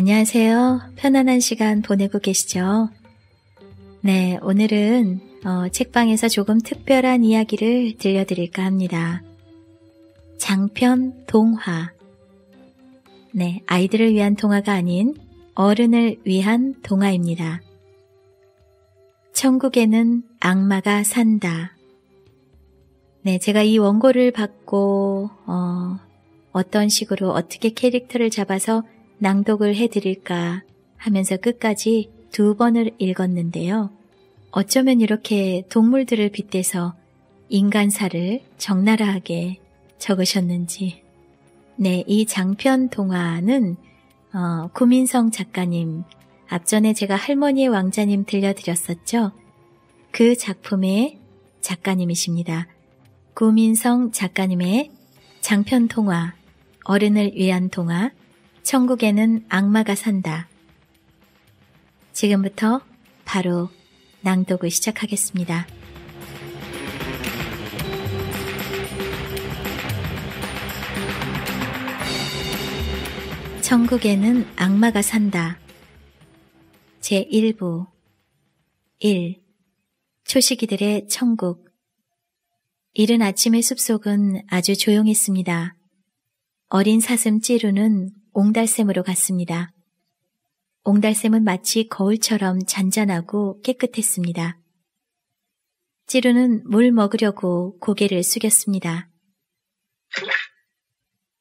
안녕하세요. 편안한 시간 보내고 계시죠? 네, 오늘은 어, 책방에서 조금 특별한 이야기를 들려드릴까 합니다. 장편 동화. 네, 아이들을 위한 동화가 아닌 어른을 위한 동화입니다. 천국에는 악마가 산다. 네, 제가 이 원고를 받고, 어, 어떤 식으로 어떻게 캐릭터를 잡아서 낭독을 해드릴까 하면서 끝까지 두 번을 읽었는데요. 어쩌면 이렇게 동물들을 빗대서 인간사를 적나라하게 적으셨는지. 네, 이 장편 동화는 어, 구민성 작가님 앞전에 제가 할머니의 왕자님 들려드렸었죠. 그 작품의 작가님이십니다. 구민성 작가님의 장편 통화, 어른을 위한 통화, 천국에는 악마가 산다. 지금부터 바로 낭독을 시작하겠습니다. 천국에는 악마가 산다. 제1부 1. 초식이들의 천국 이른 아침의 숲속은 아주 조용했습니다. 어린 사슴 찌루는 옹달샘으로 갔습니다. 옹달샘은 마치 거울처럼 잔잔하고 깨끗했습니다. 찌르는 물 먹으려고 고개를 숙였습니다.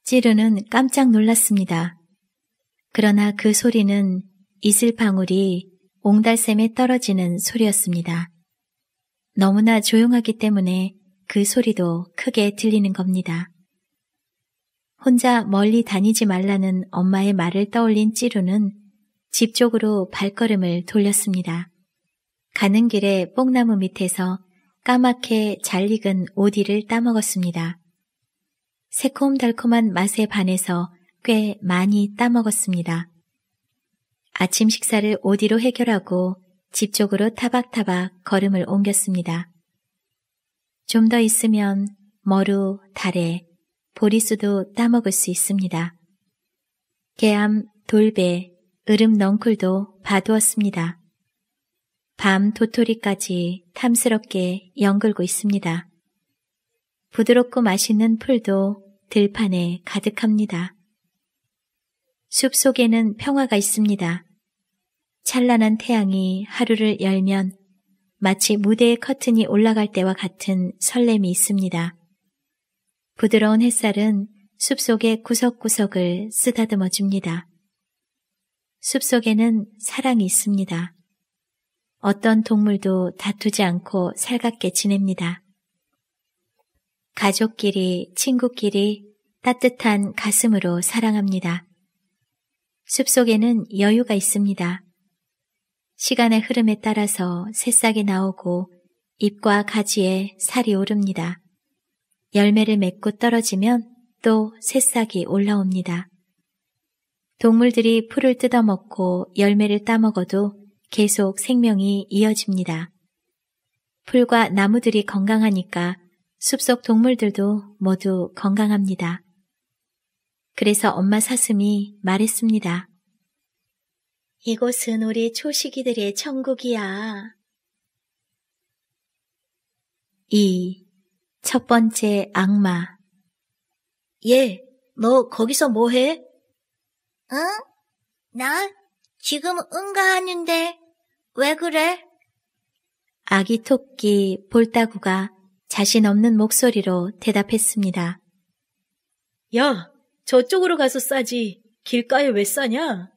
찌르는 깜짝 놀랐습니다. 그러나 그 소리는 이슬 방울이 옹달샘에 떨어지는 소리였습니다. 너무나 조용하기 때문에 그 소리도 크게 들리는 겁니다. 혼자 멀리 다니지 말라는 엄마의 말을 떠올린 찌루는 집 쪽으로 발걸음을 돌렸습니다. 가는 길에 뽕나무 밑에서 까맣게 잘 익은 오디를 따먹었습니다. 새콤달콤한 맛에 반해서 꽤 많이 따먹었습니다. 아침 식사를 오디로 해결하고 집 쪽으로 타박타박 걸음을 옮겼습니다. 좀 더 있으면 머루, 달에 보리수도 따먹을 수 있습니다. 개암, 돌배, 으름 넝쿨도 봐두었습니다. 밤 도토리까지 탐스럽게 연글고 있습니다. 부드럽고 맛있는 풀도 들판에 가득합니다. 숲 속에는 평화가 있습니다. 찬란한 태양이 하루를 열면 마치 무대의 커튼이 올라갈 때와 같은 설렘이 있습니다. 부드러운 햇살은 숲속의 구석구석을 쓰다듬어 줍니다. 숲속에는 사랑이 있습니다. 어떤 동물도 다투지 않고 살갑게 지냅니다. 가족끼리, 친구끼리 따뜻한 가슴으로 사랑합니다. 숲속에는 여유가 있습니다. 시간의 흐름에 따라서 새싹이 나오고 잎과 가지에 살이 오릅니다. 열매를 맺고 떨어지면 또 새싹이 올라옵니다. 동물들이 풀을 뜯어먹고 열매를 따먹어도 계속 생명이 이어집니다. 풀과 나무들이 건강하니까 숲속 동물들도 모두 건강합니다. 그래서 엄마 사슴이 말했습니다. 이곳은 우리 초식이들의 천국이야. 2. 첫 번째 악마. 예, 너 거기서 뭐 해? 응? 나 지금 응가하는데 왜 그래? 아기 토끼 볼따구가 자신 없는 목소리로 대답했습니다. 야, 저쪽으로 가서 싸지. 길가에 왜 싸냐?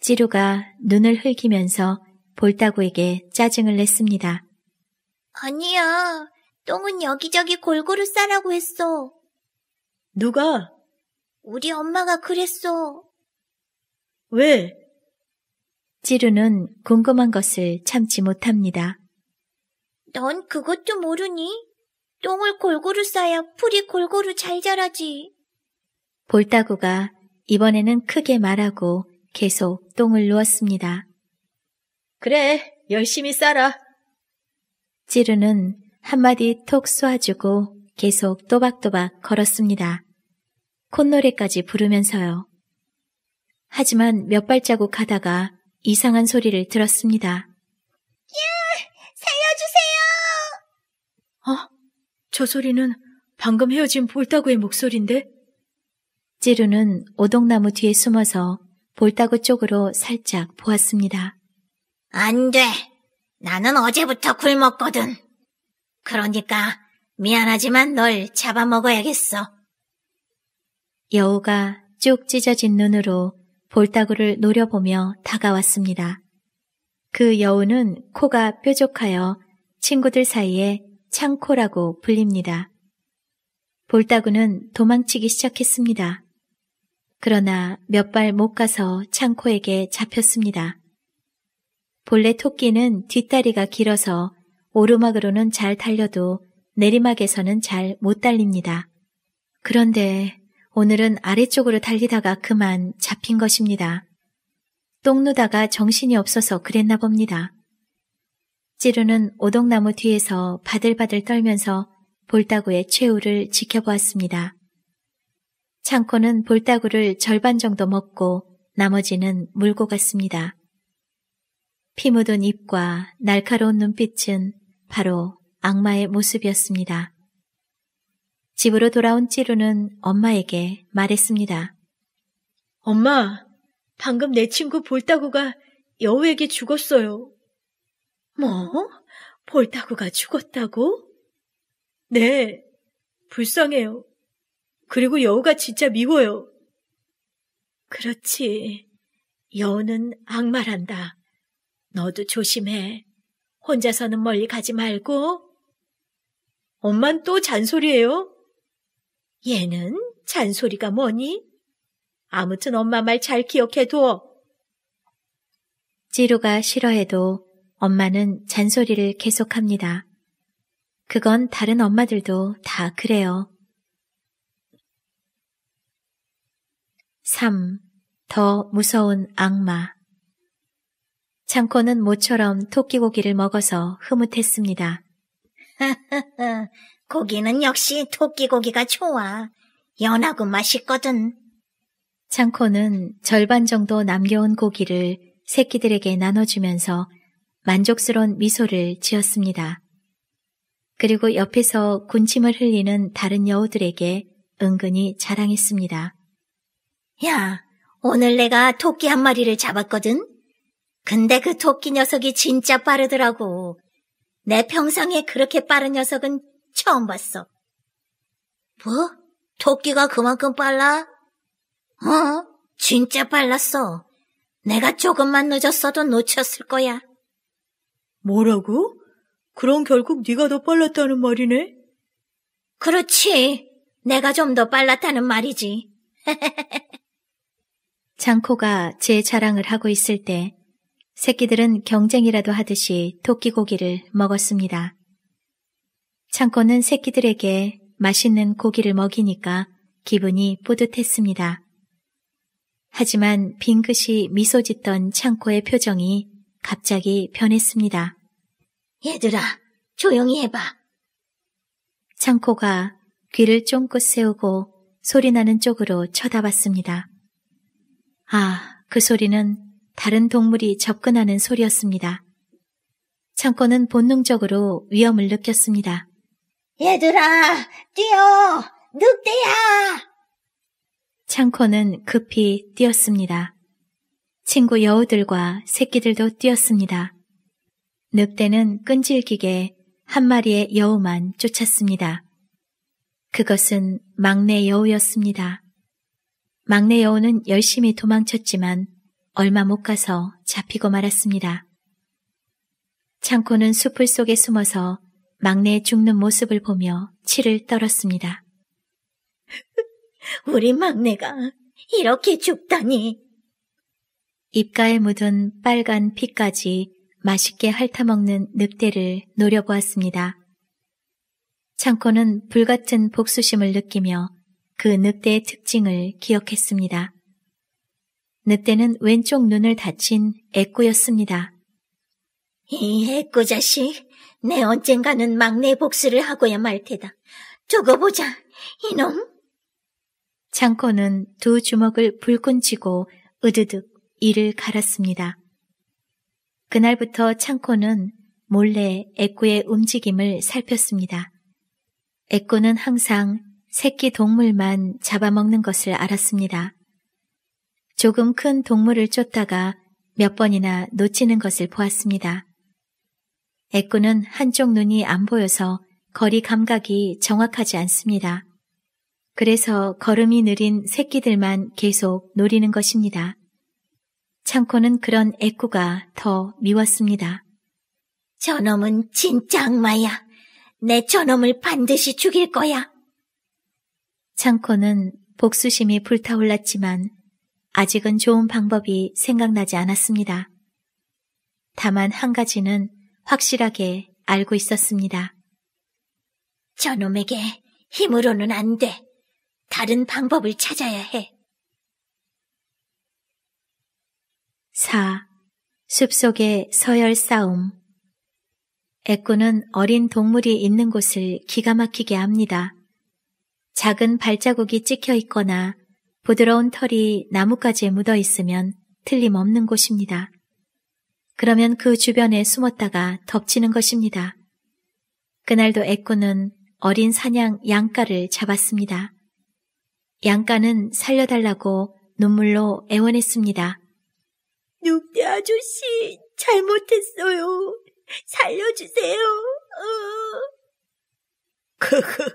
찌루가 눈을 흘기면서 볼따구에게 짜증을 냈습니다. 아니야, 똥은 여기저기 골고루 싸라고 했어. 누가? 우리 엄마가 그랬어. 왜? 찌르는 궁금한 것을 참지 못합니다. 넌 그것도 모르니? 똥을 골고루 싸야 풀이 골고루 잘 자라지. 볼따구가 이번에는 크게 말하고 계속 똥을 누웠습니다. 그래, 열심히 싸라. 찌르는 한마디 톡 쏘아주고 계속 또박또박 걸었습니다. 콧노래까지 부르면서요. 하지만 몇 발자국 가다가 이상한 소리를 들었습니다. 야! 살려주세요! 어? 저 소리는 방금 헤어진 볼따구의 목소리인데? 찌루는 오동나무 뒤에 숨어서 볼따구 쪽으로 살짝 보았습니다. 안 돼! 나는 어제부터 굶었거든! 그러니까 미안하지만 널 잡아먹어야겠어. 여우가 쭉 찢어진 눈으로 볼따구를 노려보며 다가왔습니다. 그 여우는 코가 뾰족하여 친구들 사이에 창코라고 불립니다. 볼따구는 도망치기 시작했습니다. 그러나 몇 발 못 가서 창코에게 잡혔습니다. 본래 토끼는 뒷다리가 길어서 오르막으로는 잘 달려도 내리막에서는 잘 못 달립니다. 그런데 오늘은 아래쪽으로 달리다가 그만 잡힌 것입니다. 똥누다가 정신이 없어서 그랬나 봅니다. 찌르는 오동나무 뒤에서 바들바들 떨면서 볼따구의 최후를 지켜보았습니다. 창고는 볼따구를 절반 정도 먹고 나머지는 물고 갔습니다. 피 묻은 입과 날카로운 눈빛은 바로 악마의 모습이었습니다. 집으로 돌아온 찌루는 엄마에게 말했습니다. 엄마, 방금 내 친구 볼따구가 여우에게 죽었어요. 뭐? 어? 볼따구가 죽었다고? 네, 불쌍해요. 그리고 여우가 진짜 미워요. 그렇지. 여우는 악마란다. 너도 조심해. 혼자서는 멀리 가지 말고. 엄만 또 잔소리해요? 얘는 잔소리가 뭐니? 아무튼 엄마 말 잘 기억해둬. 찌루가 싫어해도 엄마는 잔소리를 계속합니다. 그건 다른 엄마들도 다 그래요. 3. 더 무서운 악마 창코는 모처럼 토끼고기를 먹어서 흐뭇했습니다. 고기는 역시 토끼고기가 좋아. 연하고 맛있거든. 창코는 절반 정도 남겨온 고기를 새끼들에게 나눠주면서 만족스러운 미소를 지었습니다. 그리고 옆에서 군침을 흘리는 다른 여우들에게 은근히 자랑했습니다. 야, 오늘 내가 토끼 한 마리를 잡았거든? 근데 그 토끼 녀석이 진짜 빠르더라고. 내 평상에 그렇게 빠른 녀석은 처음 봤어. 뭐? 토끼가 그만큼 빨라? 어, 진짜 빨랐어. 내가 조금만 늦었어도 놓쳤을 거야. 뭐라고? 그럼 결국 네가 더 빨랐다는 말이네? 그렇지. 내가 좀 더 빨랐다는 말이지. 장코가 제 자랑을 하고 있을 때 새끼들은 경쟁이라도 하듯이 토끼 고기를 먹었습니다. 창고는 새끼들에게 맛있는 고기를 먹이니까 기분이 뿌듯했습니다. 하지만 빙긋이 미소 짓던 창고의 표정이 갑자기 변했습니다. 얘들아, 조용히 해봐. 창고가 귀를 쫑긋 세우고 소리나는 쪽으로 쳐다봤습니다. 아, 그 소리는 다른 동물이 접근하는 소리였습니다. 창고는 본능적으로 위험을 느꼈습니다. 얘들아, 뛰어! 늑대야! 창코는 급히 뛰었습니다. 친구 여우들과 새끼들도 뛰었습니다. 늑대는 끈질기게 한 마리의 여우만 쫓았습니다. 그것은 막내 여우였습니다. 막내 여우는 열심히 도망쳤지만 얼마 못 가서 잡히고 말았습니다. 창코는 수풀 속에 숨어서 막내 의 죽는 모습을 보며 치를 떨었습니다. 우리 막내가 이렇게 죽다니. 입가에 묻은 빨간 피까지 맛있게 핥아먹는 늑대를 노려보았습니다. 창코는 불같은 복수심을 느끼며 그 늑대의 특징을 기억했습니다. 늑대는 왼쪽 눈을 다친 애꾸였습니다. 이 애꾸 자식, 내 언젠가는 막내 복수를 하고야 말 테다. 두고 보자, 이놈. 창코는 두 주먹을 불끈 쥐고 으드득 이를 갈았습니다. 그날부터 창코는 몰래 애꾸의 움직임을 살폈습니다. 애꾸는 항상 새끼 동물만 잡아먹는 것을 알았습니다. 조금 큰 동물을 쫓다가 몇 번이나 놓치는 것을 보았습니다. 애꾸는 한쪽 눈이 안 보여서 거리 감각이 정확하지 않습니다. 그래서 걸음이 느린 새끼들만 계속 노리는 것입니다. 창코는 그런 애꾸가 더 미웠습니다. 저놈은 진짜 악마야. 내 저놈을 반드시 죽일 거야. 창코는 복수심이 불타올랐지만 아직은 좋은 방법이 생각나지 않았습니다. 다만 한 가지는 확실하게 알고 있었습니다. 저놈에게 힘으로는 안 돼. 다른 방법을 찾아야 해. 4. 숲속의 서열 싸움 애꾸는 어린 동물이 있는 곳을 기가 막히게 합니다. 작은 발자국이 찍혀 있거나 부드러운 털이 나뭇가지에 묻어 있으면 틀림없는 곳입니다. 그러면 그 주변에 숨었다가 덮치는 것입니다. 그날도 애꾸는 어린 사냥 양가를 잡았습니다. 양가는 살려달라고 눈물로 애원했습니다. 육대 아저씨, 잘못했어요. 살려주세요. 크크, 어.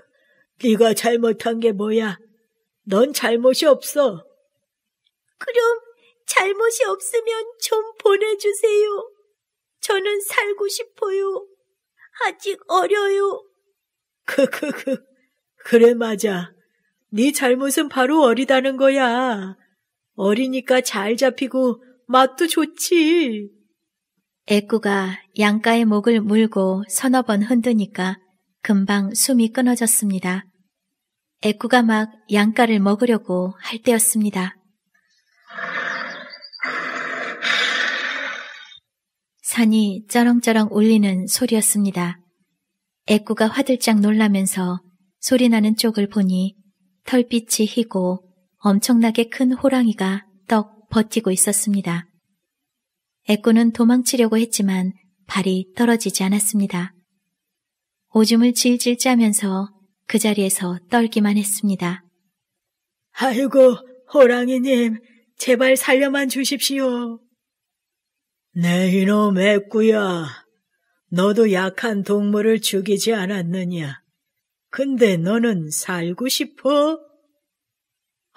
네가 잘못한 게 뭐야? 넌 잘못이 없어. 그럼 잘못이 없으면 좀 보내주세요. 저는 살고 싶어요. 아직 어려요. 크크크. 그래 맞아. 네 잘못은 바로 어리다는 거야. 어리니까 잘 잡히고 맛도 좋지. 애꾸가 양가의 목을 물고 서너 번 흔드니까 금방 숨이 끊어졌습니다. 애꾸가 막 양가를 먹으려고 할 때였습니다. 산이 쩌렁쩌렁 울리는 소리였습니다. 애꾸가 화들짝 놀라면서 소리 나는 쪽을 보니 털빛이 희고 엄청나게 큰 호랑이가 떡 버티고 있었습니다. 애꾸는 도망치려고 했지만 발이 떨어지지 않았습니다. 오줌을 질질 짜면서 그 자리에서 떨기만 했습니다. 아이고, 호랑이님, 제발 살려만 주십시오. 네 이놈 애꾸야, 너도 약한 동물을 죽이지 않았느냐? 근데 너는 살고 싶어?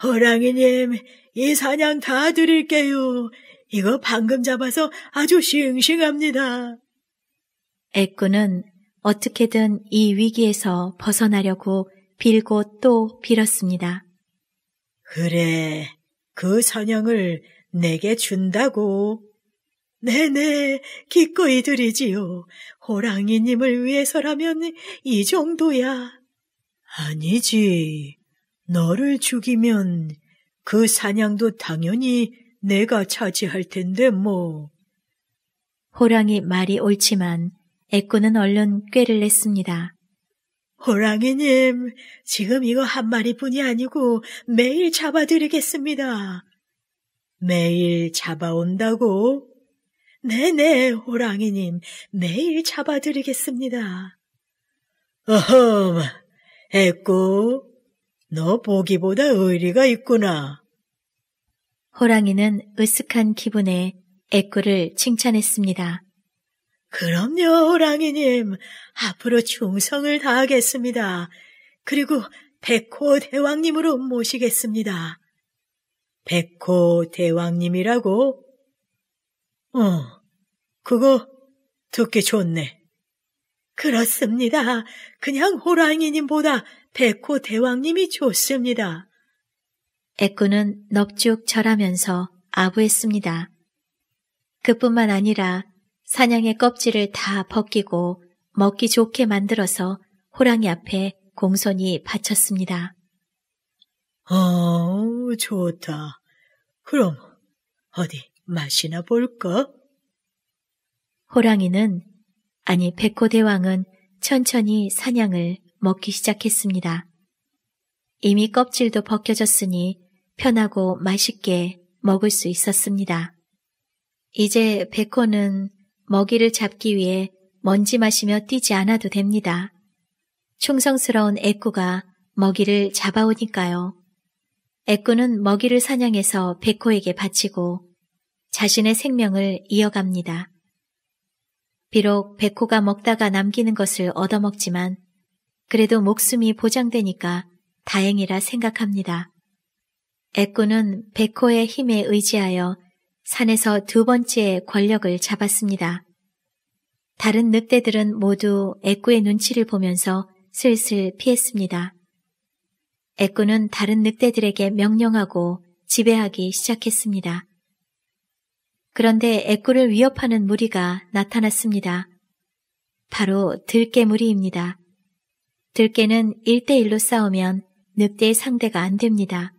호랑이님, 이 사냥 다 드릴게요. 이거 방금 잡아서 아주 싱싱합니다. 애꾸는 어떻게든 이 위기에서 벗어나려고 빌고 또 빌었습니다. 그래, 그 선영을 내게 준다고. 네네, 기꺼이 드리지요. 호랑이님을 위해서라면 이 정도야. 아니지. 너를 죽이면 그 사냥도 당연히 내가 차지할 텐데 뭐. 호랑이 말이 옳지만 애꾸는 얼른 꾀를 냈습니다. 호랑이님, 지금 이거 한 마리뿐이 아니고 매일 잡아드리겠습니다. 매일 잡아온다고? 네네, 호랑이님, 매일 잡아드리겠습니다. 어흠, 애꾸, 너 보기보다 의리가 있구나. 호랑이는 으쓱한 기분에 애꾸를 칭찬했습니다. 그럼요, 호 랑이님. 앞으로 충성을 다하겠습니다. 그리고 백호 대왕님으로 모시겠습니다. 백호 대왕님이라고? 어, 그거 듣기 좋네. 그렇습니다. 그냥 호랑이님보다 백호 대왕님이 좋습니다. 애꾸는 넙죽 절하면서 아부했습니다. 그뿐만 아니라 사냥의 껍질을 다 벗기고 먹기 좋게 만들어서 호랑이 앞에 공손히 바쳤습니다. 어, 좋다. 그럼 어디 맛이나 볼까? 호랑이는 아니 백호 대왕은 천천히 사냥을 먹기 시작했습니다. 이미 껍질도 벗겨졌으니 편하고 맛있게 먹을 수 있었습니다. 이제 백호는 먹이를 잡기 위해 먼지 마시며 뛰지 않아도 됩니다. 충성스러운 애꾸가 먹이를 잡아오니까요. 애꾸는 먹이를 사냥해서 백호에게 바치고 자신의 생명을 이어갑니다. 비록 백호가 먹다가 남기는 것을 얻어먹지만 그래도 목숨이 보장되니까 다행이라 생각합니다. 애꾸는 백호의 힘에 의지하여 산에서 두 번째 권력을 잡았습니다. 다른 늑대들은 모두 애꾸의 눈치를 보면서 슬슬 피했습니다. 애꾸는 다른 늑대들에게 명령하고 지배하기 시작했습니다. 그런데 애꾸를 위협하는 무리가 나타났습니다. 바로 들깨 무리입니다. 들깨는 1대1로 싸우면 늑대의 상대가 안 됩니다.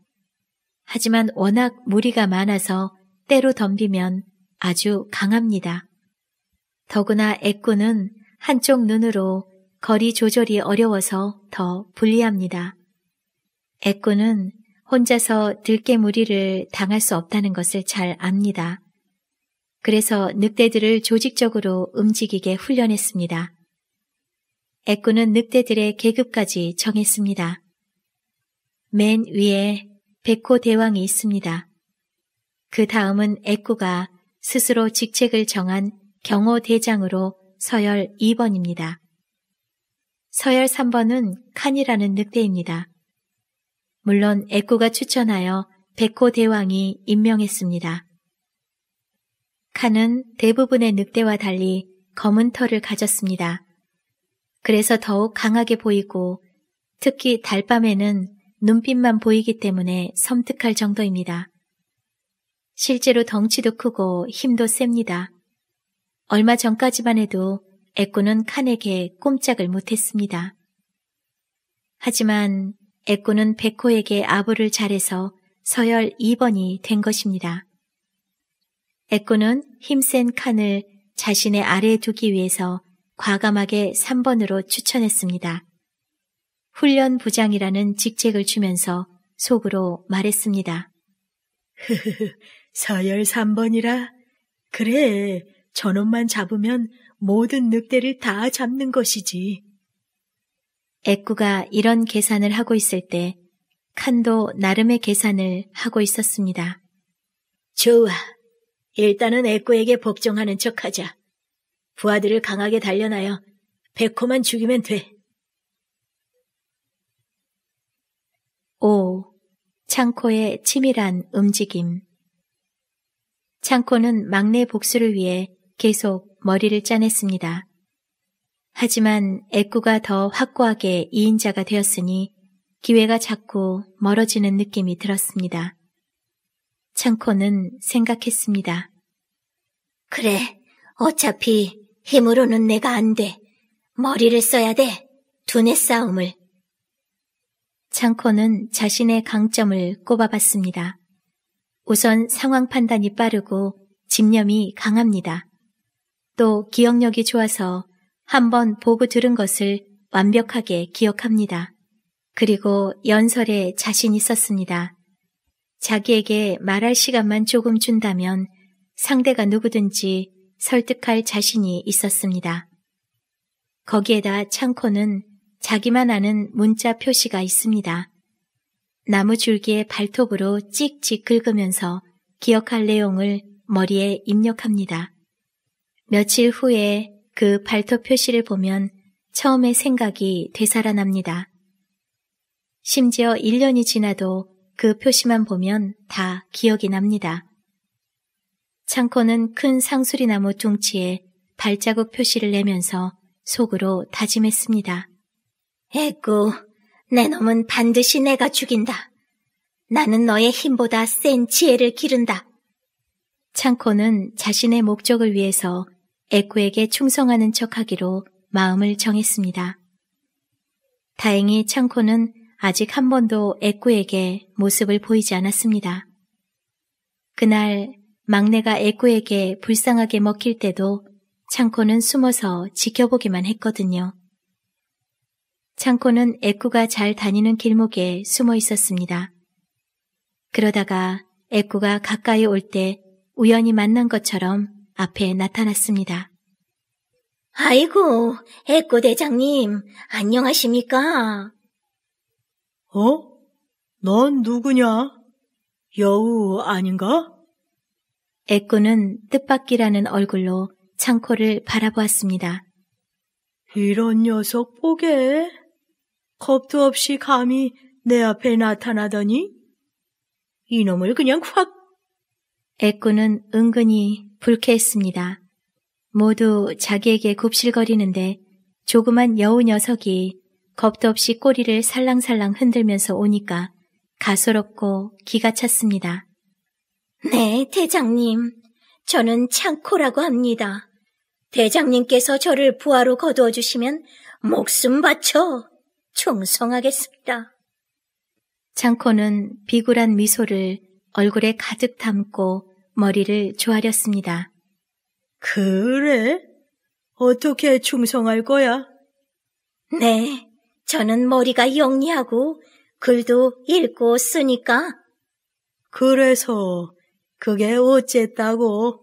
하지만 워낙 무리가 많아서 때로 덤비면 아주 강합니다. 더구나 애꾸는 한쪽 눈으로 거리 조절이 어려워서 더 불리합니다. 애꾸는 혼자서 들깨 무리를 당할 수 없다는 것을 잘 압니다. 그래서 늑대들을 조직적으로 움직이게 훈련했습니다. 애꾸는 늑대들의 계급까지 정했습니다. 맨 위에 백호 대왕이 있습니다. 그 다음은 에쿠가 스스로 직책을 정한 경호대장으로 서열 2번입니다. 서열 3번은 칸이라는 늑대입니다. 물론 에쿠가 추천하여 백호 대왕이 임명했습니다. 칸은 대부분의 늑대와 달리 검은 털을 가졌습니다. 그래서 더욱 강하게 보이고 특히 달밤에는 눈빛만 보이기 때문에 섬뜩할 정도입니다. 실제로 덩치도 크고 힘도 셉니다. 얼마 전까지만 해도 애꾸는 칸에게 꼼짝을 못했습니다. 하지만 애꾸는 백호에게 아부를 잘해서 서열 2번이 된 것입니다. 애꾸는 힘센 칸을 자신의 아래에 두기 위해서 과감하게 3번으로 추천했습니다. 훈련 부장이라는 직책을 주면서 속으로 말했습니다. 흐흐흐, 서열 3번이라. 그래, 저놈만 잡으면 모든 늑대를 다 잡는 것이지. 애꾸가 이런 계산을 하고 있을 때 칸도 나름의 계산을 하고 있었습니다. 좋아. 일단은 애꾸에게 복종하는 척하자. 부하들을 강하게 단련하여 백호만 죽이면 돼. 오, 창고의 치밀한 움직임. 창코는 막내 복수를 위해 계속 머리를 짜냈습니다. 하지만 애꾸가 더 확고하게 2인자가 되었으니 기회가 자꾸 멀어지는 느낌이 들었습니다. 창코는 생각했습니다. 그래, 어차피 힘으로는 내가 안 돼. 머리를 써야 돼. 두뇌 싸움을. 창코는 자신의 강점을 꼽아봤습니다. 우선 상황 판단이 빠르고 집념이 강합니다. 또 기억력이 좋아서 한번 보고 들은 것을 완벽하게 기억합니다. 그리고 연설에 자신 있었습니다. 자기에게 말할 시간만 조금 준다면 상대가 누구든지 설득할 자신이 있었습니다. 거기에다 창코는 자기만 아는 문자 표시가 있습니다. 나무 줄기의 발톱으로 찍찍 긁으면서 기억할 내용을 머리에 입력합니다. 며칠 후에 그 발톱 표시를 보면 처음에 생각이 되살아납니다. 심지어 1년이 지나도 그 표시만 보면 다 기억이 납니다. 창코는 큰 상수리나무 둥치에 발자국 표시를 내면서 속으로 다짐했습니다. 에고, 내 놈은 반드시 내가 죽인다. 나는 너의 힘보다 센 지혜를 기른다. 창코는 자신의 목적을 위해서 에코에게 충성하는 척하기로 마음을 정했습니다. 다행히 창코는 아직 한 번도 에코에게 모습을 보이지 않았습니다. 그날 막내가 에코에게 불쌍하게 먹힐 때도 창코는 숨어서 지켜보기만 했거든요. 창고는 애꾸가 잘 다니는 길목에 숨어 있었습니다. 그러다가 애꾸가 가까이 올 때 우연히 만난 것처럼 앞에 나타났습니다. 아이고, 애꾸 대장님, 안녕하십니까? 어? 넌 누구냐? 여우 아닌가? 애꾸는 뜻밖이라는 얼굴로 창고를 바라보았습니다. 이런 녀석 보게. 겁도 없이 감히 내 앞에 나타나더니 이놈을 그냥 확! 애꾸는 은근히 불쾌했습니다. 모두 자기에게 굽실거리는데 조그만 여우 녀석이 겁도 없이 꼬리를 살랑살랑 흔들면서 오니까 가소롭고 기가 찼습니다. 네, 대장님. 저는 창코라고 합니다. 대장님께서 저를 부하로 거두어 주시면 목숨 바쳐 충성하겠습니다. 창코는 비굴한 미소를 얼굴에 가득 담고 머리를 조아렸습니다. 그래? 어떻게 충성할 거야? 네, 저는 머리가 영리하고 글도 읽고 쓰니까. 그래서 그게 어쨌다고?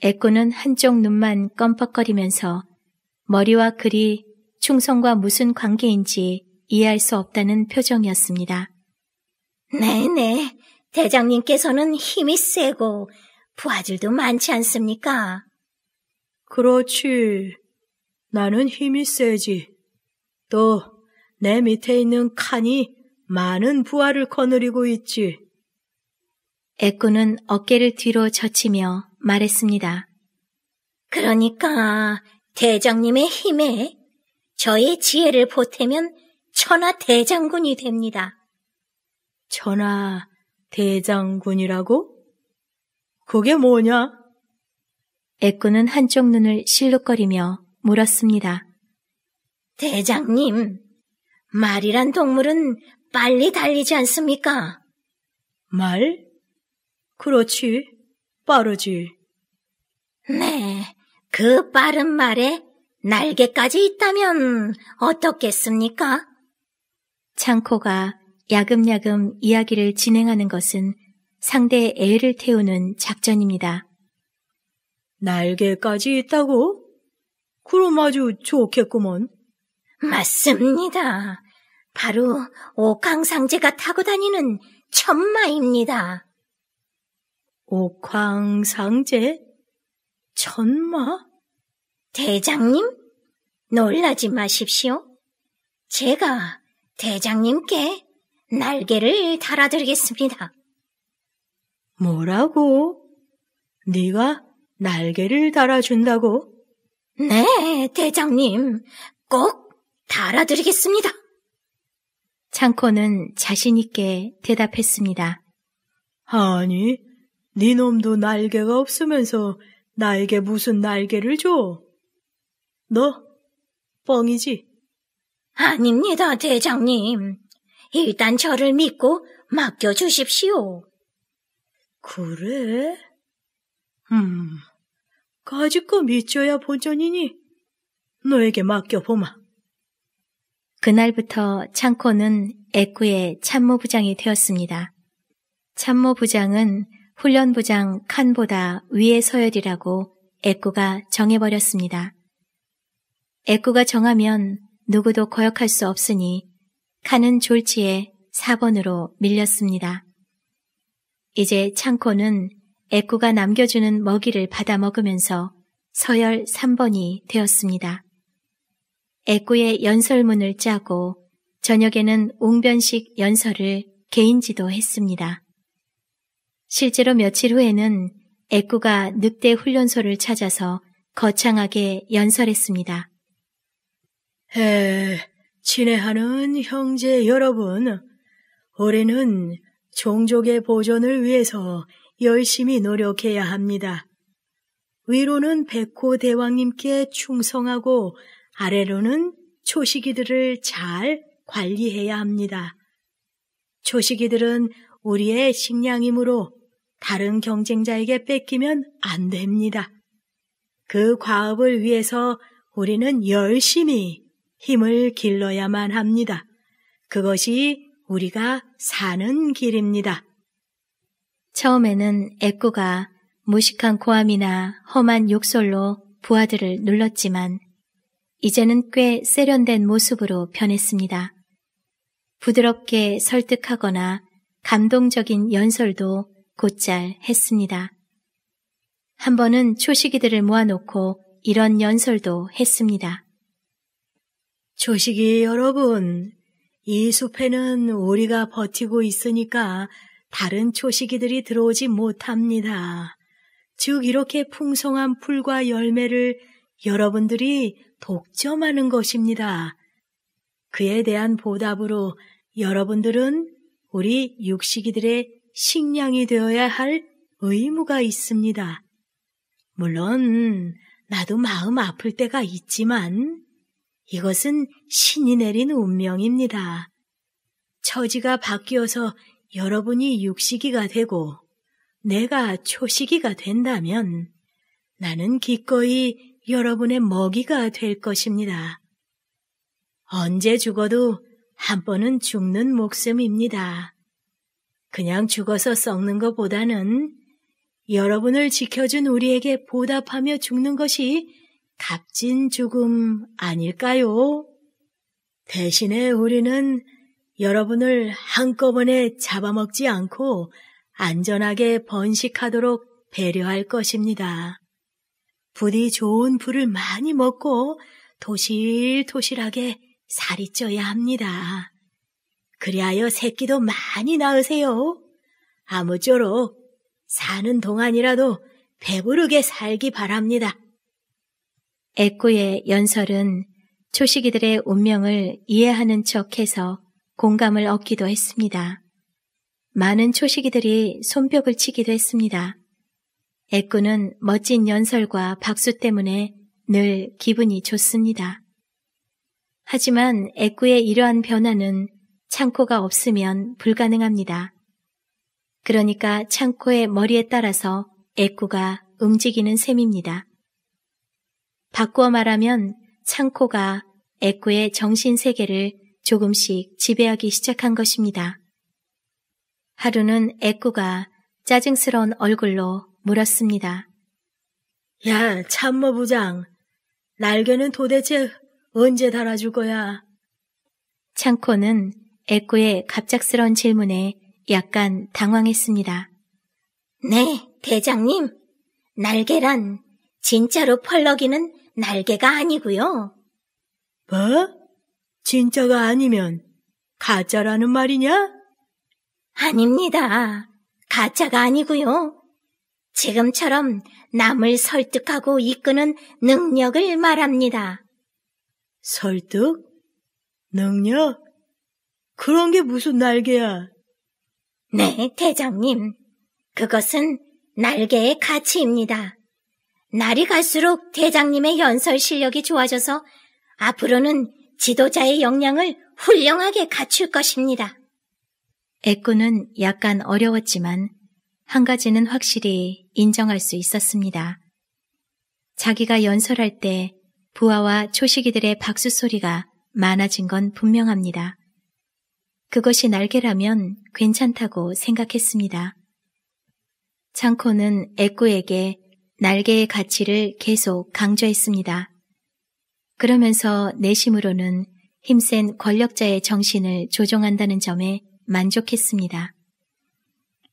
애꾸는 한쪽 눈만 껌뻑거리면서 머리와 글이 충성과 무슨 관계인지 이해할 수 없다는 표정이었습니다. 네네, 대장님께서는 힘이 세고 부하들도 많지 않습니까? 그렇지. 나는 힘이 세지. 또 내 밑에 있는 칸이 많은 부하를 거느리고 있지. 애꾸는 어깨를 뒤로 젖히며 말했습니다. 그러니까 대장님의 힘에 저의 지혜를 보태면 천하 대장군이 됩니다. 천하 대장군이라고? 그게 뭐냐? 애꾸는 한쪽 눈을 실룩거리며 물었습니다. 대장님, 말이란 동물은 빨리 달리지 않습니까? 말? 그렇지, 빠르지. 네, 그 빠른 말에 날개까지 있다면 어떻겠습니까? 창코가 야금야금 이야기를 진행하는 것은 상대의 애를 태우는 작전입니다. 날개까지 있다고? 그럼 아주 좋겠구먼. 맞습니다. 바로 옥황상제가 타고 다니는 천마입니다. 옥황상제? 천마? 대장님? 놀라지 마십시오. 제가 대장님께 날개를 달아드리겠습니다. 뭐라고? 네가 날개를 달아준다고? 네, 대장님. 꼭 달아드리겠습니다. 창코는 자신있게 대답했습니다. 아니, 네 놈도 날개가 없으면서 나에게 무슨 날개를 줘? 너 뻥이지? 아닙니다, 대장님. 일단 저를 믿고 맡겨주십시오. 그래? 음, 가지고 믿져야 본전이니 너에게 맡겨보마. 그날부터 창코는 애꾸의 참모부장이 되었습니다. 참모부장은 훈련부장 칸보다 위의 서열이라고 애꾸가 정해버렸습니다. 애꾸가 정하면 누구도 거역할 수 없으니 칸은 졸지에 4번으로 밀렸습니다. 이제 창코는 애꾸가 남겨주는 먹이를 받아 먹으면서 서열 3번이 되었습니다. 애꾸의 연설문을 짜고 저녁에는 웅변식 연설을 개인지도 했습니다. 실제로 며칠 후에는 애꾸가 늑대 훈련소를 찾아서 거창하게 연설했습니다. 에, 친애하는 형제 여러분, 우리는 종족의 보존을 위해서 열심히 노력해야 합니다. 위로는 백호 대왕님께 충성하고 아래로는 초식이들을 잘 관리해야 합니다. 초식이들은 우리의 식량이므로 다른 경쟁자에게 뺏기면 안 됩니다. 그 과업을 위해서 우리는 열심히 힘을 길러야만 합니다. 그것이 우리가 사는 길입니다. 처음에는 애꾸가 무식한 고함이나 험한 욕설로 부하들을 눌렀지만 이제는 꽤 세련된 모습으로 변했습니다. 부드럽게 설득하거나 감동적인 연설도 곧잘 했습니다. 한 번은 초시기들을 모아놓고 이런 연설도 했습니다. 조식이 여러분, 이 숲에는 우리가 버티고 있으니까 다른 초식이들이 들어오지 못합니다. 즉, 이렇게 풍성한 풀과 열매를 여러분들이 독점하는 것입니다. 그에 대한 보답으로 여러분들은 우리 육식이들의 식량이 되어야 할 의무가 있습니다. 물론, 나도 마음 아플 때가 있지만, 이것은 신이 내린 운명입니다. 처지가 바뀌어서 여러분이 육식이가 되고 내가 초식이가 된다면 나는 기꺼이 여러분의 먹이가 될 것입니다. 언제 죽어도 한 번은 죽는 목숨입니다. 그냥 죽어서 썩는 것보다는 여러분을 지켜준 우리에게 보답하며 죽는 것이 값진 죽음 아닐까요? 대신에 우리는 여러분을 한꺼번에 잡아먹지 않고 안전하게 번식하도록 배려할 것입니다. 부디 좋은 불을 많이 먹고 도실도실하게 살이 쪄야 합니다. 그리하여 새끼도 많이 낳으세요. 아무쪼록 사는 동안이라도 배부르게 살기 바랍니다. 애꾸의 연설은 초식이들의 운명을 이해하는 척해서 공감을 얻기도 했습니다. 많은 초식이들이 손뼉을 치기도 했습니다. 애꾸는 멋진 연설과 박수 때문에 늘 기분이 좋습니다. 하지만 애꾸의 이러한 변화는 창고가 없으면 불가능합니다. 그러니까 창고의 머리에 따라서 애꾸가 움직이는 셈입니다. 바꾸어 말하면 창코가 에코의 정신세계를 조금씩 지배하기 시작한 것입니다. 하루는 에코가 짜증스러운 얼굴로 물었습니다. 야, 참모 부장. 날개는 도대체 언제 달아줄 거야? 창코는 에코의 갑작스러운 질문에 약간 당황했습니다. 네, 대장님. 날개란 진짜로 펄럭이는 날개가 아니고요. 뭐? 진짜가 아니면 가짜라는 말이냐? 아닙니다. 가짜가 아니고요. 지금처럼 남을 설득하고 이끄는 능력을 말합니다. 설득? 능력? 그런 게 무슨 날개야? 네, 대장님. 그것은 날개의 가치입니다. 날이 갈수록 대장님의 연설 실력이 좋아져서 앞으로는 지도자의 역량을 훌륭하게 갖출 것입니다. 애꾸는 약간 어려웠지만 한 가지는 확실히 인정할 수 있었습니다. 자기가 연설할 때 부하와 초식이들의 박수 소리가 많아진 건 분명합니다. 그것이 날개라면 괜찮다고 생각했습니다. 창코는 애꾸에게 날개의 가치를 계속 강조했습니다. 그러면서 내심으로는 힘센 권력자의 정신을 조종한다는 점에 만족했습니다.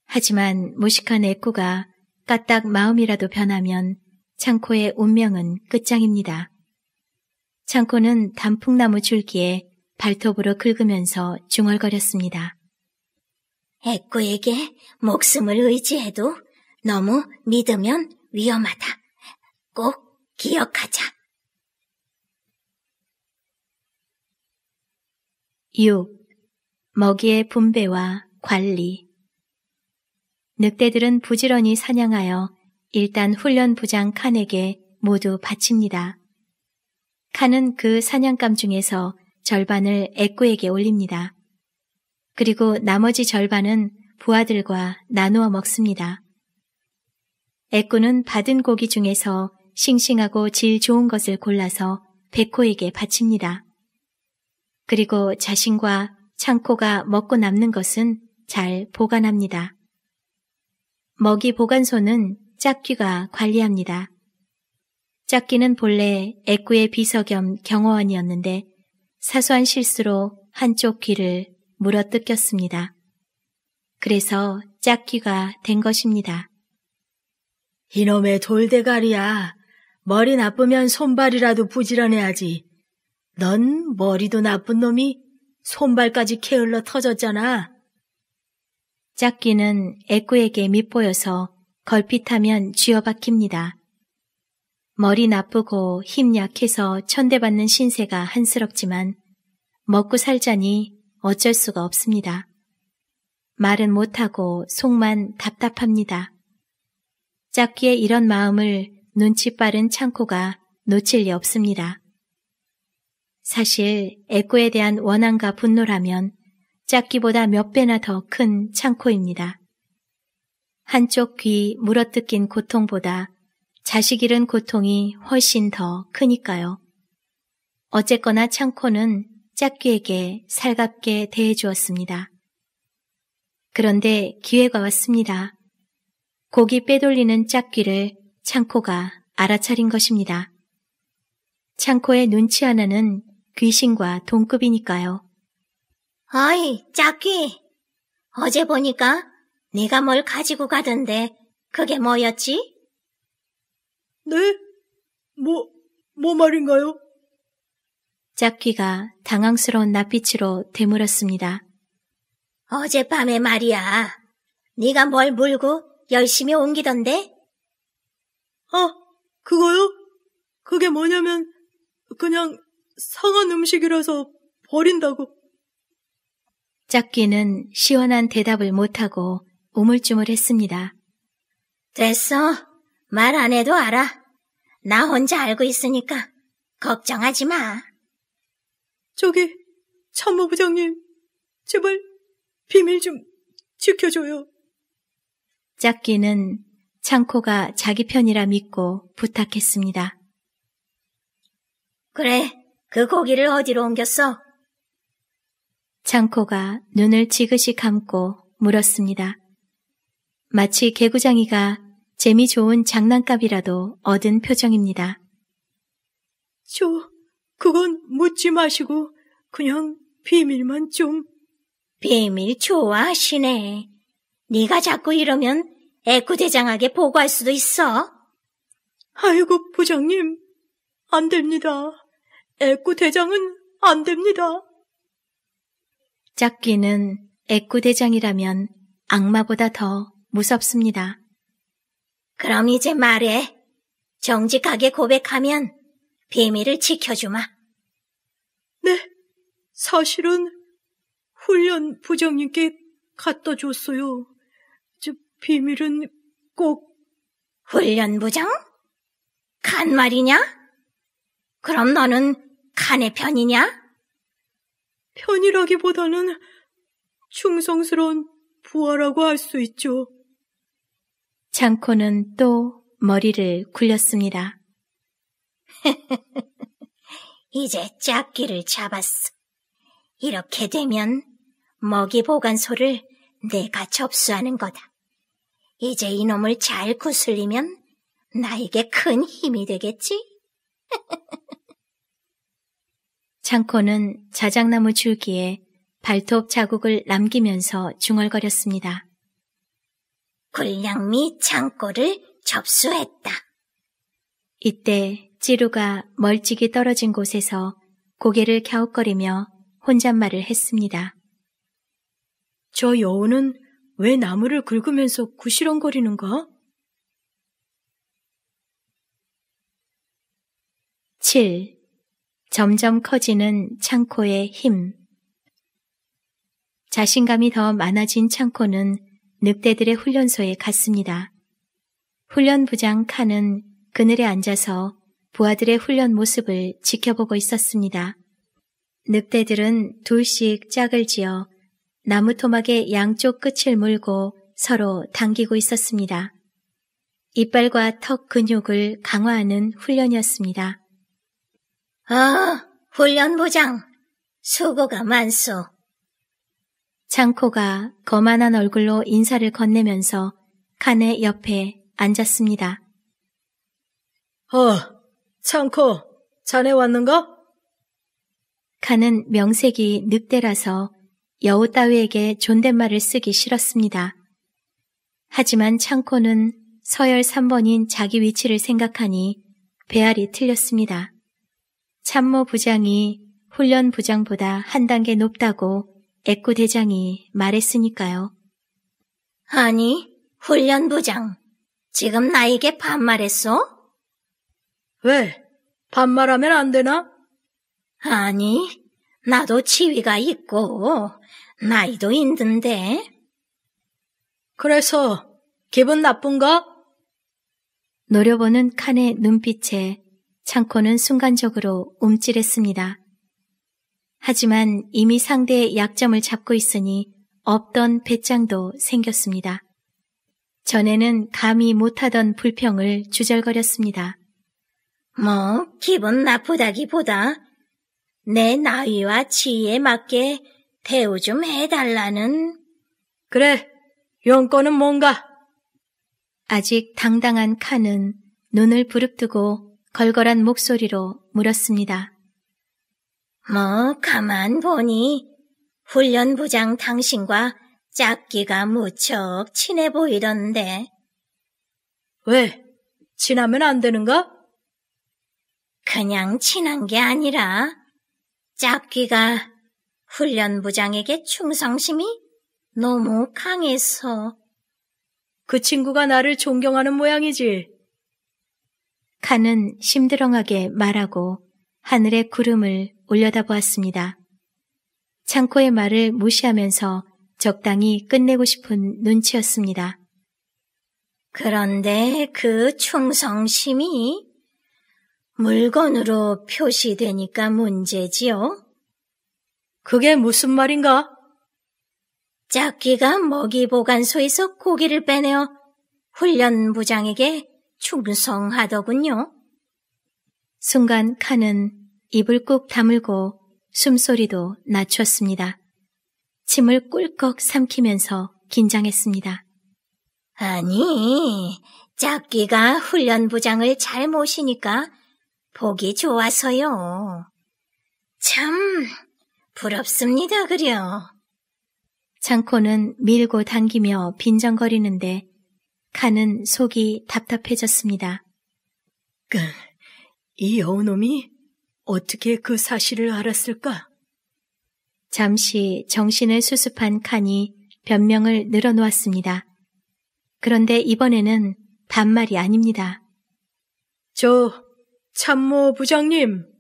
하지만 무식한 애꾸가 까딱 마음이라도 변하면 창코의 운명은 끝장입니다. 창코는 단풍나무 줄기에 발톱으로 긁으면서 중얼거렸습니다. 애꾸에게 목숨을 의지해도 너무 믿으면 위험하다. 꼭 기억하자. 6. 먹이의 분배와 관리 늑대들은 부지런히 사냥하여 일단 훈련 부장 칸에게 모두 바칩니다. 칸은 그 사냥감 중에서 절반을 애꾸에게 올립니다. 그리고 나머지 절반은 부하들과 나누어 먹습니다. 애꾸는 받은 고기 중에서 싱싱하고 질 좋은 것을 골라서 백호에게 바칩니다. 그리고 자신과 창고가 먹고 남는 것은 잘 보관합니다. 먹이 보관소는 짝귀가 관리합니다. 짝귀는 본래 애꾸의 비서 겸 경호원이었는데 사소한 실수로 한쪽 귀를 물어뜯겼습니다. 그래서 짝귀가 된 것입니다. 이놈의 돌대가리야. 머리 나쁘면 손발이라도 부지런해야지. 넌 머리도 나쁜 놈이 손발까지 케을러 터졌잖아. 짝귀는 애꾸에게 밑보여서 걸핏하면 쥐어박힙니다. 머리 나쁘고 힘 약해서 천대받는 신세가 한스럽지만 먹고 살자니 어쩔 수가 없습니다. 말은 못하고 속만 답답합니다. 짝귀의 이런 마음을 눈치 빠른 창코가 놓칠 리 없습니다. 사실 애꾸에 대한 원한과 분노라면 짝귀보다 몇 배나 더 큰 창코입니다. 한쪽 귀 물어뜯긴 고통보다 자식 잃은 고통이 훨씬 더 크니까요. 어쨌거나 창코는 짝귀에게 살갑게 대해주었습니다. 그런데 기회가 왔습니다. 고기 빼돌리는 짝귀를 창코가 알아차린 것입니다. 창코의 눈치 하나는 귀신과 동급이니까요. 어이, 짝귀! 어제 보니까 네가 뭘 가지고 가던데 그게 뭐였지? 네? 뭐, 뭐 말인가요? 짝귀가 당황스러운 낯빛으로 되물었습니다. 어젯밤에 말이야. 네가 뭘 물고 열심히 옮기던데. 아, 그거요? 그게 뭐냐면 그냥 상한 음식이라서 버린다고. 짝귀는 시원한 대답을 못하고 우물쭈물했습니다. 됐어. 말 안 해도 알아. 나 혼자 알고 있으니까 걱정하지 마. 저기, 참모 부장님, 제발 비밀 좀 지켜줘요. 짝기는 창코가 자기 편이라 믿고 부탁했습니다. 그래, 그 고기를 어디로 옮겼어? 창코가 눈을 지그시 감고 물었습니다. 마치 개구장이가 재미 좋은 장난감이라도 얻은 표정입니다. 저, 그건 묻지 마시고 그냥 비밀만 좀. 비밀 좋아하시네. 네가 자꾸 이러면 애구대장에게 보고할 수도 있어. 아이고, 부장님. 안 됩니다. 애구대장은 안 됩니다. 짝귀는 애구대장이라면 악마보다 더 무섭습니다. 그럼 이제 말해. 정직하게 고백하면 비밀을 지켜주마. 네, 사실은 훈련 부장님께 갖다 줬어요. 비밀은 꼭 훈련부장? 간 말이냐? 그럼 너는 간의 편이냐? 편이라기보다는 충성스러운 부하라고 할 수 있죠. 창코는또 머리를 굴렸습니다. 이제 짝기를 잡았어. 이렇게 되면 먹이 보관소를 내가 접수하는 거다. 이제 이놈을 잘 구슬리면 나에게 큰 힘이 되겠지? 창코는 자작나무 줄기에 발톱 자국을 남기면서 중얼거렸습니다. 굴량미 창고를 접수했다. 이때 찌루가 멀찍이 떨어진 곳에서 고개를 갸웃거리며 혼잣말을 했습니다. 저 여우는 왜 나무를 긁으면서 구시렁거리는가? 7. 점점 커지는 창고의 힘. 자신감이 더 많아진 창고는 늑대들의 훈련소에 갔습니다. 훈련부장 칸은 그늘에 앉아서 부하들의 훈련 모습을 지켜보고 있었습니다. 늑대들은 둘씩 짝을 지어 나무 토막의 양쪽 끝을 물고 서로 당기고 있었습니다. 이빨과 턱 근육을 강화하는 훈련이었습니다. 아, 훈련부장, 수고가 많소. 창코가 거만한 얼굴로 인사를 건네면서 칸의 옆에 앉았습니다. 어, 창코, 자네 왔는가? 칸은 명색이 늑대라서 여우 따위에게 존댓말을 쓰기 싫었습니다. 하지만 창코는 서열 3번인 자기 위치를 생각하니 배알이 틀렸습니다. 참모 부장이 훈련 부장보다 한 단계 높다고 애꾸 대장이 말했으니까요. 아니, 훈련 부장, 지금 나에게 반말했어? 왜? 반말하면 안 되나? 아니, 나도 지위가 있고 나이도 힘든데 그래서 기분 나쁜가? 노려보는 칸의 눈빛에 창코는 순간적으로 움찔했습니다. 하지만 이미 상대의 약점을 잡고 있으니 없던 배짱도 생겼습니다. 전에는 감히 못하던 불평을 주절거렸습니다. 뭐, 기분 나쁘다기보다 내 나이와 지위에 맞게 대우 좀 해달라는. 그래, 용건은 뭔가? 아직 당당한 칸은 눈을 부릅뜨고 걸걸한 목소리로 물었습니다. 뭐, 가만 보니 훈련부장 당신과 짝기가 무척 친해 보이던데. 왜? 친하면 안 되는가? 그냥 친한 게 아니라 짝귀가 훈련부장에게 충성심이 너무 강해서 그 친구가 나를 존경하는 모양이지. 칸은 심드렁하게 말하고 하늘의 구름을 올려다보았습니다. 창코의 말을 무시하면서 적당히 끝내고 싶은 눈치였습니다. 그런데 그 충성심이 물건으로 표시되니까 문제지요? 그게 무슨 말인가? 짝귀가 먹이 보관소에서 고기를 빼내어 훈련부장에게 충성하더군요. 순간 칸은 입을 꾹 다물고 숨소리도 낮췄습니다. 침을 꿀꺽 삼키면서 긴장했습니다. 아니, 짝귀가 훈련부장을 잘 모시니까 보기 좋아서요. 참, 부럽습니다, 그려. 창코는 밀고 당기며 빈정거리는데 칸은 속이 답답해졌습니다. 그, 이 여우놈이 어떻게 그 사실을 알았을까? 잠시 정신을 수습한 칸이 변명을 늘어놓았습니다. 그런데 이번에는 반말이 아닙니다. 저 참모 부장님,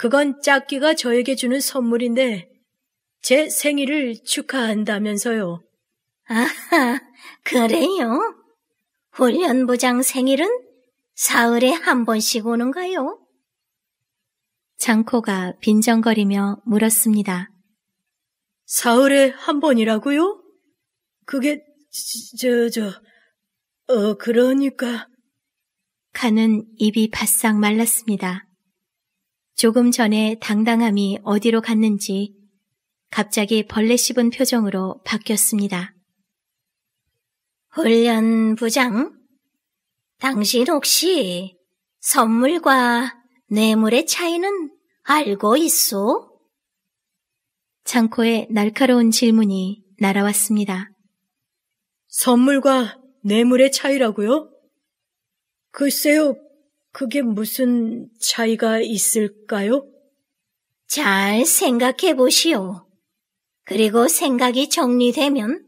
그건 짝귀가 저에게 주는 선물인데 제 생일을 축하한다면서요. 아하, 그래요? 훈련부장 생일은 사흘에 한 번씩 오는가요? 장코가 빈정거리며 물었습니다. 사흘에 한 번이라고요? 그게 저, 저, 어, 그러니까. 가는 입이 바싹 말랐습니다. 조금 전에 당당함이 어디로 갔는지 갑자기 벌레 씹은 표정으로 바뀌었습니다. 훈련부장, 당신 혹시 선물과 뇌물의 차이는 알고 있소? 창고에 날카로운 질문이 날아왔습니다. 선물과 뇌물의 차이라고요? 글쎄요, 그게 무슨 차이가 있을까요? 잘 생각해 보시오. 그리고 생각이 정리되면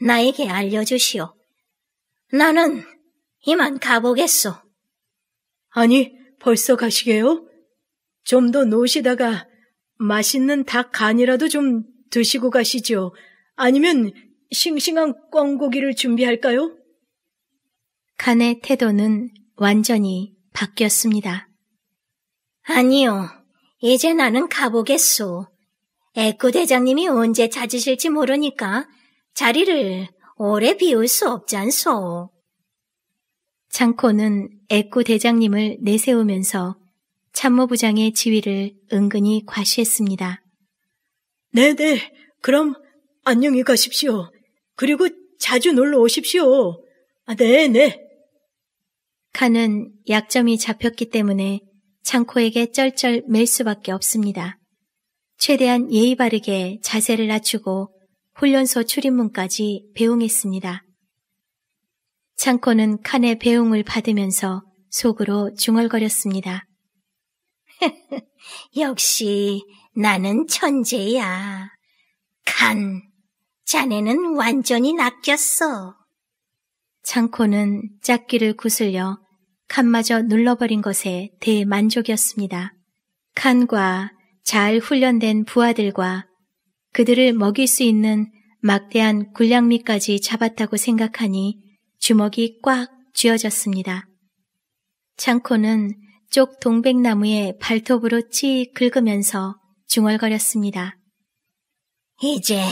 나에게 알려주시오. 나는 이만 가보겠소. 아니, 벌써 가시게요? 좀 더 노시다가 맛있는 닭 간이라도 좀 드시고 가시죠 아니면 싱싱한 꿩고기를 준비할까요? 간의 태도는 완전히 바뀌었습니다. 아니요. 이제 나는 가보겠소. 애꾸 대장님이 언제 찾으실지 모르니까 자리를 오래 비울 수 없잖소. 창코는 애꾸 대장님을 내세우면서 참모부장의 지위를 은근히 과시했습니다. 네네, 그럼 안녕히 가십시오. 그리고 자주 놀러 오십시오. 아, 네네. 칸은 약점이 잡혔기 때문에 창코에게 쩔쩔 맬 수밖에 없습니다. 최대한 예의 바르게 자세를 낮추고 훈련소 출입문까지 배웅했습니다. 창코는 칸의 배웅을 받으면서 속으로 중얼거렸습니다. 역시 나는 천재야. 칸, 자네는 완전히 낚였어. 창코는 짝귀를 구슬려 칸마저 눌러버린 것에 대만족이었습니다. 칸과 잘 훈련된 부하들과 그들을 먹일 수 있는 막대한 군량미까지 잡았다고 생각하니 주먹이 꽉 쥐어졌습니다. 창코는 쪽 동백나무에 발톱으로 찌 긁으면서 중얼거렸습니다. 이제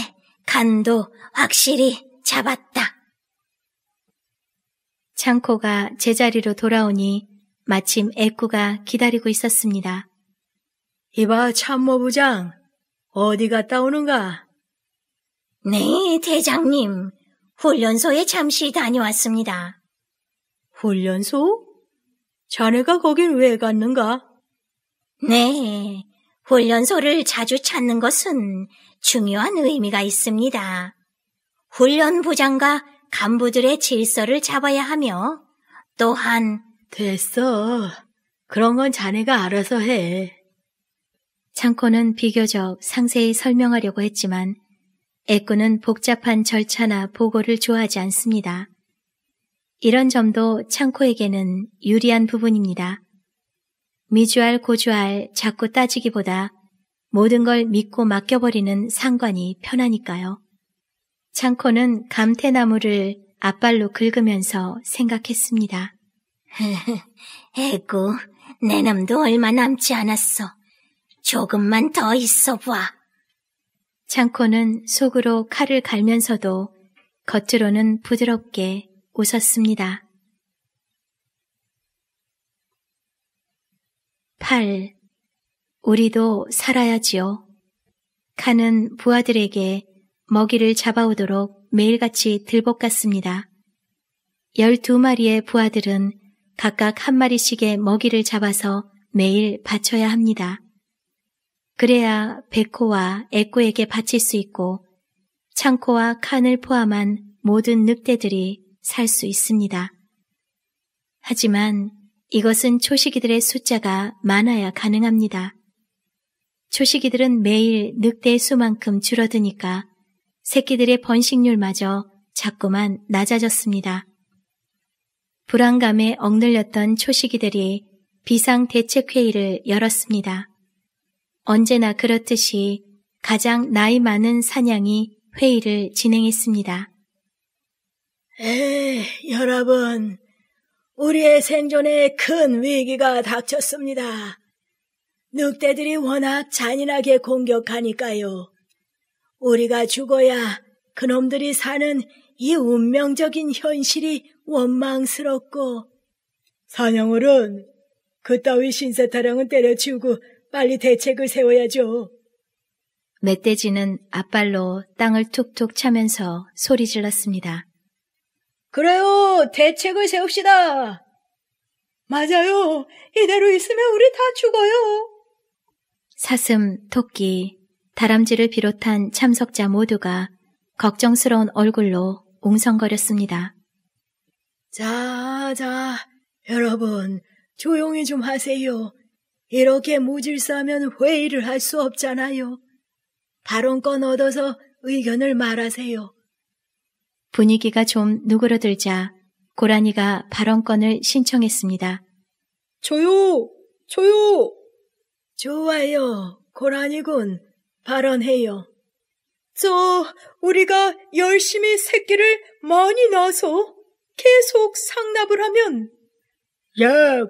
간도 확실히 잡았다. 창코가 제자리로 돌아오니 마침 애꾸가 기다리고 있었습니다. 이봐 참모부장 어디 갔다 오는가? 네 대장님 훈련소에 잠시 다녀왔습니다. 훈련소? 자네가 거긴 왜 갔는가? 네, 훈련소를 자주 찾는 것은 중요한 의미가 있습니다. 훈련부장과 간부들의 질서를 잡아야 하며 또한 됐어. 그런 건 자네가 알아서 해. 창코는 비교적 상세히 설명하려고 했지만 애꾸는 복잡한 절차나 보고를 좋아하지 않습니다. 이런 점도 창코에게는 유리한 부분입니다. 미주알 고주알 자꾸 따지기보다 모든 걸 믿고 맡겨버리는 상관이 편하니까요. 창코는 감태나무를 앞발로 긁으면서 생각했습니다. 에구, 내 놈도 얼마 남지 않았어. 조금만 더 있어봐. 창코는 속으로 칼을 갈면서도 겉으로는 부드럽게 웃었습니다. 8. 우리도 살아야지요. 칸은 부하들에게 먹이를 잡아오도록 매일같이 들볶았습니다. 12마리의 부하들은 각각 한 마리씩의 먹이를 잡아서 매일 바쳐야 합니다. 그래야 백호와 애코에게 바칠 수 있고 창코와 칸을 포함한 모든 늑대들이 살 수 있습니다. 하지만 이것은 초식이들의 숫자가 많아야 가능합니다. 초식이들은 매일 늑대 의 수만큼 줄어드니까 새끼들의 번식률마저 자꾸만 낮아졌습니다. 불안감에 억눌렸던 초식이들이 비상 대책회의를 열었습니다. 언제나 그렇듯이 가장 나이 많은 사냥이 회의를 진행했습니다. 에 여러분, 우리의 생존에 큰 위기가 닥쳤습니다. 늑대들이 워낙 잔인하게 공격하니까요. 우리가 죽어야 그놈들이 사는 이 운명적인 현실이 원망스럽고 선영월은 그따위 신사타령은 때려치우고 빨리 대책을 세워야죠. 멧돼지는 앞발로 땅을 툭툭 차면서 소리 질렀습니다. 그래요, 대책을 세웁시다. 맞아요, 이대로 있으면 우리 다 죽어요. 사슴, 토끼, 다람쥐를 비롯한 참석자 모두가 걱정스러운 얼굴로 웅성거렸습니다. 자, 자, 여러분, 조용히 좀 하세요. 이렇게 무질서하면 회의를 할 수 없잖아요. 발언권 얻어서 의견을 말하세요. 분위기가 좀 누그러들자 고라니가 발언권을 신청했습니다. 조요! 조요! 좋아요, 고라니군. 발언해요. 저, 우리가 열심히 새끼를 많이 낳아서 계속 상납을 하면. 예,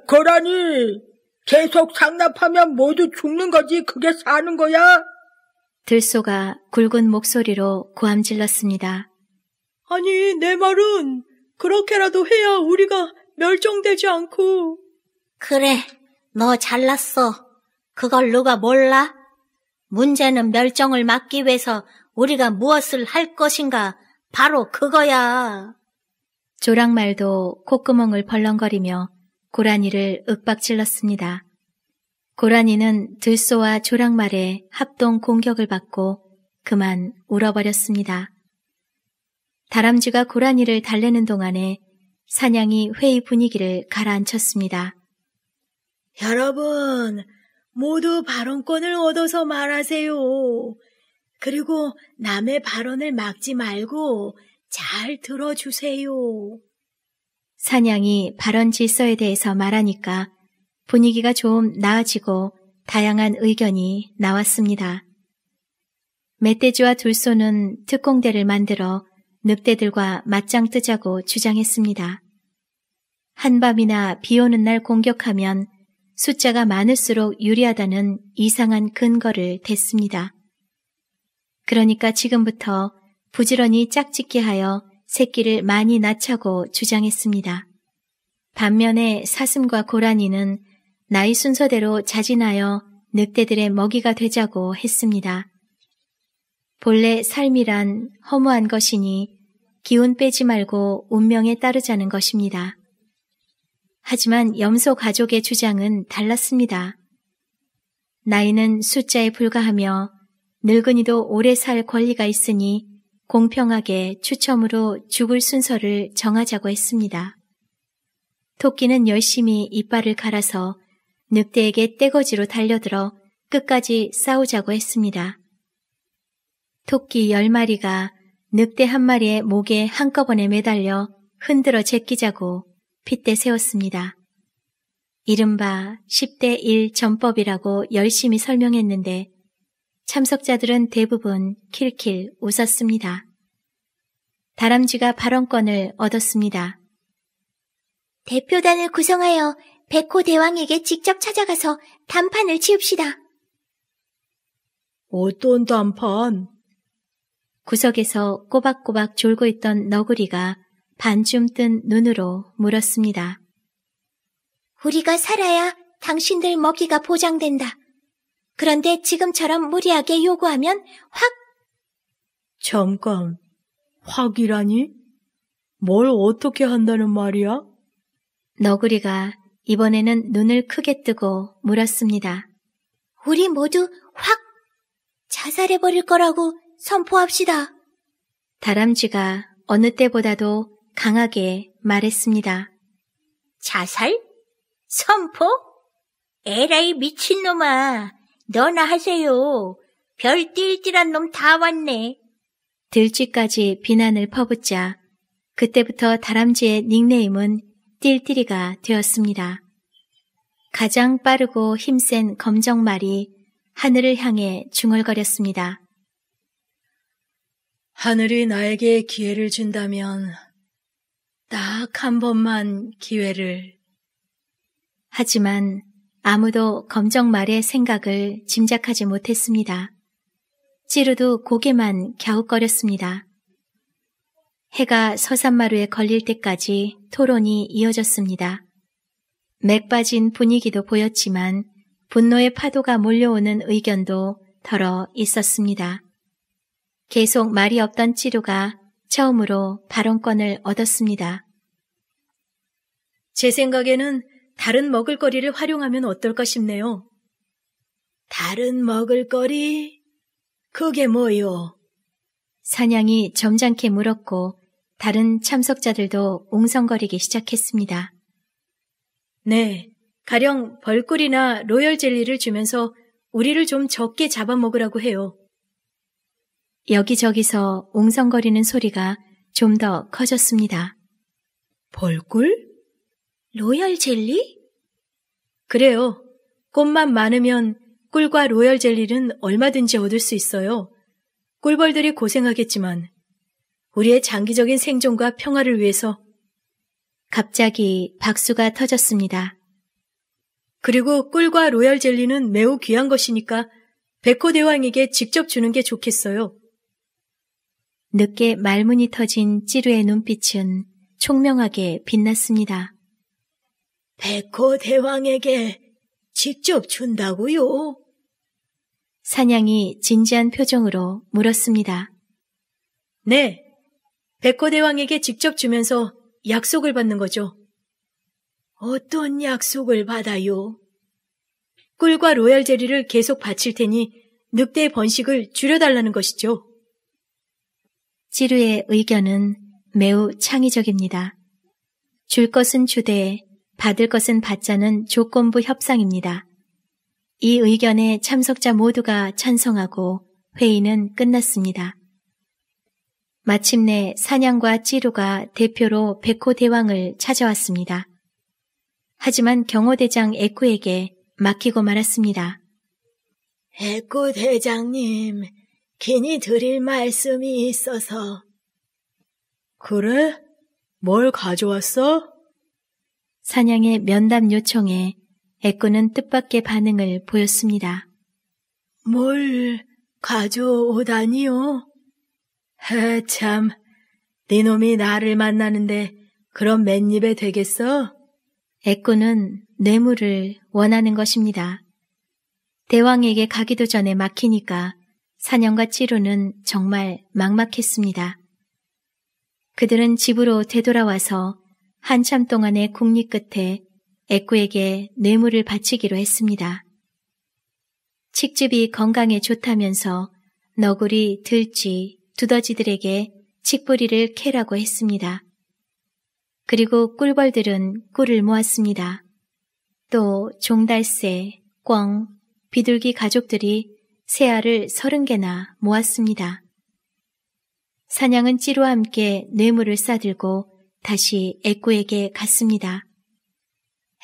거라니. 계속 상납하면 모두 죽는 거지. 그게 사는 거야? 들소가 굵은 목소리로 고함질렀습니다. 아니, 내 말은 그렇게라도 해야 우리가 멸종되지 않고. 그래, 너 잘났어. 그걸 누가 몰라? 문제는 멸종을 막기 위해서 우리가 무엇을 할 것인가 바로 그거야. 조랑말도 콧구멍을 벌렁거리며 고라니를 윽박질렀습니다. 고라니는 들소와 조랑말의 합동 공격을 받고 그만 울어버렸습니다. 다람쥐가 고라니를 달래는 동안에 사냥이 회의 분위기를 가라앉혔습니다. 여러분, 모두 발언권을 얻어서 말하세요. 그리고 남의 발언을 막지 말고 잘 들어주세요. 사냥이 발언 질서에 대해서 말하니까 분위기가 좀 나아지고 다양한 의견이 나왔습니다. 멧돼지와 둘소는 특공대를 만들어 늑대들과 맞짱 뜨자고 주장했습니다. 한밤이나 비 오는 날 공격하면 숫자가 많을수록 유리하다는 이상한 근거를 댔습니다. 그러니까 지금부터 부지런히 짝짓기 하여 새끼를 많이 낳자고 주장했습니다. 반면에 사슴과 고라니는 나이 순서대로 자진하여 늑대들의 먹이가 되자고 했습니다. 본래 삶이란 허무한 것이니 기운 빼지 말고 운명에 따르자는 것입니다. 하지만 염소 가족의 주장은 달랐습니다. 나이는 숫자에 불과하며 늙은이도 오래 살 권리가 있으니 공평하게 추첨으로 죽을 순서를 정하자고 했습니다. 토끼는 열심히 이빨을 갈아서 늑대에게 떼거지로 달려들어 끝까지 싸우자고 했습니다. 토끼 열마리가 늑대 한 마리의 목에 한꺼번에 매달려 흔들어 제끼자고 핏대 세웠습니다. 이른바 10대 1 전법이라고 열심히 설명했는데 참석자들은 대부분 킬킬 웃었습니다. 다람쥐가 발언권을 얻었습니다. 대표단을 구성하여 백호 대왕에게 직접 찾아가서 단판을 치웁시다. 어떤 단판? 구석에서 꼬박꼬박 졸고 있던 너구리가 반쯤 뜬 눈으로 물었습니다. 우리가 살아야 당신들 먹이가 보장된다. 그런데 지금처럼 무리하게 요구하면 확! 잠깐, 확이라니? 뭘 어떻게 한다는 말이야? 너구리가 이번에는 눈을 크게 뜨고 물었습니다. 우리 모두 확! 자살해버릴 거라고 선포합시다. 다람쥐가 어느 때보다도 강하게 말했습니다. 자살? 선포? 에라이 미친놈아, 너나 하세요. 별 띨띨한 놈다 왔네. 들쥐까지 비난을 퍼붓자 그때부터 다람쥐의 닉네임은 띨띠리가 되었습니다. 가장 빠르고 힘센 검정말이 하늘을 향해 중얼거렸습니다. 하늘이 나에게 기회를 준다면 딱한 번만 기회를. 하지만 아무도 검정말의 생각을 짐작하지 못했습니다. 찌르도 고개만 갸웃거렸습니다. 해가 서산마루에 걸릴 때까지 토론이 이어졌습니다. 맥빠진 분위기도 보였지만 분노의 파도가 몰려오는 의견도 덜어 있었습니다. 계속 말이 없던 찌루가 처음으로 발언권을 얻었습니다. 제 생각에는 다른 먹을거리를 활용하면 어떨까 싶네요. 다른 먹을거리? 그게 뭐요? 사냥이 점잖게 물었고 다른 참석자들도 웅성거리기 시작했습니다. 네, 가령 벌꿀이나 로열 젤리를 주면서 우리를 좀 적게 잡아먹으라고 해요. 여기저기서 웅성거리는 소리가 좀 더 커졌습니다. 벌꿀? 로열 젤리? 그래요. 꽃만 많으면 꿀과 로열 젤리는 얼마든지 얻을 수 있어요. 꿀벌들이 고생하겠지만 우리의 장기적인 생존과 평화를 위해서 갑자기 박수가 터졌습니다. 그리고 꿀과 로열 젤리는 매우 귀한 것이니까 백호 대왕에게 직접 주는 게 좋겠어요. 늦게 말문이 터진 찌루의 눈빛은 총명하게 빛났습니다. 백호 대왕에게 직접 준다고요? 사냥이 진지한 표정으로 물었습니다. 네, 백호 대왕에게 직접 주면서 약속을 받는 거죠. 어떤 약속을 받아요? 꿀과 로얄 제리를 계속 바칠 테니 늑대의 번식을 줄여달라는 것이죠. 찌루의 의견은 매우 창의적입니다. 줄 것은 주되 받을 것은 받자는 조건부 협상입니다. 이 의견에 참석자 모두가 찬성하고 회의는 끝났습니다. 마침내 사냥과 찌루가 대표로 백호 대왕을 찾아왔습니다. 하지만 경호대장 에쿠에게 막히고 말았습니다. 에쿠 대장님, 괜히 드릴 말씀이 있어서. 그래? 뭘 가져왔어? 사냥의 면담 요청에 애꾸는 뜻밖의 반응을 보였습니다. 뭘 가져오다니요? 해참, 네 놈이 나를 만나는데 그런 맨입에 되겠어? 애꾸는 뇌물을 원하는 것입니다. 대왕에게 가기도 전에 막히니까 사냥과 치료는 정말 막막했습니다. 그들은 집으로 되돌아와서 한참 동안의 국립 끝에 애꾸에게 뇌물을 바치기로 했습니다. 칡즙이 건강에 좋다면서 너구리, 들쥐, 두더지들에게 칡뿌리를 캐라고 했습니다. 그리고 꿀벌들은 꿀을 모았습니다. 또 종달새, 꿩, 비둘기 가족들이 새 알을 서른 개나 모았습니다. 사냥은 찌로와 함께 뇌물을 싸들고 다시 애꾸에게 갔습니다.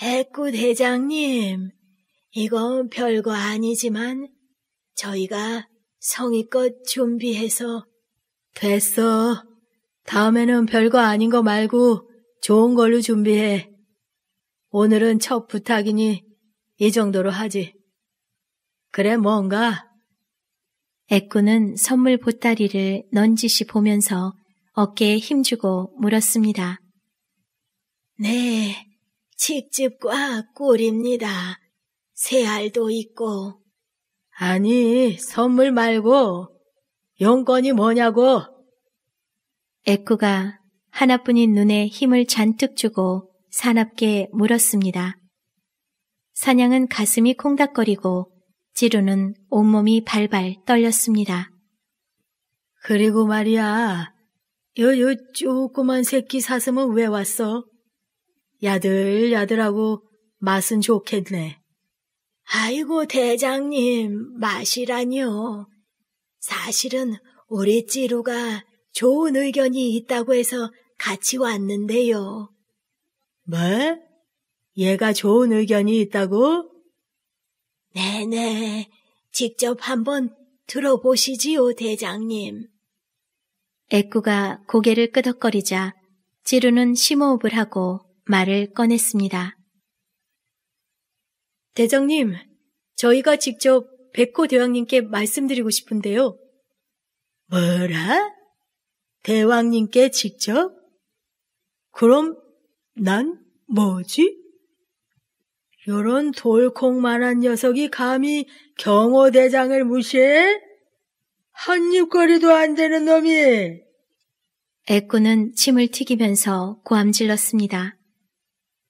애꾸 대장님, 이건 별거 아니지만 저희가 성의껏 준비해서 됐어. 다음에는 별거 아닌 거 말고 좋은 걸로 준비해. 오늘은 첫 부탁이니 이 정도로 하지. 그래 뭔가 애꾸는 선물 보따리를 넌지시 보면서 어깨에 힘주고 물었습니다. 네, 직즙과 꿀입니다. 새알도 있고. 아니, 선물 말고 용건이 뭐냐고. 애꾸가 하나뿐인 눈에 힘을 잔뜩 주고 사납게 물었습니다. 사냥은 가슴이 콩닥거리고 지루는 온몸이 발발 떨렸습니다. 그리고 말이야, 여유 조그만 새끼 사슴은 왜 왔어? 야들야들하고 맛은 좋겠네. 아이고, 대장님, 맛이라뇨. 사실은 우리 찌루가 좋은 의견이 있다고 해서 같이 왔는데요. 뭐? 얘가 좋은 의견이 있다고? 네네, 직접 한번 들어보시지요, 대장님. 에쿠가 고개를 끄덕거리자 지루는 심호흡을 하고 말을 꺼냈습니다. 대장님, 저희가 직접 백호 대왕님께 말씀드리고 싶은데요. 뭐라? 대왕님께 직접? 그럼 난 뭐지? 요런 돌콩만한 녀석이 감히 경호대장을 무시해? 한입거리도 안 되는 놈이! 애꾸는 침을 튀기면서 고함질렀습니다.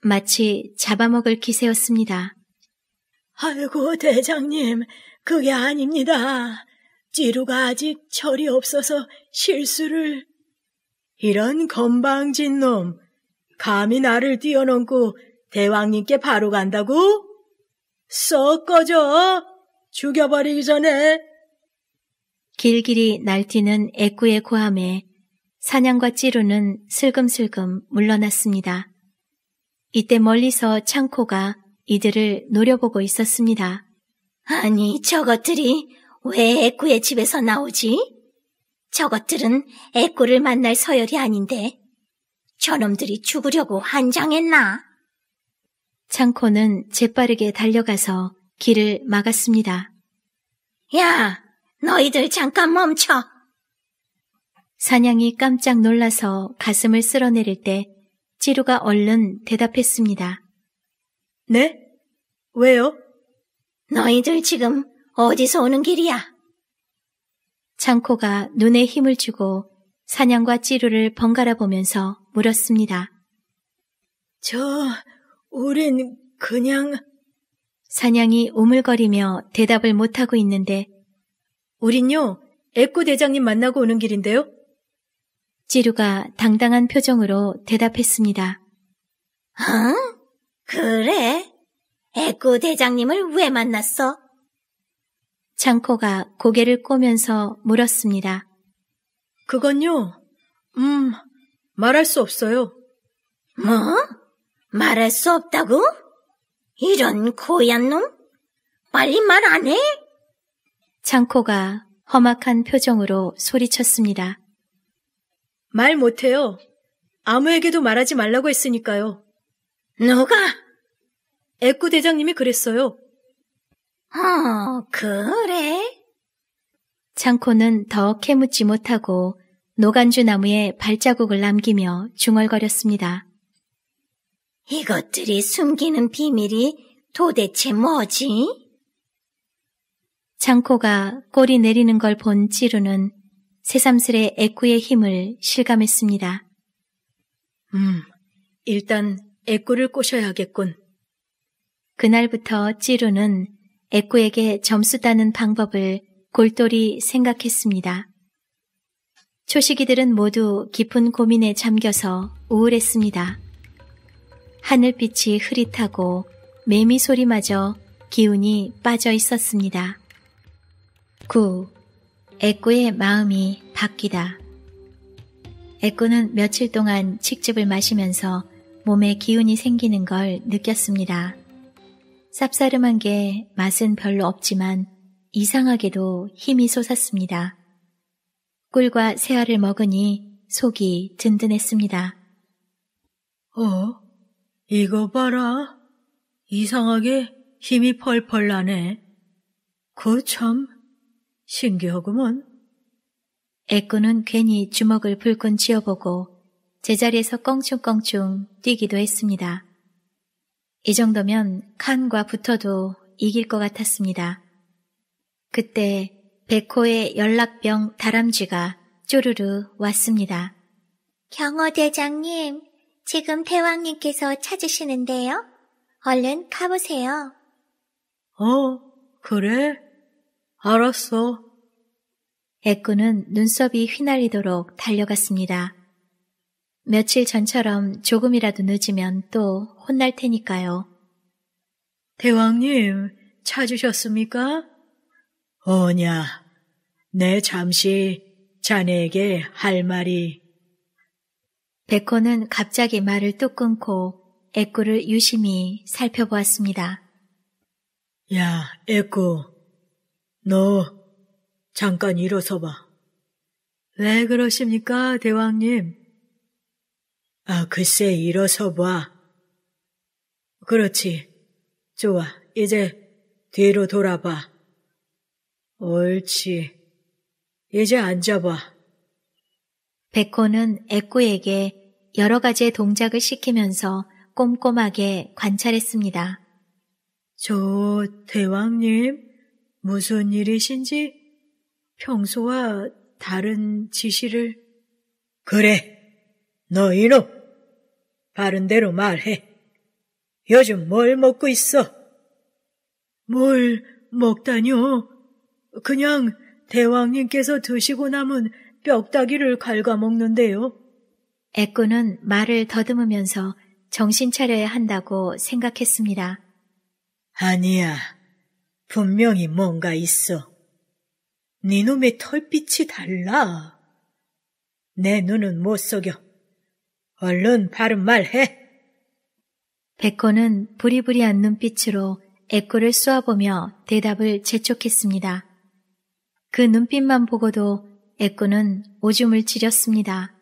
마치 잡아먹을 기세였습니다. 아이고 대장님, 그게 아닙니다. 찌루가 아직 철이 없어서 실수를... 이런 건방진 놈, 감히 나를 뛰어넘고 대왕님께 바로 간다고? 썩 꺼져! 죽여버리기 전에! 길길이 날뛰는 애꾸의 고함에 사냥과 찌루는 슬금슬금 물러났습니다. 이때 멀리서 창코가 이들을 노려보고 있었습니다. 아니, 저것들이 왜 애꾸의 집에서 나오지? 저것들은 애꾸를 만날 서열이 아닌데 저놈들이 죽으려고 한장했나? 창코는 재빠르게 달려가서 길을 막았습니다. 야! 너희들 잠깐 멈춰! 사냥이 깜짝 놀라서 가슴을 쓸어내릴 때 찌루가 얼른 대답했습니다. 네? 왜요? 너희들 지금 어디서 오는 길이야? 창코가 눈에 힘을 주고 사냥과 찌루를 번갈아 보면서 물었습니다. 저 우린 그냥 사냥이 오물거리며 대답을 못하고 있는데 우린요 애꾸 대장님 만나고 오는 길인데요. 찌루가 당당한 표정으로 대답했습니다. 응? 어? 그래? 애꾸 대장님을 왜 만났어? 창코가 고개를 꼬면서 물었습니다. 그건요, 음, 말할 수 없어요. 뭐? 말할 수 없다고? 이런 고얀 놈? 빨리 말 안 해? 창코가 험악한 표정으로 소리쳤습니다. 말 못해요. 아무에게도 말하지 말라고 했으니까요. 누가? 애꾸 대장님이 그랬어요. 어, 그래? 창코는 더 캐묻지 못하고 노간주 나무에 발자국을 남기며 중얼거렸습니다. 이것들이 숨기는 비밀이 도대체 뭐지? 장코가 꼬리 내리는 걸 본 찌루는 새삼스레 애꾸의 힘을 실감했습니다. 음, 일단 애꾸를 꼬셔야겠군. 그날부터 찌루는 애꾸에게 점수 따는 방법을 골똘히 생각했습니다. 초식이들은 모두 깊은 고민에 잠겨서 우울했습니다. 하늘빛이 흐릿하고 매미 소리마저 기운이 빠져 있었습니다. 9. 애꾸의 마음이 바뀌다. 애꾸는 며칠 동안 칡즙을 마시면서 몸에 기운이 생기는 걸 느꼈습니다. 쌉싸름한 게 맛은 별로 없지만 이상하게도 힘이 솟았습니다. 꿀과 새알을 먹으니 속이 든든했습니다. 어? 이거 봐라. 이상하게 힘이 펄펄 나네. 그 참 신기하구먼. 애꾸는 괜히 주먹을 불끈 쥐어보고 제자리에서 껑충껑충 뛰기도 했습니다. 이 정도면 칸과 붙어도 이길 것 같았습니다. 그때 백호의 연락병 다람쥐가 쪼르르 왔습니다. 경호 대장님, 지금 대왕님께서 찾으시는데요. 얼른 가보세요. 어, 그래? 알았어. 애꾸는 눈썹이 휘날리도록 달려갔습니다. 며칠 전처럼 조금이라도 늦으면 또 혼날 테니까요. 대왕님, 찾으셨습니까? 오냐, 내 잠시 자네에게 할 말이 백호는 갑자기 말을 뚝 끊고 애꾸를 유심히 살펴보았습니다. 야, 애꾸. 너 잠깐 일어서봐. 왜 그러십니까, 대왕님? 아, 글쎄, 일어서봐. 그렇지. 좋아. 이제 뒤로 돌아봐. 옳지. 이제 앉아봐. 백호는 애꾸에게 여러 가지의 동작을 시키면서 꼼꼼하게 관찰했습니다. 저 대왕님, 무슨 일이신지 평소와 다른 지시를... 그래, 너 이놈, 바른대로 말해. 요즘 뭘 먹고 있어? 뭘 먹다뇨? 그냥 대왕님께서 드시고 남은 뼈다귀를 갉아먹는데요. 에꾸는 말을 더듬으면서 정신 차려야 한다고 생각했습니다. 아니야. 분명히 뭔가 있어. 네 놈의 털빛이 달라. 내 눈은 못 속여. 얼른 바른 말해. 백호는 부리부리한 눈빛으로 에꾸를 쏘아보며 대답을 재촉했습니다. 그 눈빛만 보고도 에꾸는 오줌을 지렸습니다.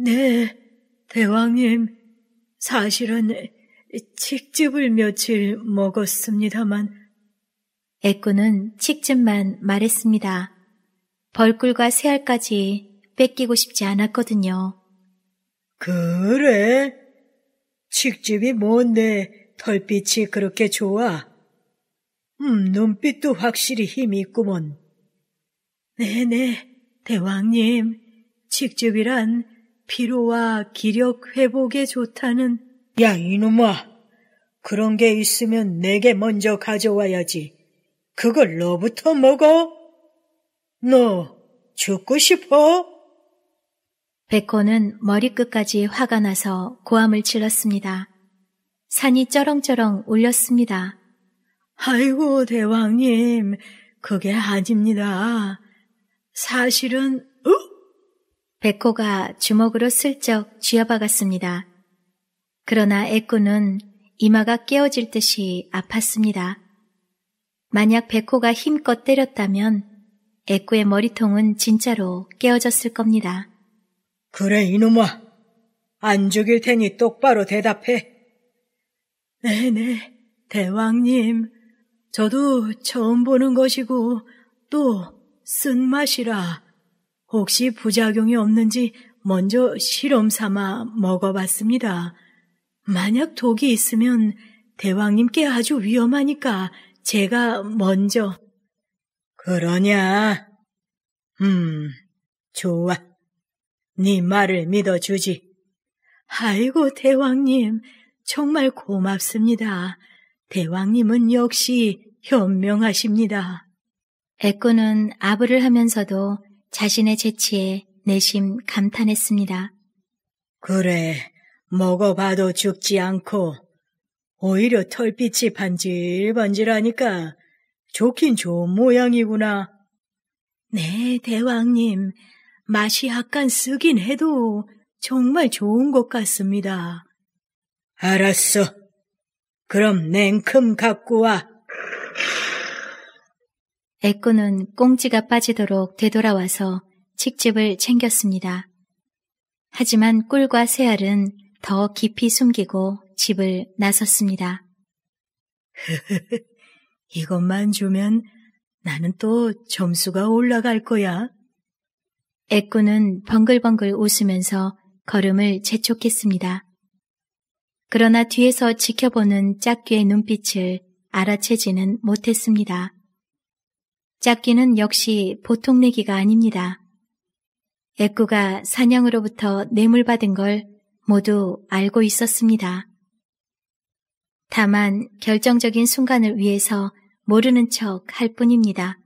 네, 대왕님. 사실은 칡즙을 며칠 먹었습니다만. 애꾸는 칡즙만 말했습니다. 벌꿀과 새알까지 뺏기고 싶지 않았거든요. 그래? 칡즙이 뭔데 털빛이 그렇게 좋아? 음, 눈빛도 확실히 힘이 있구먼. 네네, 네, 대왕님. 칡즙이란 피로와 기력 회복에 좋다는 야 이놈아 그런 게 있으면 내게 먼저 가져와야지 그걸 너부터 먹어 너 죽고 싶어? 베코는 머리끝까지 화가 나서 고함을 질렀습니다. 산이 쩌렁쩌렁 울렸습니다. 아이고 대왕님 그게 아닙니다. 사실은 백호가 주먹으로 슬쩍 쥐어박았습니다. 그러나 애꾸는 이마가 깨어질 듯이 아팠습니다. 만약 백호가 힘껏 때렸다면 애꾸의 머리통은 진짜로 깨어졌을 겁니다. 그래 이놈아 안 죽일 테니 똑바로 대답해. 네네 네, 대왕님 저도 처음 보는 것이고 또 쓴맛이라 혹시 부작용이 없는지 먼저 실험 삼아 먹어봤습니다. 만약 독이 있으면 대왕님께 아주 위험하니까 제가 먼저. 그러냐? 음, 좋아. 네 말을 믿어주지. 아이고, 대왕님. 정말 고맙습니다. 대왕님은 역시 현명하십니다. 에꾸는 아부를 하면서도 자신의 재치에 내심 감탄했습니다. 그래, 먹어봐도 죽지 않고 오히려 털빛이 반질반질하니까 좋긴 좋은 모양이구나. 네, 대왕님. 맛이 약간 쓰긴 해도 정말 좋은 것 같습니다. 알았어. 그럼 냉큼 갖고 와. 애꾸는 꽁지가 빠지도록 되돌아와서 칡집을 챙겼습니다. 하지만 꿀과 새알은 더 깊이 숨기고 집을 나섰습니다. 이것만 주면 나는 또 점수가 올라갈 거야. 애꾸는 벙글벙글 웃으면서 걸음을 재촉했습니다. 그러나 뒤에서 지켜보는 짝귀의 눈빛을 알아채지는 못했습니다. 짝귀는 역시 보통 내기가 아닙니다. 애꾸가 사냥으로부터 뇌물받은 걸 모두 알고 있었습니다. 다만 결정적인 순간을 위해서 모르는 척 할 뿐입니다.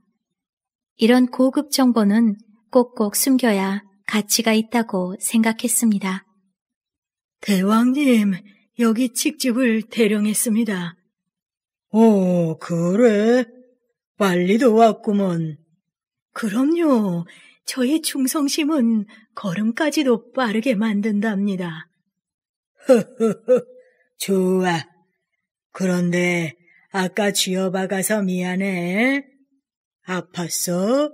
이런 고급 정보는 꼭꼭 숨겨야 가치가 있다고 생각했습니다. 대왕님, 여기 칡집을 대령했습니다. 오, 그래? 빨리도 왔구먼. 그럼요. 저의 충성심은 걸음까지도 빠르게 만든답니다. 허허허, 좋아. 그런데 아까 쥐어박아서 미안해. 아팠어?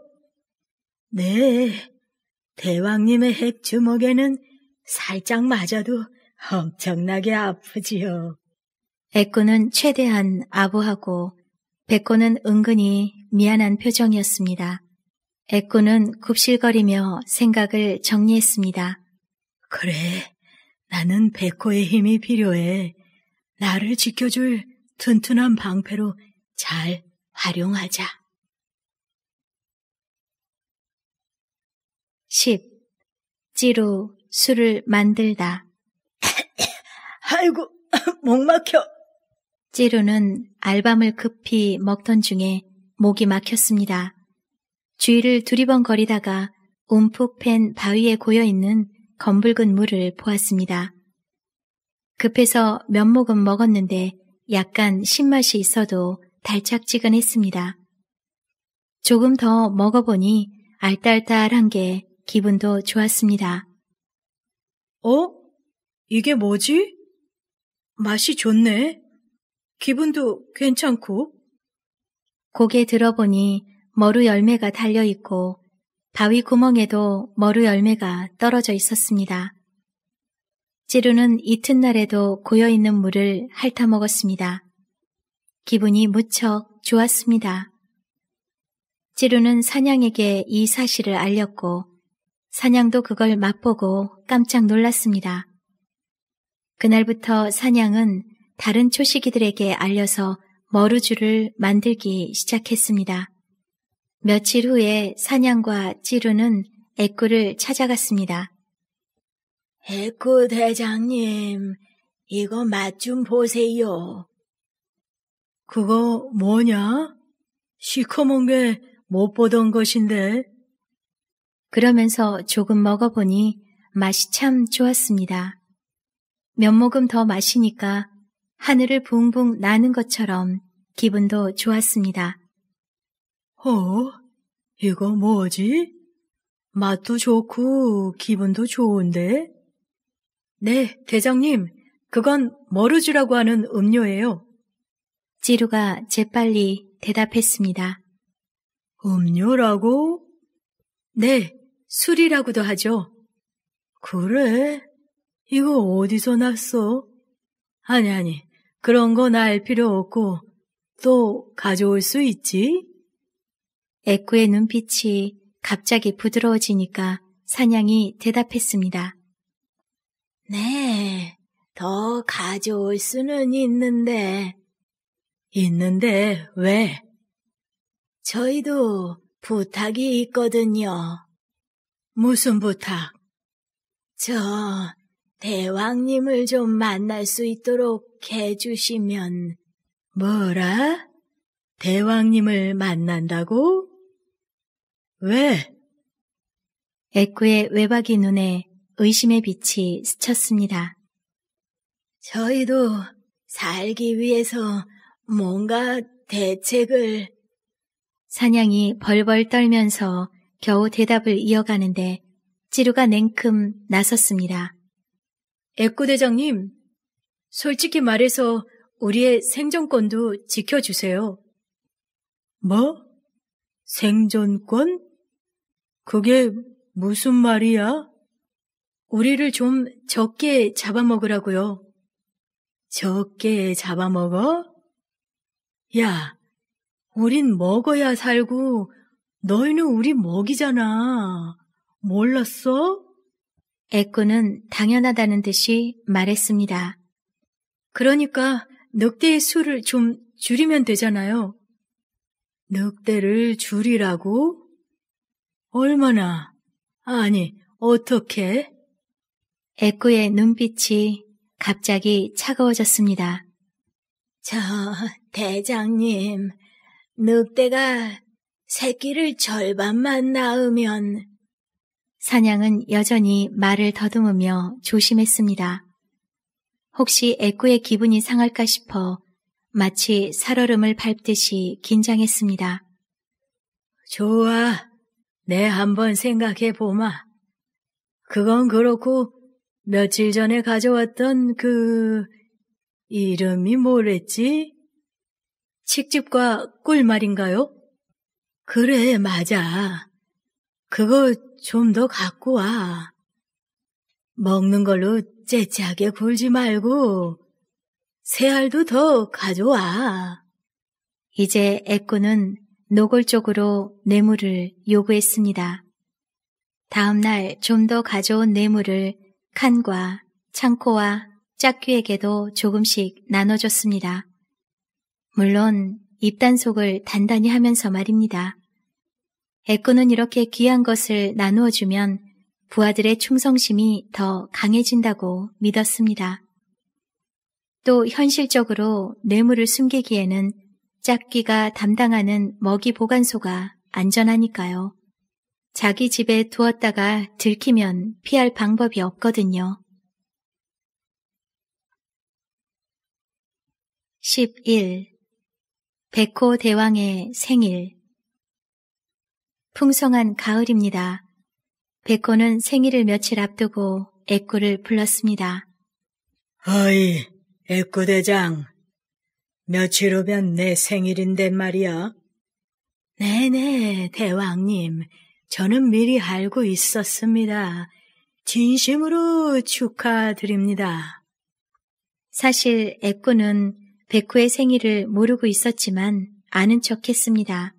네. 대왕님의 핵 주먹에는 살짝 맞아도 엄청나게 아프지요. 애꾸는 최대한 아부하고 백호는 은근히 미안한 표정이었습니다. 애꾸는 굽실거리며 생각을 정리했습니다. 그래, 나는 백호의 힘이 필요해. 나를 지켜줄 튼튼한 방패로 잘 활용하자. 10. 찌로 술을 만들다. 아이고, 목 막혀. 찌루는 알밤을 급히 먹던 중에 목이 막혔습니다. 주위를 두리번거리다가 움푹 팬 바위에 고여있는 검붉은 물을 보았습니다. 급해서 몇 모금 먹었는데 약간 신맛이 있어도 달짝지근했습니다. 조금 더 먹어보니 알딸딸한 게 기분도 좋았습니다. 어? 이게 뭐지? 맛이 좋네. 기분도 괜찮고. 고개 들어보니 머루 열매가 달려있고 바위 구멍에도 머루 열매가 떨어져 있었습니다. 찌루는 이튿날에도 고여있는 물을 핥아먹었습니다. 기분이 무척 좋았습니다. 찌루는 사냥에게 이 사실을 알렸고 사냥도 그걸 맛보고 깜짝 놀랐습니다. 그날부터 사냥은 다른 초식이들에게 알려서 머루주를 만들기 시작했습니다. 며칠 후에 사냥과 찌루는 애꾸를 찾아갔습니다. 애꾸 대장님, 이거 맛 좀 보세요. 그거 뭐냐? 시커먼 게 못 보던 것인데. 그러면서 조금 먹어보니 맛이 참 좋았습니다. 몇 모금 더 마시니까 하늘을 붕붕 나는 것처럼 기분도 좋았습니다. 어? 이거 뭐지? 맛도 좋고 기분도 좋은데? 네, 대장님. 그건 머루주라고 하는 음료예요. 지루가 재빨리 대답했습니다. 음료라고? 네, 술이라고도 하죠. 그래? 이거 어디서 났어? 아니, 아니. 그런 건 알 필요 없고 또 가져올 수 있지? 에코의 눈빛이 갑자기 부드러워지니까 사냥이 대답했습니다. 네, 더 가져올 수는 있는데. 있는데 왜? 저희도 부탁이 있거든요. 무슨 부탁? 저 대왕님을 좀 만날 수 있도록 해주시면. 뭐라? 대왕님을 만난다고? 왜? 에쿠의 외박이 눈에 의심의 빛이 스쳤습니다. 저희도 살기 위해서 뭔가 대책을 사냥이 벌벌 떨면서 겨우 대답을 이어가는데 찌루가 냉큼 나섰습니다. 애꾸대장님, 솔직히 말해서 우리의 생존권도 지켜주세요. 뭐? 생존권? 그게 무슨 말이야? 우리를 좀 적게 잡아먹으라고요. 적게 잡아먹어? 야, 우린 먹어야 살고 너희는 우리 먹이잖아. 몰랐어? 에코는 당연하다는 듯이 말했습니다. 그러니까 늑대의 수를 좀 줄이면 되잖아요. 늑대를 줄이라고? 얼마나? 아니, 어떻게? 에코의 눈빛이 갑자기 차가워졌습니다. 저 대장님, 늑대가 새끼를 절반만 낳으면 사냥은 여전히 말을 더듬으며 조심했습니다. 혹시 애꾸의 기분이 상할까 싶어 마치 살얼음을 밟듯이 긴장했습니다. 좋아, 내 한번 생각해 보마. 그건 그렇고 며칠 전에 가져왔던 그 이름이 뭐랬지? 칡즙과 꿀 말인가요? 그래, 맞아. 그거 좀더 갖고 와. 먹는 걸로 째째하게 굴지 말고 새알도 더 가져와. 이제 애꾸는 노골적으로 뇌물을 요구했습니다. 다음 날 좀 더 가져온 뇌물을 칸과 창코와 짝귀에게도 조금씩 나눠줬습니다. 물론 입단속을 단단히 하면서 말입니다. 애꾸는 이렇게 귀한 것을 나누어 주면 부하들의 충성심이 더 강해진다고 믿었습니다. 또 현실적으로 뇌물을 숨기기에는 짝귀가 담당하는 먹이 보관소가 안전하니까요. 자기 집에 두었다가 들키면 피할 방법이 없거든요. 11. 백호 대왕의 생일 풍성한 가을입니다. 백호는 생일을 며칠 앞두고 애꾸를 불렀습니다. 어이, 애꾸 대장. 며칠 후면 내 생일인데 말이야. 네네, 대왕님. 저는 미리 알고 있었습니다. 진심으로 축하드립니다. 사실 애꾸는 백호의 생일을 모르고 있었지만 아는 척 했습니다.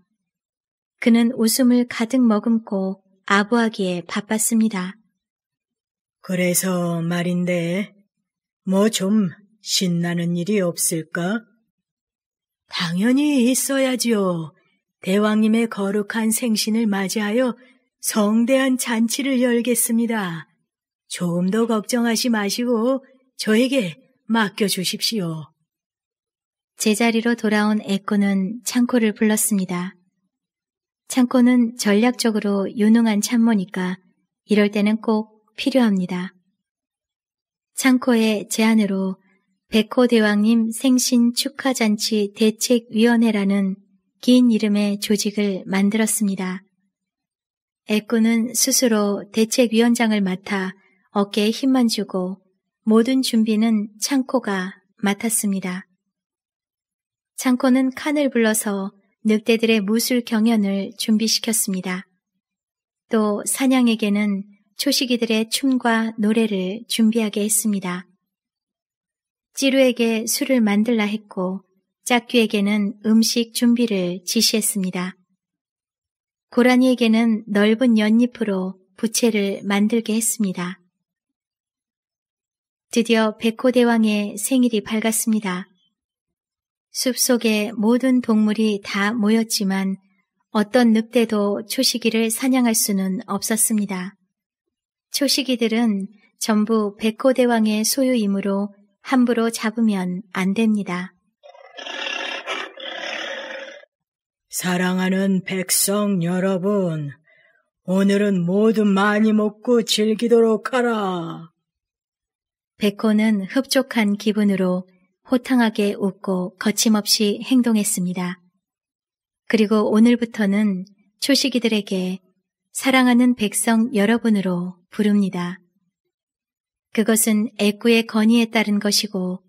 그는 웃음을 가득 머금고 아부하기에 바빴습니다. 그래서 말인데, 뭐 좀 신나는 일이 없을까? 당연히 있어야지요. 대왕님의 거룩한 생신을 맞이하여 성대한 잔치를 열겠습니다. 조금도 걱정하지 마시고 저에게 맡겨주십시오. 제자리로 돌아온 에코는창고를 불렀습니다. 창고는 전략적으로 유능한 참모니까 이럴 때는 꼭 필요합니다. 창고의 제안으로 백호 대왕님 생신 축하잔치 대책위원회라는 긴 이름의 조직을 만들었습니다. 애꾸는 스스로 대책위원장을 맡아 어깨에 힘만 주고 모든 준비는 창코가 맡았습니다. 창코는 칸을 불러서 늑대들의 무술 경연을 준비시켰습니다. 또 사냥에게는 초식이들의 춤과 노래를 준비하게 했습니다. 찌루에게 술을 만들라 했고 짝귀에게는 음식 준비를 지시했습니다. 고라니에게는 넓은 연잎으로 부채를 만들게 했습니다. 드디어 백호대왕의 생일이 밝았습니다. 숲속의 모든 동물이 다 모였지만 어떤 늑대도 초식이를 사냥할 수는 없었습니다. 초식이들은 전부 백호대왕의 소유이므로 함부로 잡으면 안 됩니다. 사랑하는 백성 여러분, 오늘은 모두 많이 먹고 즐기도록 하라. 백호는 흡족한 기분으로 호탕하게 웃고 거침없이 행동했습니다. 그리고 오늘부터는 초식이들에게 사랑하는 백성 여러분으로 부릅니다. 그것은 애꾸의 건의에 따른 것이고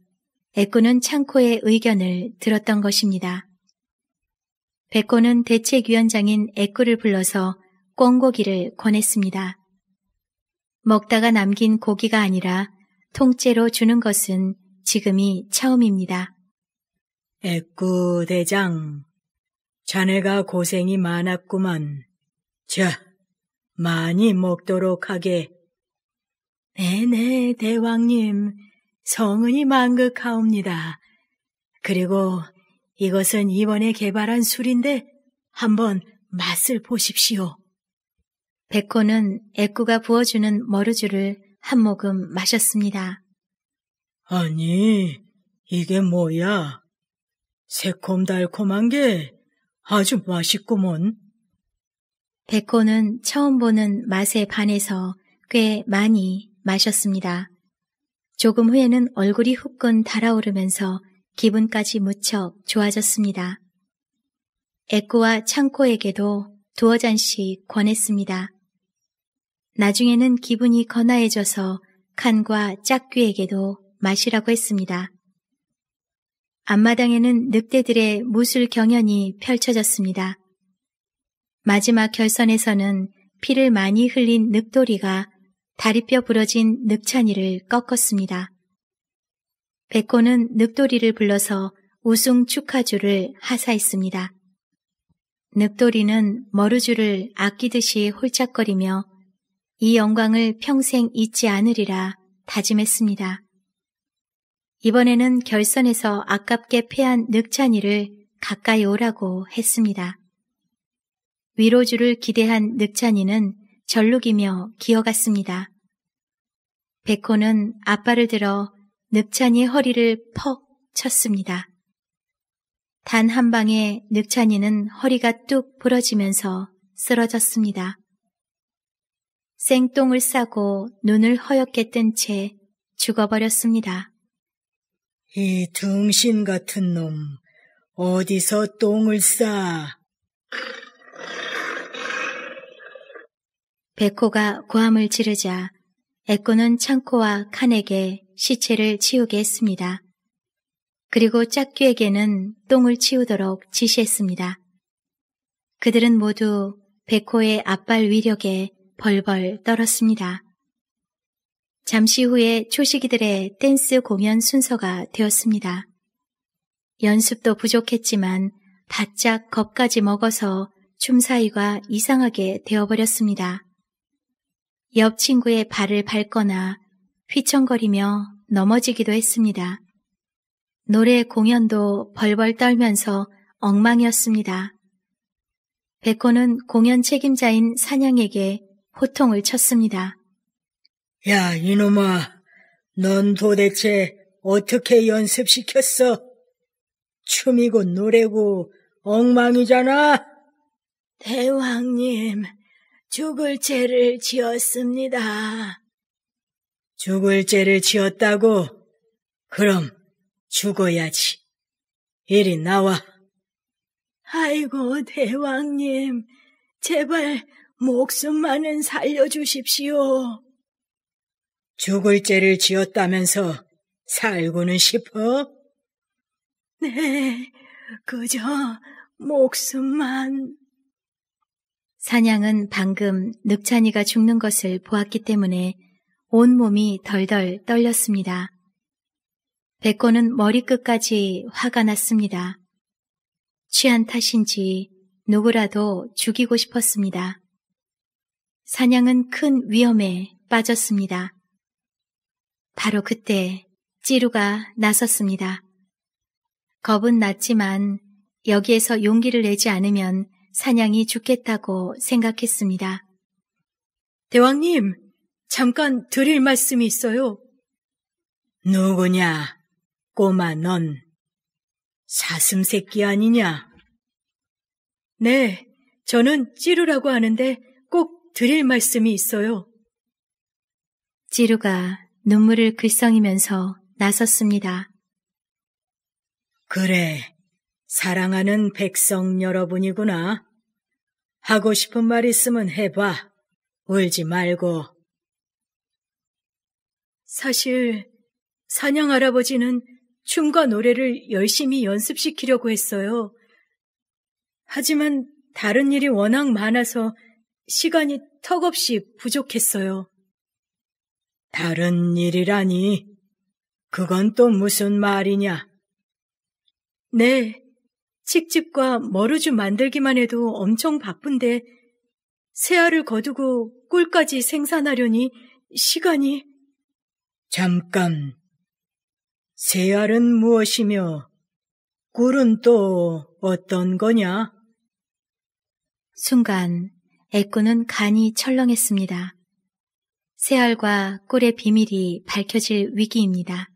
애꾸는 창코의 의견을 들었던 것입니다. 백호는 대책위원장인 애꾸를 불러서 꿩고기를 권했습니다. 먹다가 남긴 고기가 아니라 통째로 주는 것은 지금이 처음입니다. 애꾸 대장, 자네가 고생이 많았구만. 자, 많이 먹도록 하게. 네네, 대왕님. 성은이 만극하옵니다. 그리고 이것은 이번에 개발한 술인데 한번 맛을 보십시오. 백호는 애꾸가 부어주는 머루주를 한 모금 마셨습니다. 아니, 이게 뭐야? 새콤달콤한 게 아주 맛있구먼. 백호는 처음 보는 맛에 반해서 꽤 많이 마셨습니다. 조금 후에는 얼굴이 후끈 달아오르면서 기분까지 무척 좋아졌습니다. 애꾸와 창코에게도 두어 잔씩 권했습니다. 나중에는 기분이 거나해져서 칸과 짝귀에게도 마시라고 했습니다. 앞마당에는 늑대들의 무술 경연이 펼쳐졌습니다. 마지막 결선에서는 피를 많이 흘린 늑돌이가 다리뼈 부러진 늑찬이를 꺾었습니다. 백호는 늑돌이를 불러서 우승 축하주를 하사했습니다. 늑돌이는 머루주를 아끼듯이 홀짝거리며 이 영광을 평생 잊지 않으리라 다짐했습니다. 이번에는 결선에서 아깝게 패한 늑찬이를 가까이 오라고 했습니다. 위로주를 기대한 늑찬이는 절룩이며 기어갔습니다. 백호는 아빠를 들어 늑찬이의 허리를 퍽 쳤습니다. 단 한 방에 늑찬이는 허리가 뚝 부러지면서 쓰러졌습니다. 생똥을 싸고 눈을 허옇게 뜬 채 죽어버렸습니다. 이 등신 같은 놈, 어디서 똥을 싸? 백호가 고함을 지르자 에코는 창코와 칸에게 시체를 치우게 했습니다. 그리고 짝귀에게는 똥을 치우도록 지시했습니다. 그들은 모두 백호의 앞발 위력에 벌벌 떨었습니다. 잠시 후에 초식이들의 댄스 공연 순서가 되었습니다. 연습도 부족했지만 바짝 겁까지 먹어서 춤 사이가 이상하게 되어버렸습니다. 옆 친구의 발을 밟거나 휘청거리며 넘어지기도 했습니다. 노래 공연도 벌벌 떨면서 엉망이었습니다. 백호는 공연 책임자인 사냥에게 호통을 쳤습니다. 야, 이놈아, 넌 도대체 어떻게 연습시켰어? 춤이고 노래고 엉망이잖아. 대왕님, 네, 죽을 죄를 지었습니다. 죽을 죄를 지었다고? 그럼 죽어야지. 이리 나와. 아이고, 대왕님, 네, 제발 목숨만은 살려주십시오. 죽을 죄를 지었다면서 살고는 싶어? 네, 그저 목숨만. 사냥은 방금 늑찬이가 죽는 것을 보았기 때문에 온몸이 덜덜 떨렸습니다. 백호는 머리끝까지 화가 났습니다. 취한 탓인지 누구라도 죽이고 싶었습니다. 사냥은 큰 위험에 빠졌습니다. 바로 그때 찌루가 나섰습니다. 겁은 났지만 여기에서 용기를 내지 않으면 사냥이 죽겠다고 생각했습니다. 대왕님, 잠깐 드릴 말씀이 있어요. 누구냐, 꼬마 넌. 사슴 새끼 아니냐? 네, 저는 찌루라고 하는데 꼭 드릴 말씀이 있어요. 찌루가 눈물을 글썽이면서 나섰습니다. 그래, 사랑하는 백성 여러분이구나. 하고 싶은 말 있으면 해봐. 울지 말고. 사실 선영 할아버지는 춤과 노래를 열심히 연습시키려고 했어요. 하지만 다른 일이 워낙 많아서 시간이 턱없이 부족했어요. 다른 일이라니. 그건 또 무슨 말이냐? 네. 칡집과 머루주 만들기만 해도 엄청 바쁜데 새알을 거두고 꿀까지 생산하려니 시간이 잠깐 새알은 무엇이며 꿀은 또 어떤 거냐? 순간 애꾸는 간이 철렁했습니다. 새알과 꿀의 비밀이 밝혀질 위기입니다.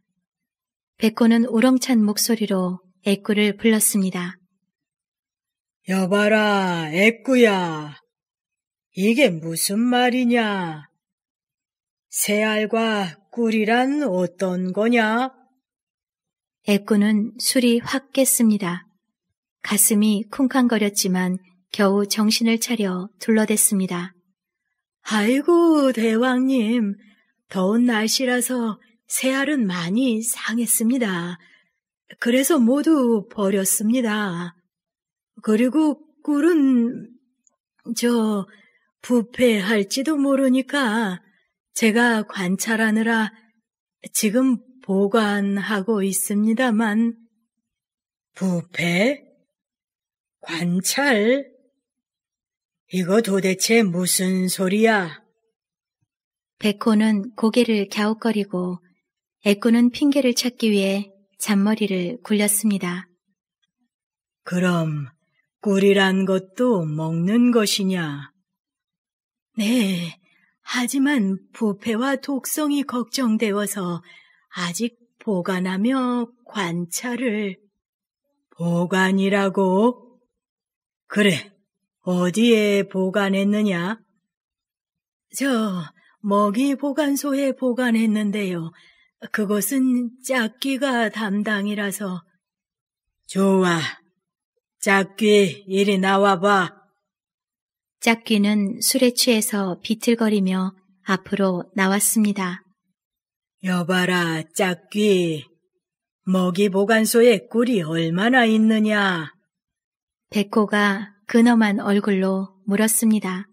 백호는 우렁찬 목소리로 애꾸를 불렀습니다. 여봐라, 애꾸야. 이게 무슨 말이냐? 새알과 꿀이란 어떤 거냐? 애꾸는 술이 확 깼습니다. 가슴이 쿵쾅거렸지만 겨우 정신을 차려 둘러댔습니다. 아이고, 대왕님. 더운 날씨라서 새알은 많이 상했습니다. 그래서 모두 버렸습니다. 그리고 꿀은 저 부패할지도 모르니까 제가 관찰하느라 지금 보관하고 있습니다만 부패? 관찰? 이거 도대체 무슨 소리야? 백호는 고개를 갸웃거리고 애꾸는 핑계를 찾기 위해 잔머리를 굴렸습니다. 그럼 꿀이란 것도 먹는 것이냐? 네, 하지만 부패와 독성이 걱정되어서 아직 보관하며 관찰을... 보관이라고? 그래, 어디에 보관했느냐? 저 먹이 보관소에 보관했는데요. 그곳은 짝귀가 담당이라서. 좋아. 짝귀, 이리 나와봐. 짝귀는 술에 취해서 비틀거리며 앞으로 나왔습니다. 여봐라, 짝귀. 먹이 보관소에 꿀이 얼마나 있느냐? 백호가 근엄한 얼굴로 물었습니다.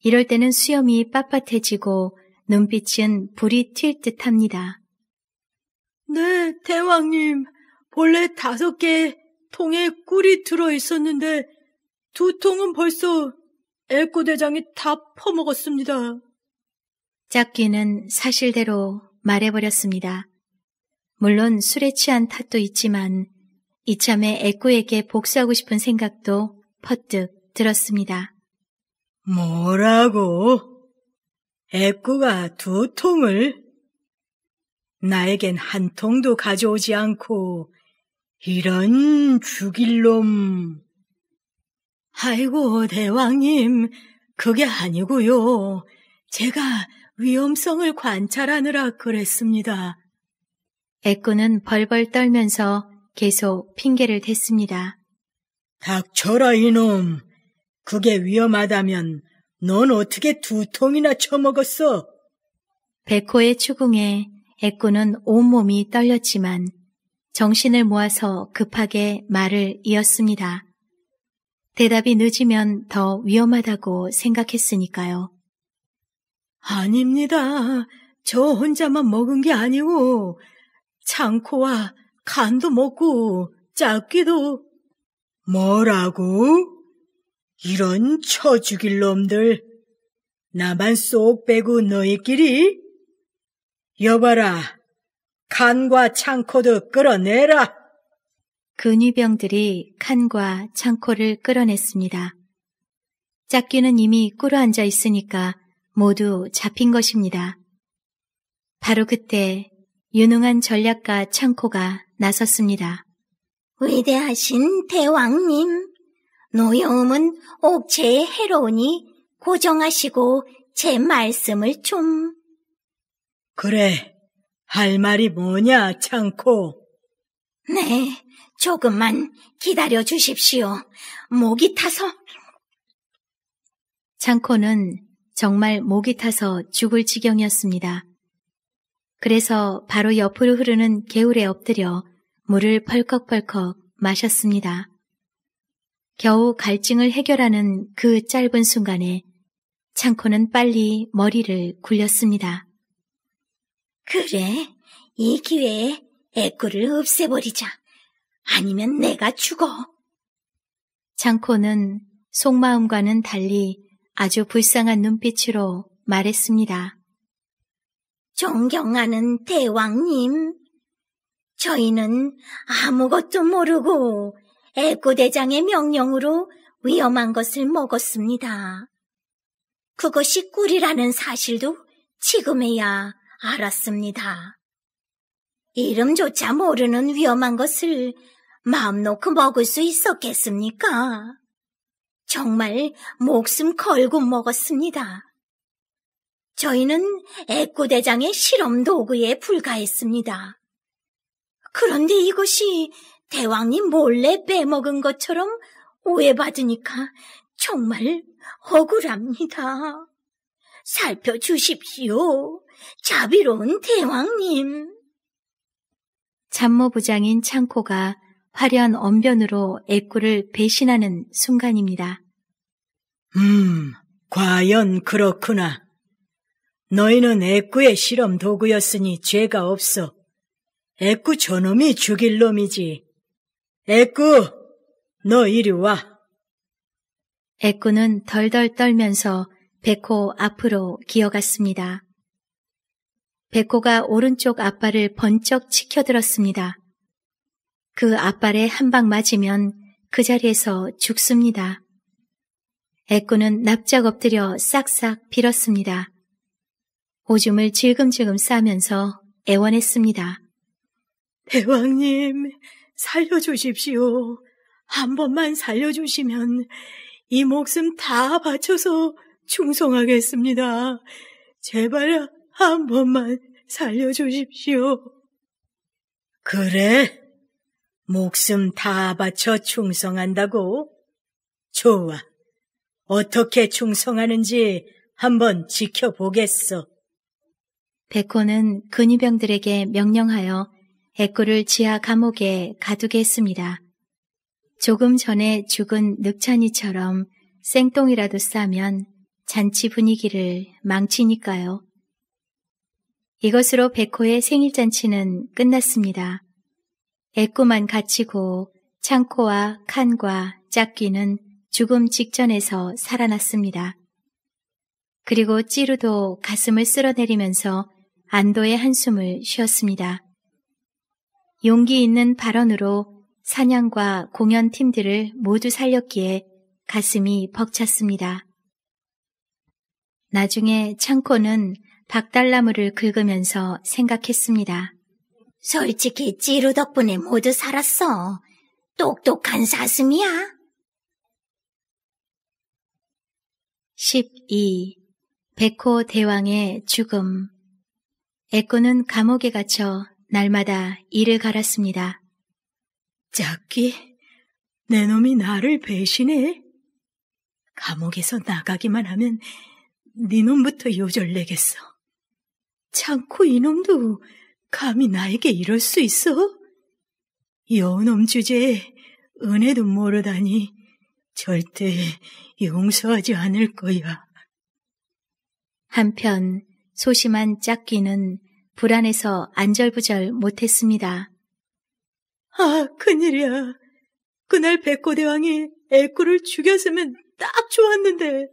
이럴 때는 수염이 빳빳해지고 눈빛은 불이 튈 듯합니다. 네, 대왕님. 본래 다섯 개 통에 꿀이 들어 있었는데 두 통은 벌써 애코 대장이 다 퍼먹었습니다. 짝귀는 사실대로 말해버렸습니다. 물론 술에 취한 탓도 있지만 이참에 애코에게 복수하고 싶은 생각도 퍼뜩 들었습니다. 뭐라고? 애꾸가 두 통을? 나에겐 한 통도 가져오지 않고 이런 죽일 놈. 아이고 대왕님, 그게 아니고요. 제가 위험성을 관찰하느라 그랬습니다. 애꾸는 벌벌 떨면서 계속 핑계를 댔습니다. 닥쳐라 이놈. 그게 위험하다면 넌 어떻게 두 통이나 처먹었어? 백호의 추궁에 애꾸는 온몸이 떨렸지만 정신을 모아서 급하게 말을 이었습니다. 대답이 늦으면 더 위험하다고 생각했으니까요. 아닙니다. 저 혼자만 먹은 게 아니고 창고와 간도 먹고 짝기도 뭐라고? 이런 쳐 죽일 놈들. 나만 쏙 빼고 너희끼리? 여봐라. 칸과 창코도 끌어내라. 근위병들이 칸과 창코를 끌어냈습니다. 짝귀는 이미 꿇어 앉아 있으니까 모두 잡힌 것입니다. 바로 그때 유능한 전략가 창코가 나섰습니다. 위대하신 대왕님, 노여움은 옥체의 해로우니 고정하시고 제 말씀을 좀. 그래, 할 말이 뭐냐, 창코? 네, 조금만 기다려 주십시오. 목이 타서. 창코는 정말 목이 타서 죽을 지경이었습니다. 그래서 바로 옆으로 흐르는 개울에 엎드려 물을 펄컥펄컥 마셨습니다. 겨우 갈증을 해결하는 그 짧은 순간에 창코는 빨리 머리를 굴렸습니다. 그래, 이 기회에 애꾸를 없애버리자. 아니면 내가 죽어. 창코는 속마음과는 달리 아주 불쌍한 눈빛으로 말했습니다. 존경하는 대왕님, 저희는 아무것도 모르고 애고대장의 명령으로 위험한 것을 먹었습니다. 그것이 꿀이라는 사실도 지금에야 알았습니다. 이름조차 모르는 위험한 것을 마음 놓고 먹을 수 있었겠습니까? 정말 목숨 걸고 먹었습니다. 저희는 애꾸대장의 실험 도구에 불과했습니다. 그런데 이것이 대왕님 몰래 빼먹은 것처럼 오해받으니까 정말 억울합니다. 살펴주십시오. 자비로운 대왕님. 참모 부장인 창코가 화려한 언변으로 애꾸를 배신하는 순간입니다. 음, 과연 그렇구나. 너희는 애꾸의 실험 도구였으니 죄가 없어. 애꾸 저놈이 죽일 놈이지. 애꾸, 너 이리 와. 애꾸는 덜덜 떨면서 백호 앞으로 기어갔습니다. 백호가 오른쪽 앞발을 번쩍 치켜들었습니다. 그 앞발에 한 방 맞으면 그 자리에서 죽습니다. 애꾸는 납작 엎드려 싹싹 빌었습니다. 오줌을 질금질금 싸면서 애원했습니다. 대왕님, 살려주십시오. 한 번만 살려주시면 이 목숨 다 바쳐서 충성하겠습니다. 제발 한 번만 살려주십시오. 그래? 목숨 다 바쳐 충성한다고? 좋아. 어떻게 충성하는지 한번 지켜보겠어. 백호는 근위병들에게 명령하여 애꾸를 지하 감옥에 가두겠습니다. 조금 전에 죽은 늑찬이처럼 생똥이라도 싸면 잔치 분위기를 망치니까요. 이것으로 백호의 생일잔치는 끝났습니다. 애꾸만 갇히고 창코와 칸과 짝귀는 죽음 직전에서 살아났습니다. 그리고 찌루도 가슴을 쓸어내리면서 안도의 한숨을 쉬었습니다. 용기 있는 발언으로 사냥과 공연 팀들을 모두 살렸기에 가슴이 벅찼습니다. 나중에 창코는 박달나무를 긁으면서 생각했습니다. 솔직히 찌루 덕분에 모두 살았어. 똑똑한 사슴이야. 12. 백호 대왕의 죽음 에코는 감옥에 갇혀 날마다 이를 갈았습니다. 짝기, 내 놈이 나를 배신해? 감옥에서 나가기만 하면 네 놈부터 요절내겠어. 참고 이놈도 감히 나에게 이럴 수 있어? 여놈 주제에 은혜도 모르다니 절대 용서하지 않을 거야. 한편 소심한 짝기는 불안해서 안절부절 못했습니다. 아, 큰일이야. 그날 백호대왕이 애꾸를 죽였으면 딱 좋았는데.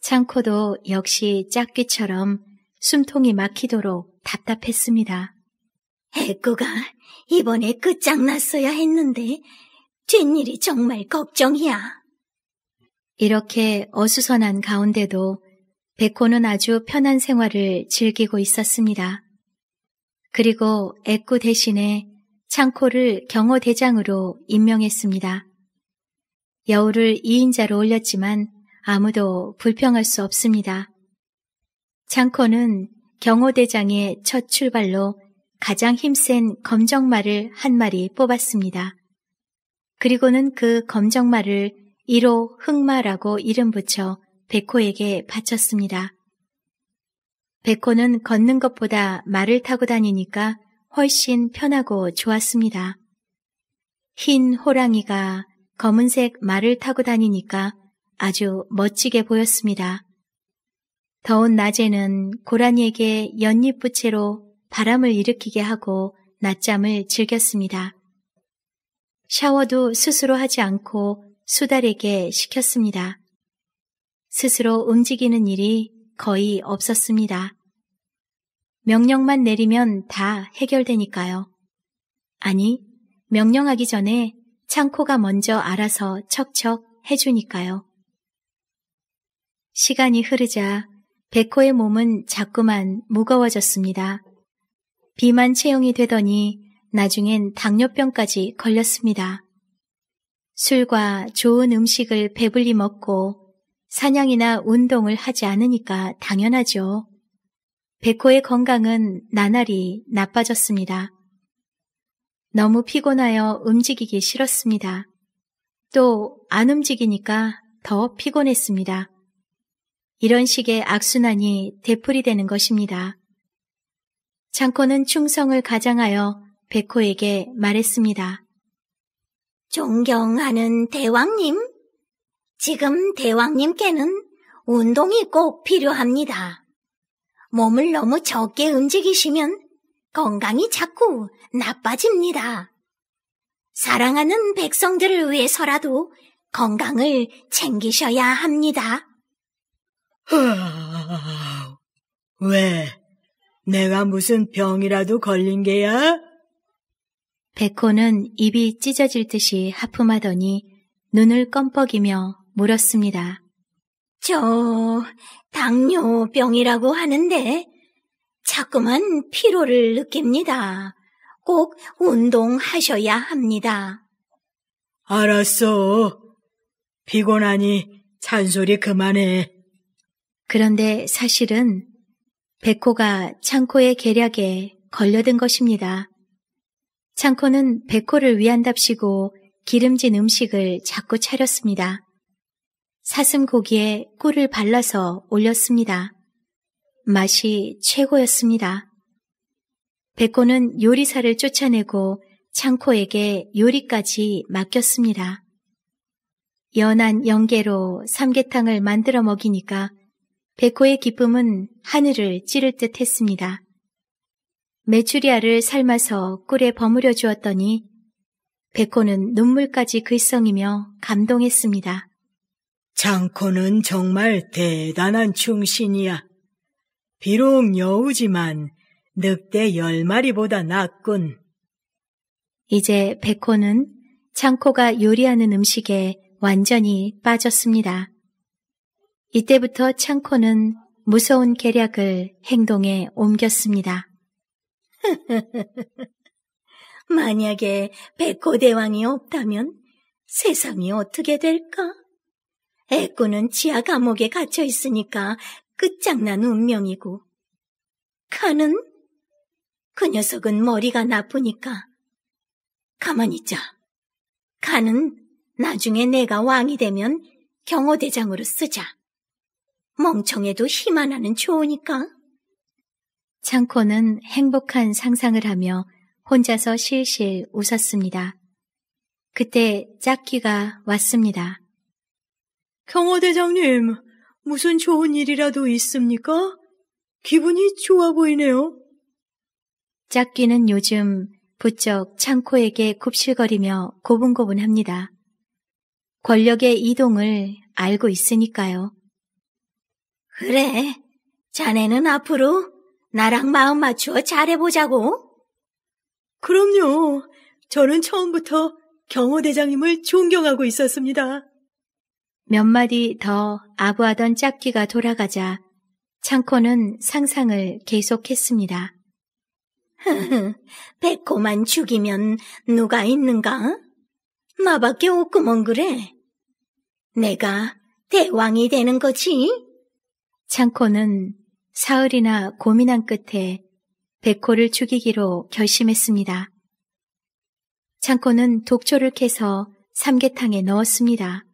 창코도 역시 짝귀처럼 숨통이 막히도록 답답했습니다. 애꾸가 이번에 끝장났어야 했는데 뒷일이 정말 걱정이야. 이렇게 어수선한 가운데도 백호는 아주 편한 생활을 즐기고 있었습니다. 그리고 애꾸 대신에 창코를 경호대장으로 임명했습니다. 여우를 2인자로 올렸지만 아무도 불평할 수 없습니다. 창코는 경호대장의 첫 출발로 가장 힘센 검정말을 한 마리 뽑았습니다. 그리고는 그 검정말을 1호 흑마라고 이름 붙여 백호에게 바쳤습니다. 백호는 걷는 것보다 말을 타고 다니니까 훨씬 편하고 좋았습니다. 흰 호랑이가 검은색 말을 타고 다니니까 아주 멋지게 보였습니다. 더운 낮에는 고라니에게 연잎 부채로 바람을 일으키게 하고 낮잠을 즐겼습니다. 샤워도 스스로 하지 않고 수달에게 시켰습니다. 스스로 움직이는 일이 거의 없었습니다. 명령만 내리면 다 해결되니까요. 아니, 명령하기 전에 창코가 먼저 알아서 척척 해주니까요. 시간이 흐르자 백호의 몸은 자꾸만 무거워졌습니다. 비만 채용이 되더니 나중엔 당뇨병까지 걸렸습니다. 술과 좋은 음식을 배불리 먹고 사냥이나 운동을 하지 않으니까 당연하죠. 백호의 건강은 나날이 나빠졌습니다. 너무 피곤하여 움직이기 싫었습니다. 또 안 움직이니까 더 피곤했습니다. 이런 식의 악순환이 되풀이되는 것입니다. 창코는 충성을 가장하여 백호에게 말했습니다. 존경하는 대왕님, 지금 대왕님께는 운동이 꼭 필요합니다. 몸을 너무 적게 움직이시면 건강이 자꾸 나빠집니다. 사랑하는 백성들을 위해서라도 건강을 챙기셔야 합니다. 왜? 내가 무슨 병이라도 걸린 게야? 백호는 입이 찢어질 듯이 하품하더니 눈을 껌뻑이며 물었습니다. 저 당뇨병이라고 하는데 자꾸만 피로를 느낍니다. 꼭 운동하셔야 합니다. 알았어. 피곤하니 잔소리 그만해. 그런데 사실은 백호가 창코의 계략에 걸려든 것입니다. 창코는 백호를 위한답시고 기름진 음식을 자꾸 차렸습니다. 사슴 고기에 꿀을 발라서 올렸습니다. 맛이 최고였습니다. 백호는 요리사를 쫓아내고 창코에게 요리까지 맡겼습니다. 연한 연계로 삼계탕을 만들어 먹이니까 백호의 기쁨은 하늘을 찌를 듯 했습니다. 메추리알을 삶아서 꿀에 버무려 주었더니 백호는 눈물까지 글썽이며 감동했습니다. 장코는 정말 대단한 충신이야. 비록 여우지만 늑대 열 마리보다 낫군. 이제 백호는 창코가 요리하는 음식에 완전히 빠졌습니다. 이때부터 창코는 무서운 계략을 행동에 옮겼습니다. 만약에 백호대왕이 없다면 세상이 어떻게 될까? 애꾸는 지하 감옥에 갇혀 있으니까 끝장난 운명이고 칸은 그 녀석은 머리가 나쁘니까 가만히 있자. 칸은 나중에 내가 왕이 되면 경호대장으로 쓰자. 멍청해도 힘 하나는 좋으니까. 창코는 행복한 상상을 하며 혼자서 실실 웃었습니다. 그때 짝귀가 왔습니다. 경호대장님, 무슨 좋은 일이라도 있습니까? 기분이 좋아 보이네요. 짝귀는 요즘 부쩍 창코에게 굽실거리며 고분고분합니다. 권력의 이동을 알고 있으니까요. 그래, 자네는 앞으로 나랑 마음 맞추어 잘해보자고. 그럼요. 저는 처음부터 경호대장님을 존경하고 있었습니다. 몇 마디 더 아부하던 짝귀가 돌아가자 창코는 상상을 계속했습니다. 백호만 죽이면 누가 있는가? 나밖에 없구먼 그래. 내가 대왕이 되는 거지? 창코는 사흘이나 고민한 끝에 백호를 죽이기로 결심했습니다. 창코는 독초를 캐서 삼계탕에 넣었습니다.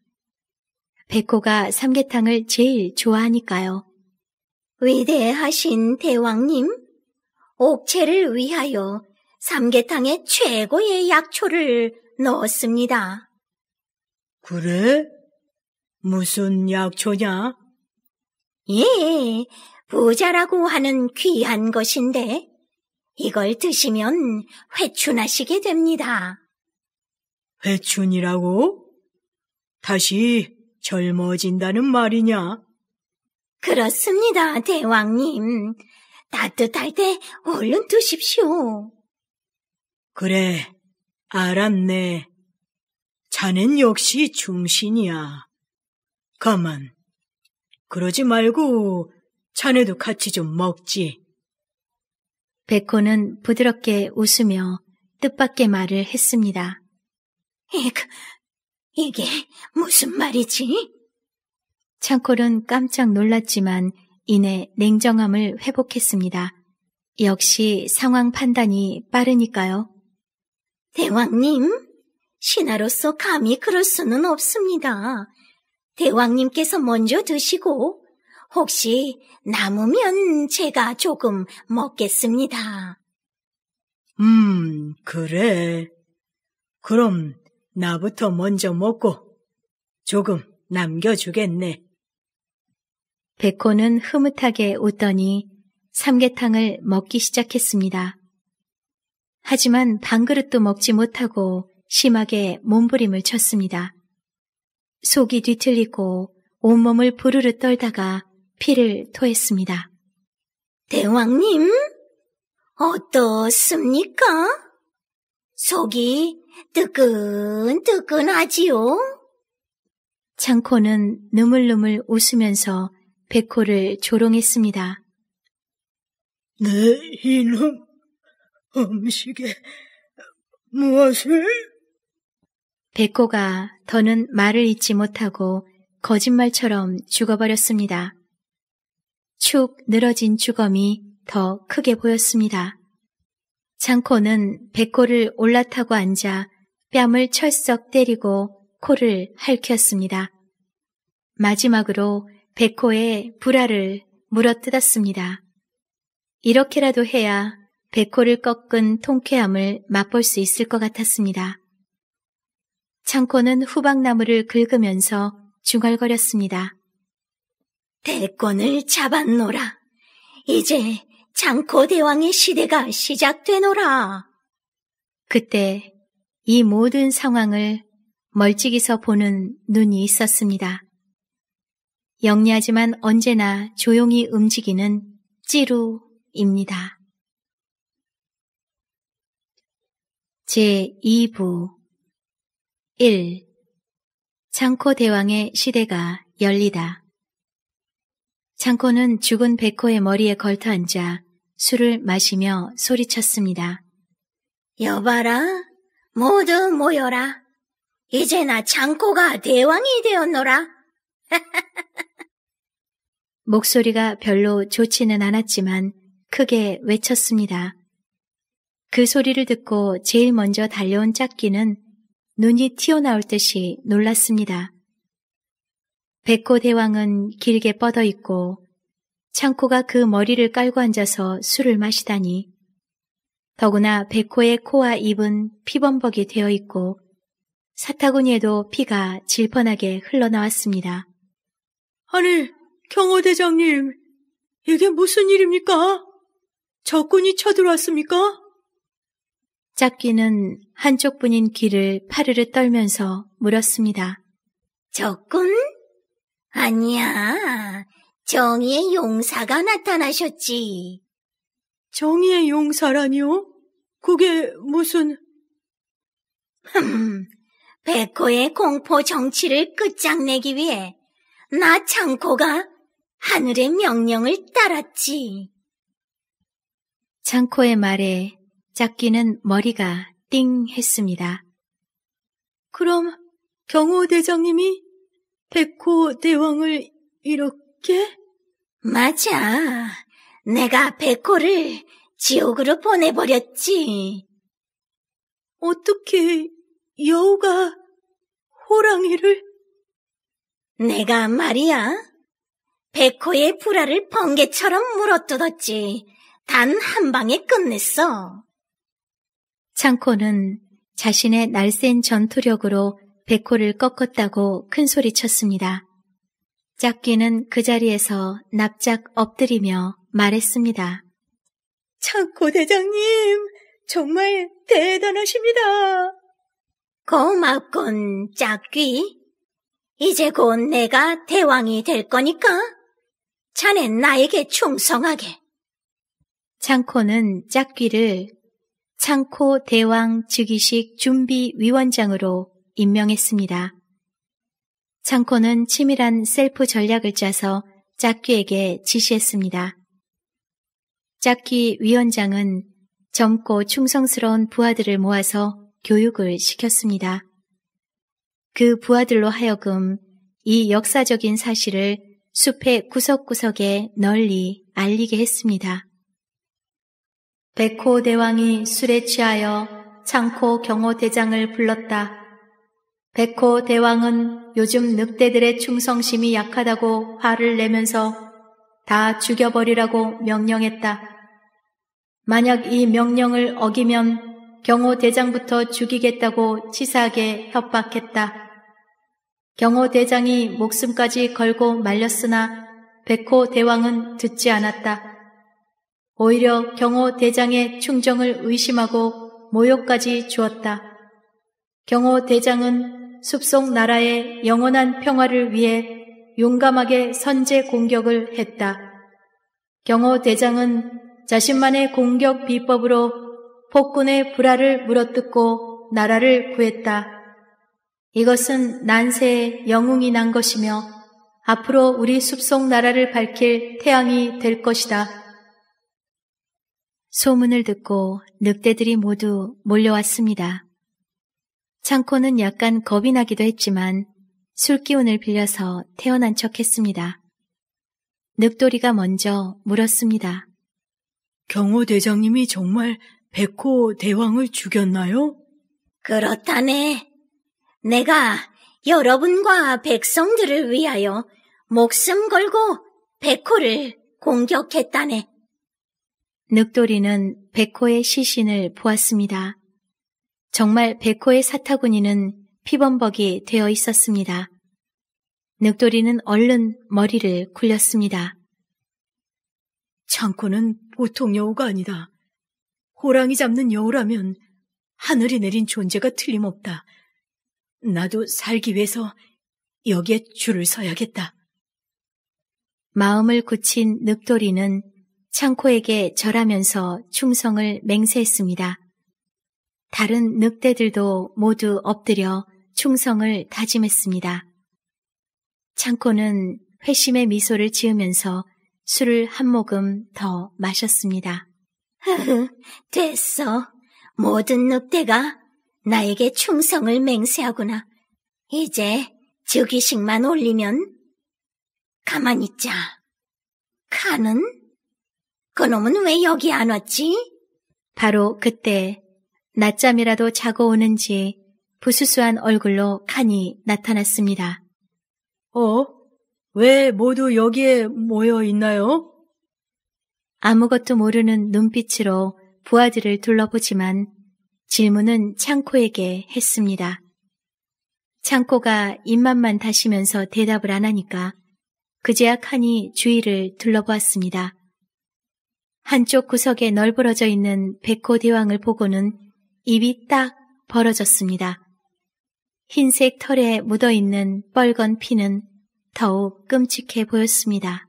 백호가 삼계탕을 제일 좋아하니까요. 위대하신 대왕님, 옥체를 위하여 삼계탕에 최고의 약초를 넣었습니다. 그래? 무슨 약초냐? 예, 부자라고 하는 귀한 것인데 이걸 드시면 회춘하시게 됩니다. 회춘이라고? 다시 젊어진다는 말이냐? 그렇습니다, 대왕님. 따뜻할 때 얼른 드십시오. 그래, 알았네. 자넨 역시 중신이야. 가만, 그러지 말고 자네도 같이 좀 먹지. 백호는 부드럽게 웃으며 뜻밖의 말을 했습니다. 에그, 이게 무슨 말이지? 창콜은 깜짝 놀랐지만 이내 냉정함을 회복했습니다. 역시 상황 판단이 빠르니까요. 대왕님, 신하로서 감히 그럴 수는 없습니다. 대왕님께서 먼저 드시고, 혹시 남으면 제가 조금 먹겠습니다. 음, 그래. 그럼 나부터 먼저 먹고 조금 남겨주겠네. 백호는 흐뭇하게 웃더니 삼계탕을 먹기 시작했습니다. 하지만 반그릇도 먹지 못하고 심하게 몸부림을 쳤습니다. 속이 뒤틀리고 온몸을 부르르 떨다가 피를 토했습니다. 대왕님, 어떻습니까? 속이 뜨끈뜨끈하지요? 창코는 느물느물 웃으면서 백호를 조롱했습니다. 내 이놈 음식에 무엇을? 백호가 더는 말을 잇지 못하고 거짓말처럼 죽어버렸습니다. 축 늘어진 주검이 더 크게 보였습니다. 창코는 백호를 올라타고 앉아 뺨을 철썩 때리고 코를 핥혔습니다. 마지막으로 백호의 불화를 물어뜯었습니다. 이렇게라도 해야 백호를 꺾은 통쾌함을 맛볼 수 있을 것 같았습니다. 창코는 후방나무를 긁으면서 중얼거렸습니다. 대권을 잡았노라. 이제 장코 대왕의 시대가 시작되노라. 그때 이 모든 상황을 멀찍이서 보는 눈이 있었습니다. 영리하지만 언제나 조용히 움직이는 찌루입니다. 제2부 1. 창코 대왕의 시대가 열리다. 창코는 죽은 백호의 머리에 걸터앉아 술을 마시며 소리쳤습니다. 여봐라, 모두 모여라. 이제 나 창고가 대왕이 되었노라. 목소리가 별로 좋지는 않았지만 크게 외쳤습니다. 그 소리를 듣고 제일 먼저 달려온 짝기는 눈이 튀어나올 듯이 놀랐습니다. 백호 대왕은 길게 뻗어 있고 창코가 그 머리를 깔고 앉아서 술을 마시다니. 더구나 백호의 코와 입은 피범벅이 되어 있고 사타구니에도 피가 질펀하게 흘러나왔습니다. 아니, 경호대장님, 이게 무슨 일입니까? 적군이 쳐들어왔습니까? 짝귀는 한쪽분인 귀를 파르르 떨면서 물었습니다. 적군? 아니야, 정의의 용사가 나타나셨지. 정의의 용사라니요? 그게 무슨... 흠, 백호의 공포 정치를 끝장내기 위해 나 창코가 하늘의 명령을 따랐지. 창코의 말에 짝기는 머리가 띵 했습니다. 그럼 경호 대장님이 백호 대왕을 이렇게? 맞아. 내가 백호를 지옥으로 보내버렸지. 어떻게 여우가 호랑이를? 내가 말이야. 백호의 불화를 번개처럼 물어뜯었지. 단 한 방에 끝냈어. 창코는 자신의 날쌘 전투력으로 백호를 꺾었다고 큰소리쳤습니다. 짝귀는 그 자리에서 납작 엎드리며 말했습니다. 창고 대장님, 정말 대단하십니다. 고맙군, 짝귀. 이제 곧 내가 대왕이 될 거니까 자넨 나에게 충성하게. 창코는 짝귀를 창코 대왕 즉위식 준비위원장으로 임명했습니다. 창코는 치밀한 셀프 전략을 짜서 짝귀에게 지시했습니다. 짝귀 위원장은 젊고 충성스러운 부하들을 모아서 교육을 시켰습니다. 그 부하들로 하여금 이 역사적인 사실을 숲의 구석구석에 널리 알리게 했습니다. 백호 대왕이 술에 취하여 창코 경호 대장을 불렀다. 백호 대왕은 요즘 늑대들의 충성심이 약하다고 화를 내면서 다 죽여버리라고 명령했다. 만약 이 명령을 어기면 경호 대장부터 죽이겠다고 치사하게 협박했다. 경호 대장이 목숨까지 걸고 말렸으나 백호 대왕은 듣지 않았다. 오히려 경호 대장의 충정을 의심하고 모욕까지 주었다. 경호 대장은 숲속 나라의 영원한 평화를 위해 용감하게 선제 공격을 했다. 경호 대장은 자신만의 공격 비법으로 폭군의 불화를 물어뜯고 나라를 구했다. 이것은 난세의 영웅이 난 것이며 앞으로 우리 숲속 나라를 밝힐 태양이 될 것이다. 소문을 듣고 늑대들이 모두 몰려왔습니다. 창코는 약간 겁이 나기도 했지만 술기운을 빌려서 태어난 척 했습니다. 늑돌이가 먼저 물었습니다. 경호 대장님이 정말 백호 대왕을 죽였나요? 그렇다네. 내가 여러분과 백성들을 위하여 목숨 걸고 백호를 공격했다네. 늑돌이는 백호의 시신을 보았습니다. 정말 백호의 사타구니는 피범벅이 되어 있었습니다. 늑돌이는 얼른 머리를 굴렸습니다. 창코는 보통 여우가 아니다. 호랑이 잡는 여우라면 하늘이 내린 존재가 틀림없다. 나도 살기 위해서 여기에 줄을 서야겠다. 마음을 굳힌 늑돌이는 창코에게 절하면서 충성을 맹세했습니다. 다른 늑대들도 모두 엎드려 충성을 다짐했습니다. 창코는 회심의 미소를 지으면서 술을 한 모금 더 마셨습니다. 흐흐, 됐어. 모든 늑대가 나에게 충성을 맹세하구나. 이제 즉위식만 올리면 가만히 있자. 칸은? 그놈은 왜 여기 안 왔지? 바로 그때 낮잠이라도 자고 오는지 부수수한 얼굴로 칸이 나타났습니다. 어? 왜 모두 여기에 모여 있나요? 아무것도 모르는 눈빛으로 부하들을 둘러보지만 질문은 창코에게 했습니다. 창코가 입맛만 다시면서 대답을 안 하니까 그제야 칸이 주위를 둘러보았습니다. 한쪽 구석에 널브러져 있는 백호 대왕을 보고는 입이 딱 벌어졌습니다. 흰색 털에 묻어있는 뻘건 피는 더욱 끔찍해 보였습니다.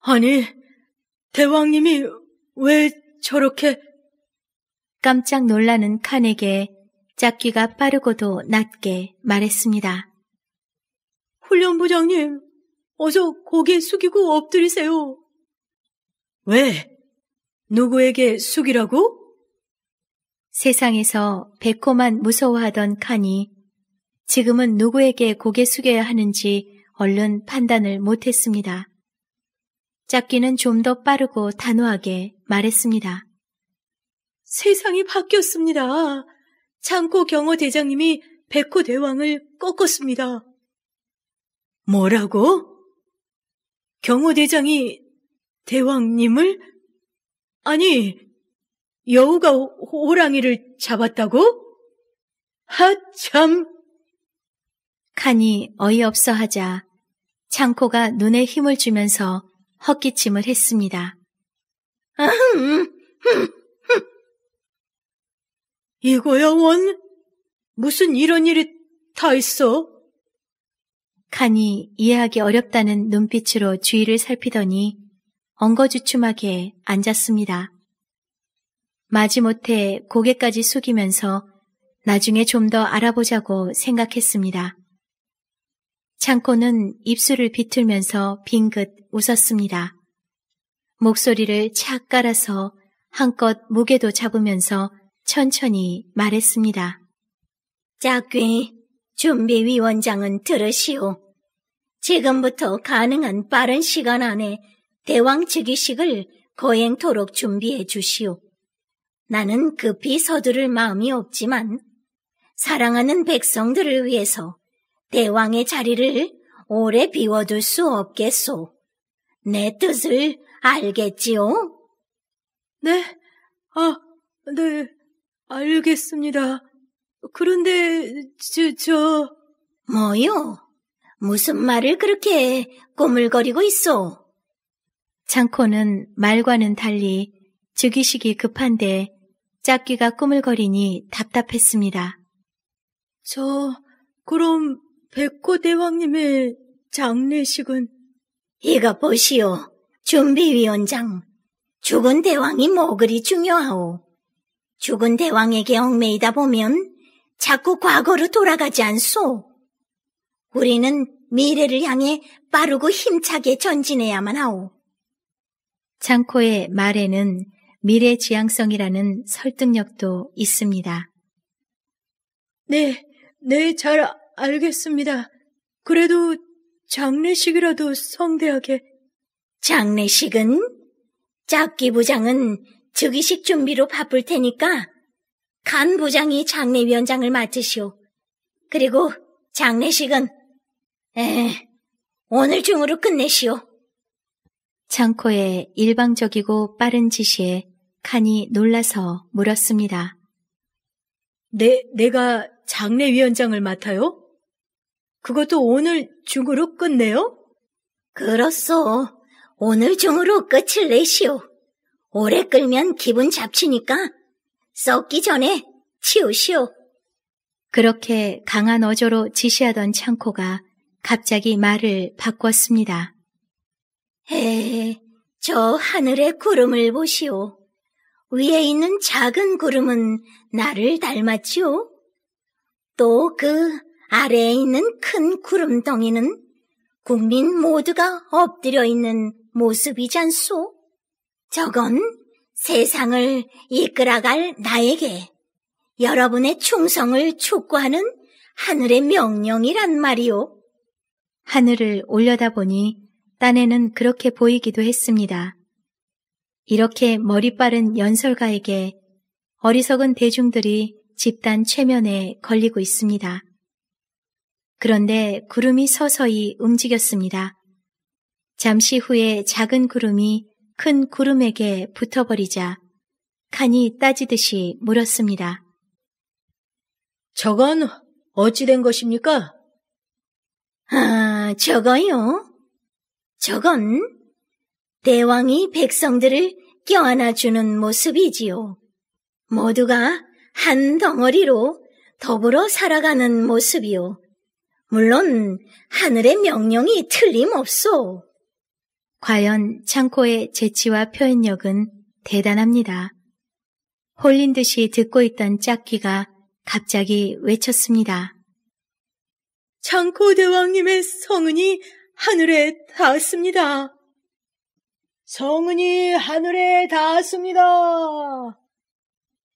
아니, 대왕님이 왜 저렇게... 깜짝 놀라는 칸에게 짝귀가 빠르고도 낮게 말했습니다. 훈련부장님, 어서 고개 숙이고 엎드리세요. 왜? 누구에게 숙이라고? 세상에서 베코만 무서워하던 칸이 지금은 누구에게 고개 숙여야 하는지 얼른 판단을 못했습니다. 짝기는 좀 더 빠르고 단호하게 말했습니다. 세상이 바뀌었습니다. 창고 경호 대장님이 백호 대왕을 꺾었습니다. 뭐라고? 경호 대장이 대왕님을? 아니, 여우가 호랑이를 잡았다고? 하참! 칸이 어이없어 하자 창코가 눈에 힘을 주면서 헛기침을 했습니다. 이거야 원? 무슨 이런 일이 다 있어? 칸이 이해하기 어렵다는 눈빛으로 주위를 살피더니 엉거주춤하게 앉았습니다. 마지못해 고개까지 숙이면서 나중에 좀 더 알아보자고 생각했습니다. 창고는 입술을 비틀면서 빙긋 웃었습니다. 목소리를 착 깔아서 한껏 무게도 잡으면서 천천히 말했습니다. 짝귀, 준비위원장은 들으시오. 지금부터 가능한 빠른 시간 안에 대왕 즉위식을 거행토록 준비해 주시오. 나는 급히 서두를 마음이 없지만 사랑하는 백성들을 위해서 대왕의 자리를 오래 비워둘 수 없겠소. 내 뜻을 알겠지요? 네, 아, 네, 알겠습니다. 그런데, 저, 저... 뭐요? 무슨 말을 그렇게 꼬물거리고 있어? 창코는 말과는 달리 즉위식이 급한데 짝귀가 꾸물거리니 답답했습니다. 저, 그럼 백호 대왕님의 장례식은? 이거 보시오. 준비위원장. 죽은 대왕이 뭐 그리 중요하오. 죽은 대왕에게 얽매이다 보면 자꾸 과거로 돌아가지 않소. 우리는 미래를 향해 빠르고 힘차게 전진해야만 하오. 창코의 말에는 미래 지향성이라는 설득력도 있습니다. 네, 네, 잘 알겠습니다. 그래도 장례식이라도 성대하게. 장례식은? 짝기 부장은 즉위식 준비로 바쁠 테니까 간 부장이 장례위원장을 맡으시오. 그리고 장례식은 에 오늘 중으로 끝내시오. 창코의 일방적이고 빠른 지시에 칸이 놀라서 물었습니다. 내, 내가 장례위원장을 맡아요? 그것도 오늘 중으로 끝내요? 그렇소. 오늘 중으로 끝을 내시오. 오래 끌면 기분 잡치니까 썩기 전에 치우시오. 그렇게 강한 어조로 지시하던 창코가 갑자기 말을 바꿨습니다. 에저 하늘의 구름을 보시오. 위에 있는 작은 구름은 나를 닮았지요. 또 그 아래에 있는 큰 구름덩이는 국민 모두가 엎드려 있는 모습이잖소. 저건 세상을 이끌어갈 나에게 여러분의 충성을 촉구하는 하늘의 명령이란 말이오. 하늘을 올려다보니 딴에는 그렇게 보이기도 했습니다. 이렇게 머리 빠른 연설가에게 어리석은 대중들이 집단 최면에 걸리고 있습니다. 그런데 구름이 서서히 움직였습니다. 잠시 후에 작은 구름이 큰 구름에게 붙어버리자 칸이 따지듯이 물었습니다. 저건 어찌된 것입니까? 아, 저거요? 저건 대왕이 백성들을 껴안아주는 모습이지요. 모두가 한 덩어리로 더불어 살아가는 모습이요. 물론 하늘의 명령이 틀림없소. 과연 창고의 재치와 표현력은 대단합니다. 홀린 듯이 듣고 있던 짝귀가 갑자기 외쳤습니다. 창고 대왕님의 성은이 하늘에 닿았습니다. 성은이 하늘에 닿았습니다.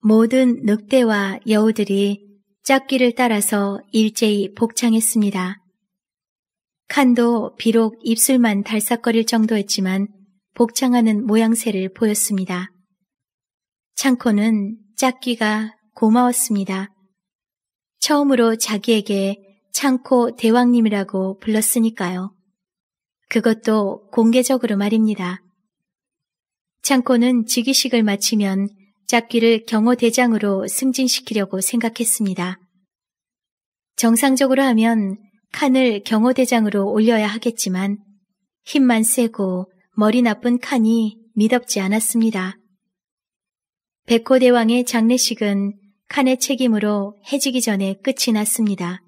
모든 늑대와 여우들이 짝귀를 따라서 일제히 복창했습니다. 칸도 비록 입술만 달싹거릴 정도였지만 복창하는 모양새를 보였습니다. 창코는 짝귀가 고마웠습니다. 처음으로 자기에게 창코 대왕님이라고 불렀으니까요. 그것도 공개적으로 말입니다. 창코는 즉위식을 마치면 짝귀를 경호대장으로 승진시키려고 생각했습니다. 정상적으로 하면 칸을 경호대장으로 올려야 하겠지만 힘만 세고 머리 나쁜 칸이 미덥지 않았습니다. 백호대왕의 장례식은 칸의 책임으로 해지기 전에 끝이 났습니다.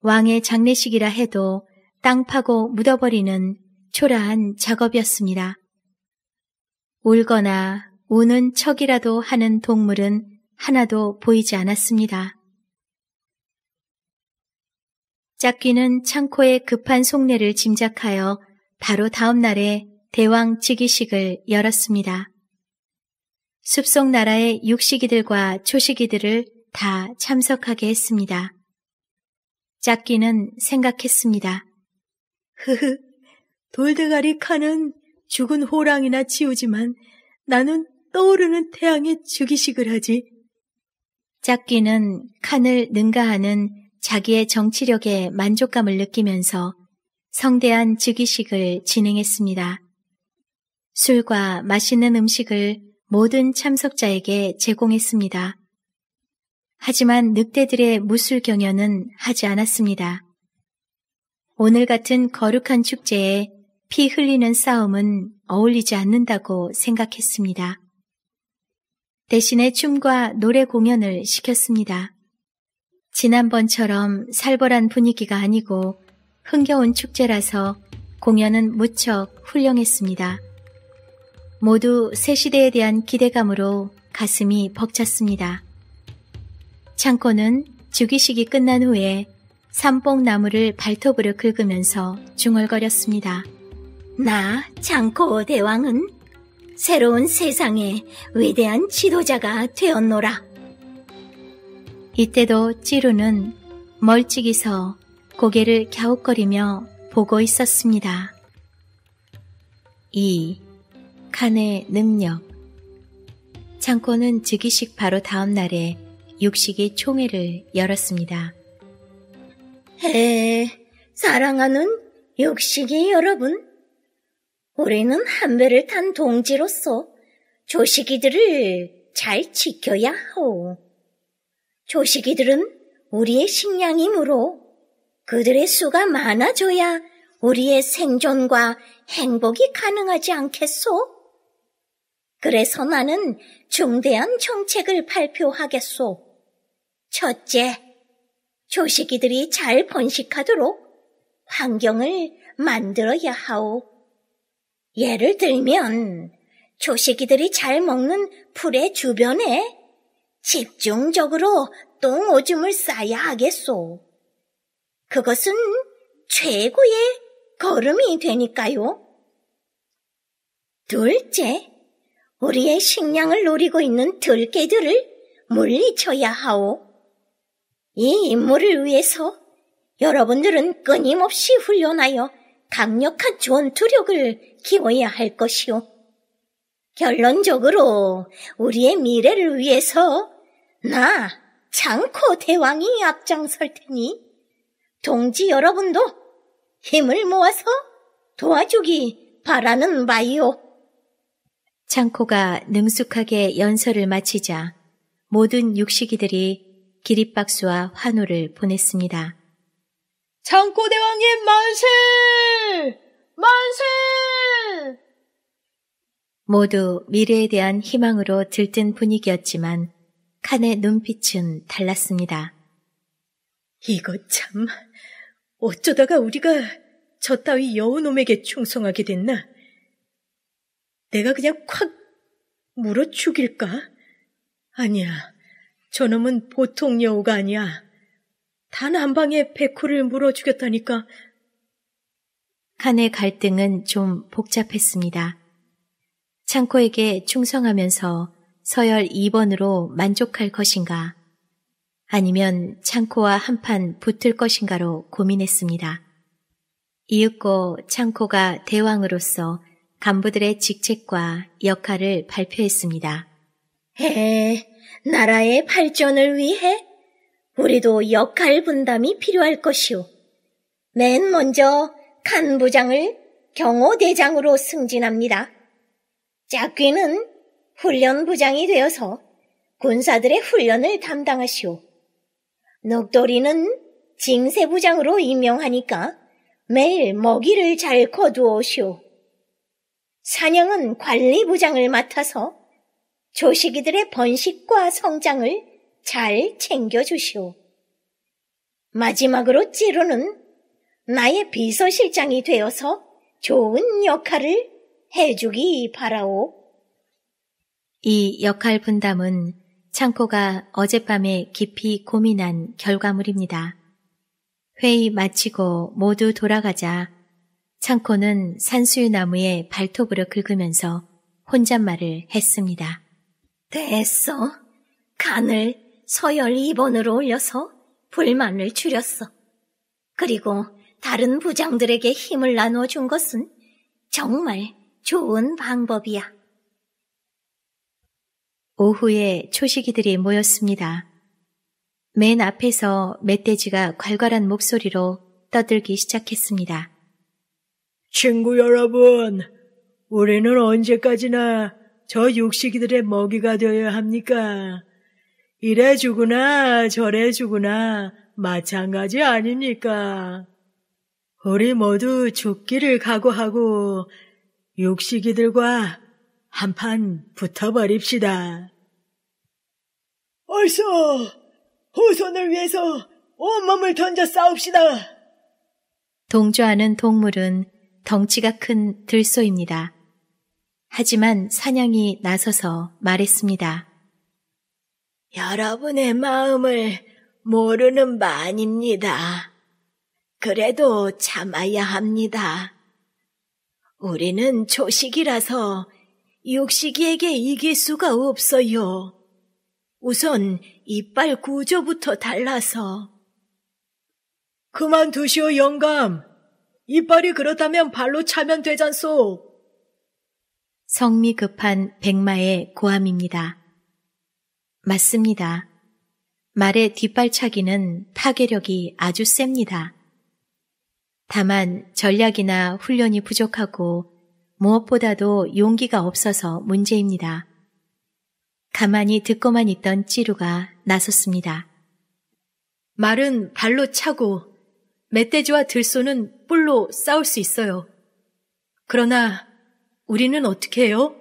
왕의 장례식이라 해도 땅 파고 묻어버리는 초라한 작업이었습니다. 울거나 우는 척이라도 하는 동물은 하나도 보이지 않았습니다. 짝귀는 창코의 급한 속내를 짐작하여 바로 다음 날에 대왕 즉위식을 열었습니다. 숲속 나라의 육식이들과 초식이들을 다 참석하게 했습니다. 짝귀는 생각했습니다. 흐흐, 돌대가리 칸은 죽은 호랑이나 치우지만 나는 떠오르는 태양의 주기식을 하지. 짝귀는 칸을 능가하는 자기의 정치력에 만족감을 느끼면서 성대한 즉위식을 진행했습니다. 술과 맛있는 음식을 모든 참석자에게 제공했습니다. 하지만 늑대들의 무술 경연은 하지 않았습니다. 오늘 같은 거룩한 축제에 피 흘리는 싸움은 어울리지 않는다고 생각했습니다. 대신에 춤과 노래 공연을 시켰습니다. 지난번처럼 살벌한 분위기가 아니고 흥겨운 축제라서 공연은 무척 훌륭했습니다. 모두 새 시대에 대한 기대감으로 가슴이 벅찼습니다. 창고는 주기식이 끝난 후에 삼봉나무를 발톱으로 긁으면서 중얼거렸습니다. 나 장코 대왕은 새로운 세상의 위대한 지도자가 되었노라. 이때도 찌루는 멀찍이서 고개를 갸웃거리며 보고 있었습니다. 2. 칸의 능력 창코는 즉위식 바로 다음 날에 육식이 총회를 열었습니다. 에, 사랑하는 육식이 여러분, 우리는 한 배를 탄 동지로서 조식이들을 잘 지켜야 하오. 조식이들은 우리의 식량이므로 그들의 수가 많아져야 우리의 생존과 행복이 가능하지 않겠소? 그래서 나는 중대한 정책을 발표하겠소. 첫째, 조식이들이 잘 번식하도록 환경을 만들어야 하오. 예를 들면 초식이들이 잘 먹는 풀의 주변에 집중적으로 똥 오줌을 싸야 하겠소. 그것은 최고의 걸음이 되니까요. 둘째, 우리의 식량을 노리고 있는 들개들을 물리쳐야 하오. 이 임무를 위해서 여러분들은 끊임없이 훈련하여 강력한 전투력을 키워야 할 것이오. 결론적으로 우리의 미래를 위해서 나 장코 대왕이 앞장설 테니 동지 여러분도 힘을 모아서 도와주기 바라는 바이오. 장코가 능숙하게 연설을 마치자 모든 육식이들이 기립박수와 환호를 보냈습니다. 창고대왕님 만세! 만세! 모두 미래에 대한 희망으로 들뜬 분위기였지만 칸의 눈빛은 달랐습니다. 이거 참 어쩌다가 우리가 저 따위 여우놈에게 충성하게 됐나? 내가 그냥 콱 물어 죽일까? 아니야, 저놈은 보통 여우가 아니야. 단한 방에 백호를 물어 죽였다니까. 칸의 갈등은 좀 복잡했습니다. 창코에게 충성하면서 서열 2번으로 만족할 것인가 아니면 창코와 한판 붙을 것인가로 고민했습니다. 이윽고 창코가 대왕으로서 간부들의 직책과 역할을 발표했습니다. 헤, 나라의 발전을 위해 우리도 역할 분담이 필요할 것이오. 맨 먼저 간부장을 경호대장으로 승진합니다. 짝귀는 훈련부장이 되어서 군사들의 훈련을 담당하시오. 녹돌이는 징세부장으로 임명하니까 매일 먹이를 잘 거두어오시오. 사냥은 관리부장을 맡아서 조식이들의 번식과 성장을 잘 챙겨주시오. 마지막으로 찌루는 나의 비서실장이 되어서 좋은 역할을 해주기 바라오. 이 역할 분담은 창코가 어젯밤에 깊이 고민한 결과물입니다. 회의 마치고 모두 돌아가자 창코는 산수유나무에 발톱으로 긁으면서 혼잣말을 했습니다. 됐어. 간을 서열 2번으로 올려서 불만을 줄였어. 그리고 다른 부장들에게 힘을 나누어 준 것은 정말 좋은 방법이야. 오후에 초식이들이 모였습니다. 맨 앞에서 멧돼지가 괄괄한 목소리로 떠들기 시작했습니다. 친구 여러분, 우리는 언제까지나 저 육식이들의 먹이가 되어야 합니까? 이래 주구나 저래 주구나 마찬가지 아닙니까? 우리 모두 죽기를 각오하고 육식이들과 한판 붙어버립시다. 얼쏘! 후손을 위해서 온몸을 던져 싸웁시다! 동조하는 동물은 덩치가 큰 들소입니다. 하지만 사냥이 나서서 말했습니다. 여러분의 마음을 모르는 바 아닙니다. 그래도 참아야 합니다. 우리는 초식이라서 육식이에게 이길 수가 없어요. 우선 이빨 구조부터 달라서. 그만두시오, 영감. 이빨이 그렇다면 발로 차면 되잖소. 성미 급한 백마의 고함입니다. 맞습니다. 말의 뒷발차기는 파괴력이 아주 셉니다. 다만 전략이나 훈련이 부족하고 무엇보다도 용기가 없어서 문제입니다. 가만히 듣고만 있던 찌루가 나섰습니다. 말은 발로 차고 멧돼지와 들소는 뿔로 싸울 수 있어요. 그러나 우리는 어떻게 해요?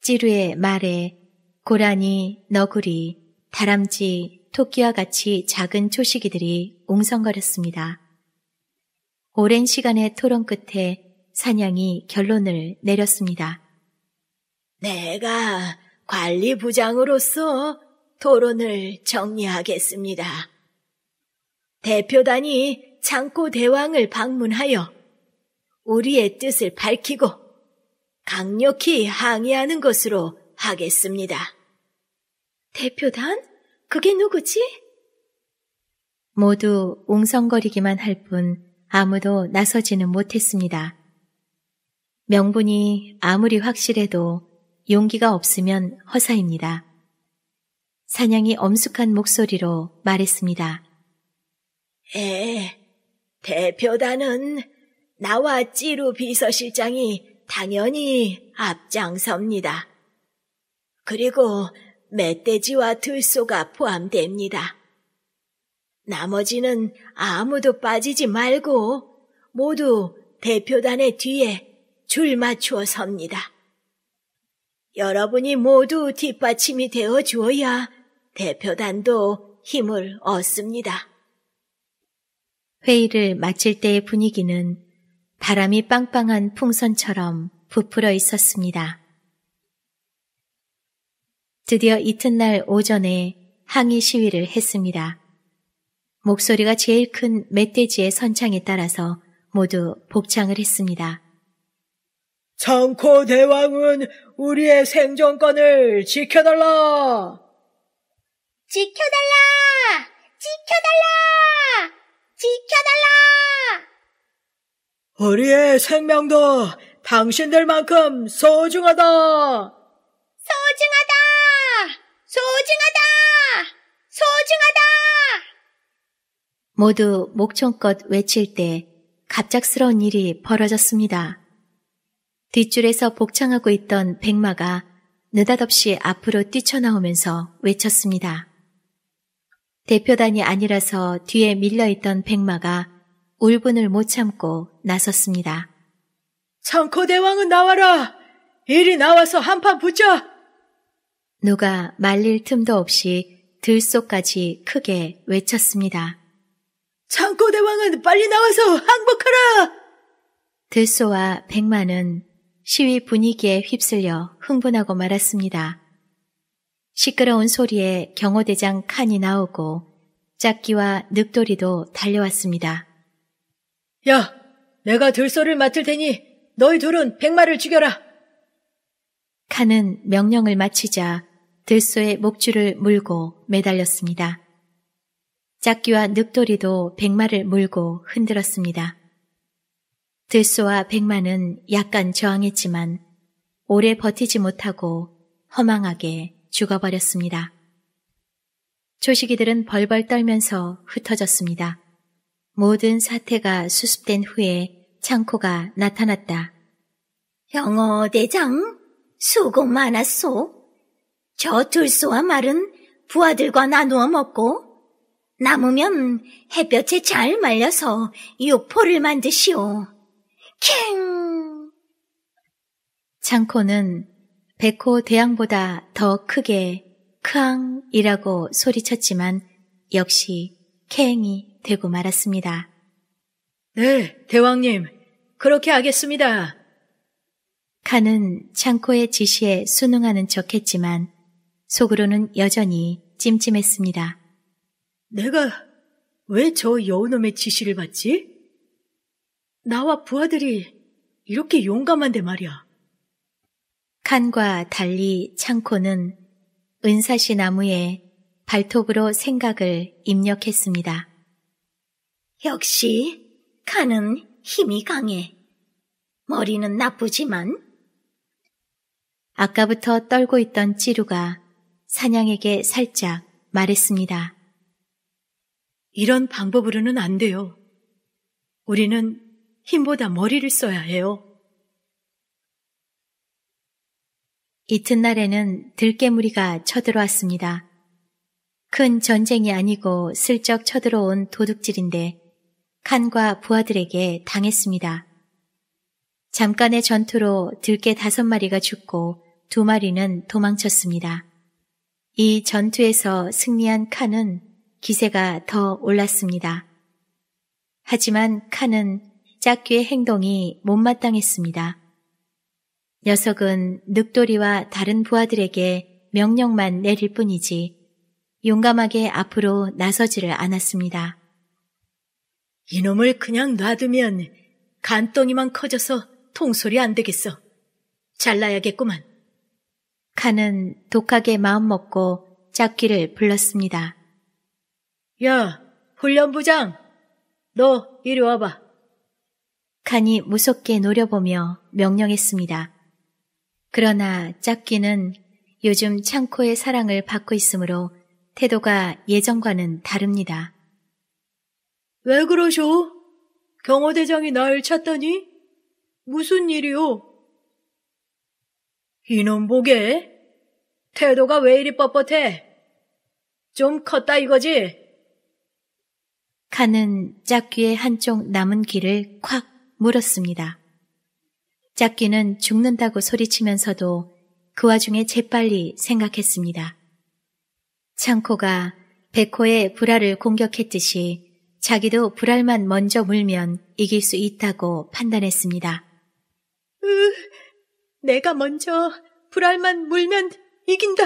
찌루의 말에 고라니, 너구리, 다람쥐, 토끼와 같이 작은 초식이들이 웅성거렸습니다. 오랜 시간의 토론 끝에 사냥이 결론을 내렸습니다. 내가 관리부장으로서 토론을 정리하겠습니다. 대표단이 창고 대왕을 방문하여 우리의 뜻을 밝히고 강력히 항의하는 것으로 하겠습니다. 대표단? 그게 누구지? 모두 웅성거리기만 할 뿐 아무도 나서지는 못했습니다. 명분이 아무리 확실해도 용기가 없으면 허사입니다. 사냥이 엄숙한 목소리로 말했습니다. 에, 대표단은 나와 찌루 비서실장이 당연히 앞장섭니다. 그리고 멧돼지와 들소가 포함됩니다. 나머지는 아무도 빠지지 말고 모두 대표단의 뒤에 줄 맞추어 섭니다. 여러분이 모두 뒷받침이 되어 주어야 대표단도 힘을 얻습니다. 회의를 마칠 때의 분위기는 바람이 빵빵한 풍선처럼 부풀어 있었습니다. 드디어 이튿날 오전에 항의 시위를 했습니다. 목소리가 제일 큰 멧돼지의 선창에 따라서 모두 복창을 했습니다. 청코 대왕은 우리의 생존권을 지켜달라! 지켜달라! 지켜달라! 지켜달라! 우리의 생명도 당신들만큼 소중하다! 소중하다! 소중하다! 소중하다! 모두 목청껏 외칠 때 갑작스러운 일이 벌어졌습니다. 뒷줄에서 복창하고 있던 백마가 느닷없이 앞으로 뛰쳐나오면서 외쳤습니다. 대표단이 아니라서 뒤에 밀려있던 백마가 울분을 못 참고 나섰습니다. 창코대왕은 나와라! 이리 나와서 한판 붙자! 누가 말릴 틈도 없이 들속까지 크게 외쳤습니다. 창고대왕은 빨리 나와서 항복하라! 들소와 백만은 시위 분위기에 휩쓸려 흥분하고 말았습니다. 시끄러운 소리에 경호대장 칸이 나오고 짝기와 늑돌이도 달려왔습니다. 야, 내가 들소를 맡을 테니 너희 둘은 백마를 죽여라. 칸은 명령을 마치자 들소의 목줄을 물고 매달렸습니다. 짝귀와 늑돌이도 백마를 물고 흔들었습니다. 들소와 백마는 약간 저항했지만 오래 버티지 못하고 허망하게 죽어버렸습니다. 초식이들은 벌벌 떨면서 흩어졌습니다. 모든 사태가 수습된 후에 창코가 나타났다. 영어 대장, 수고 많았소. 저 돌소와 말은 부하들과 나누어 먹고 남으면 햇볕에 잘 말려서 육포를 만드시오. 캥! 창코는 백호 대왕보다 더 크게 크앙이라고 소리쳤지만 역시 캥이 되고 말았습니다. 네, 대왕님. 그렇게 하겠습니다. 칸은 창코의 지시에 순응하는 척했지만 속으로는 여전히 찜찜했습니다. 내가 왜 저 여우놈의 지시를 받지? 나와 부하들이 이렇게 용감한데 말이야. 칸과 달리 창코는 은사시 나무에 발톱으로 생각을 입력했습니다. 역시 칸은 힘이 강해. 머리는 나쁘지만 아까부터 떨고 있던 찌루가 사냥에게 살짝 말했습니다. 이런 방법으로는 안 돼요. 우리는 힘보다 머리를 써야 해요. 이튿날에는 들깨무리가 쳐들어왔습니다. 큰 전쟁이 아니고 슬쩍 쳐들어온 도둑질인데 칸과 부하들에게 당했습니다. 잠깐의 전투로 들깨 다섯 마리가 죽고 두 마리는 도망쳤습니다. 이 전투에서 승리한 칸은 기세가 더 올랐습니다. 하지만 칸은 짝귀의 행동이 못마땅했습니다. 녀석은 늑돌이와 다른 부하들에게 명령만 내릴 뿐이지 용감하게 앞으로 나서지를 않았습니다. 이놈을 그냥 놔두면 간덩이만 커져서 통솔이 안 되겠어. 잘라야겠구만. 칸은 독하게 마음먹고 짝귀를 불렀습니다. 야, 훈련부장! 너 이리 와봐. 칸이 무섭게 노려보며 명령했습니다. 그러나 짝귀는 요즘 창코의 사랑을 받고 있으므로 태도가 예전과는 다릅니다. 왜 그러쇼? 경호대장이 날찾더니 무슨 일이오? 이놈 보게? 태도가 왜 이리 뻣뻣해? 좀 컸다 이거지? 칸은 짝귀의 한쪽 남은 귀를 콱 물었습니다. 짝귀는 죽는다고 소리치면서도 그 와중에 재빨리 생각했습니다. 창코가 백호의 불알을 공격했듯이 자기도 불알만 먼저 물면 이길 수 있다고 판단했습니다. 으... 내가 먼저 불알만 물면 이긴다.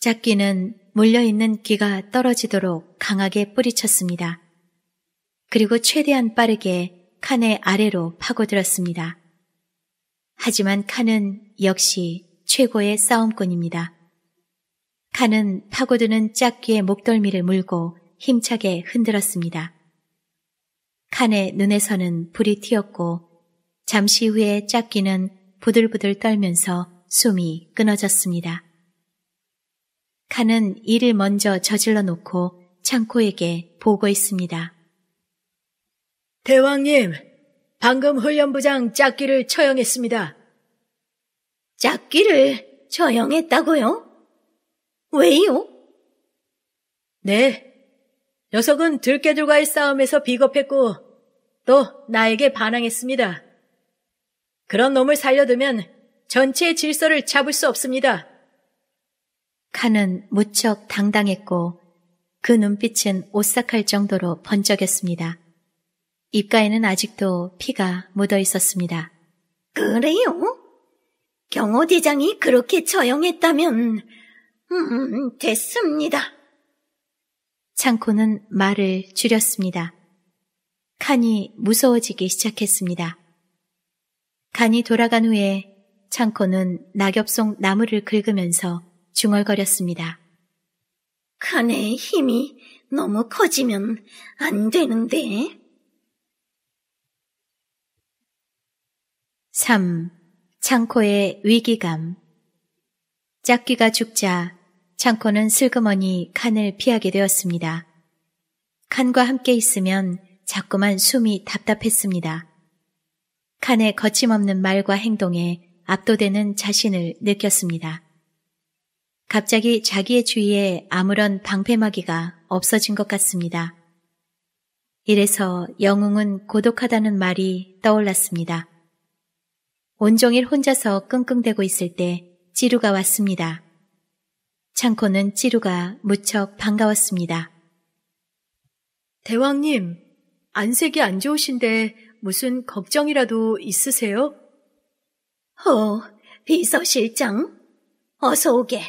짝귀는 물려있는 귀가 떨어지도록 강하게 뿌리쳤습니다. 그리고 최대한 빠르게 칸의 아래로 파고들었습니다. 하지만 칸은 역시 최고의 싸움꾼입니다. 칸은 파고드는 짝귀의 목덜미를 물고 힘차게 흔들었습니다. 칸의 눈에서는 불이 튀었고 잠시 후에 짝귀는 부들부들 떨면서 숨이 끊어졌습니다. 칸은 일을 먼저 저질러 놓고 창코에게 보고 있습니다. 대왕님, 방금 훈련부장 짝기를 처형했습니다. 짝기를 처형했다고요? 왜요? 네. 녀석은 들깨들과의 싸움에서 비겁했고 또 나에게 반항했습니다. 그런 놈을 살려두면 전체의 질서를 잡을 수 없습니다. 칸은 무척 당당했고 그 눈빛은 오싹할 정도로 번쩍였습니다. 입가에는 아직도 피가 묻어 있었습니다. 그래요? 경호대장이 그렇게 처형했다면, 음, 됐습니다. 창코는 말을 줄였습니다. 칸이 무서워지기 시작했습니다. 간이 돌아간 후에 창코는 낙엽 속 나무를 긁으면서 중얼거렸습니다. 간의 힘이 너무 커지면 안 되는데. 3. 창코의 위기감 짝귀가 죽자 창코는 슬그머니 칸을 피하게 되었습니다. 칸과 함께 있으면 자꾸만 숨이 답답했습니다. 칸의 거침없는 말과 행동에 압도되는 자신을 느꼈습니다. 갑자기 자기의 주위에 아무런 방패막이가 없어진 것 같습니다. 이래서 영웅은 고독하다는 말이 떠올랐습니다. 온종일 혼자서 끙끙대고 있을 때 찌루가 왔습니다. 창코는 찌루가 무척 반가웠습니다. 대왕님, 안색이 안 좋으신데 무슨 걱정이라도 있으세요? 호, 어, 비서실장, 어서 오게.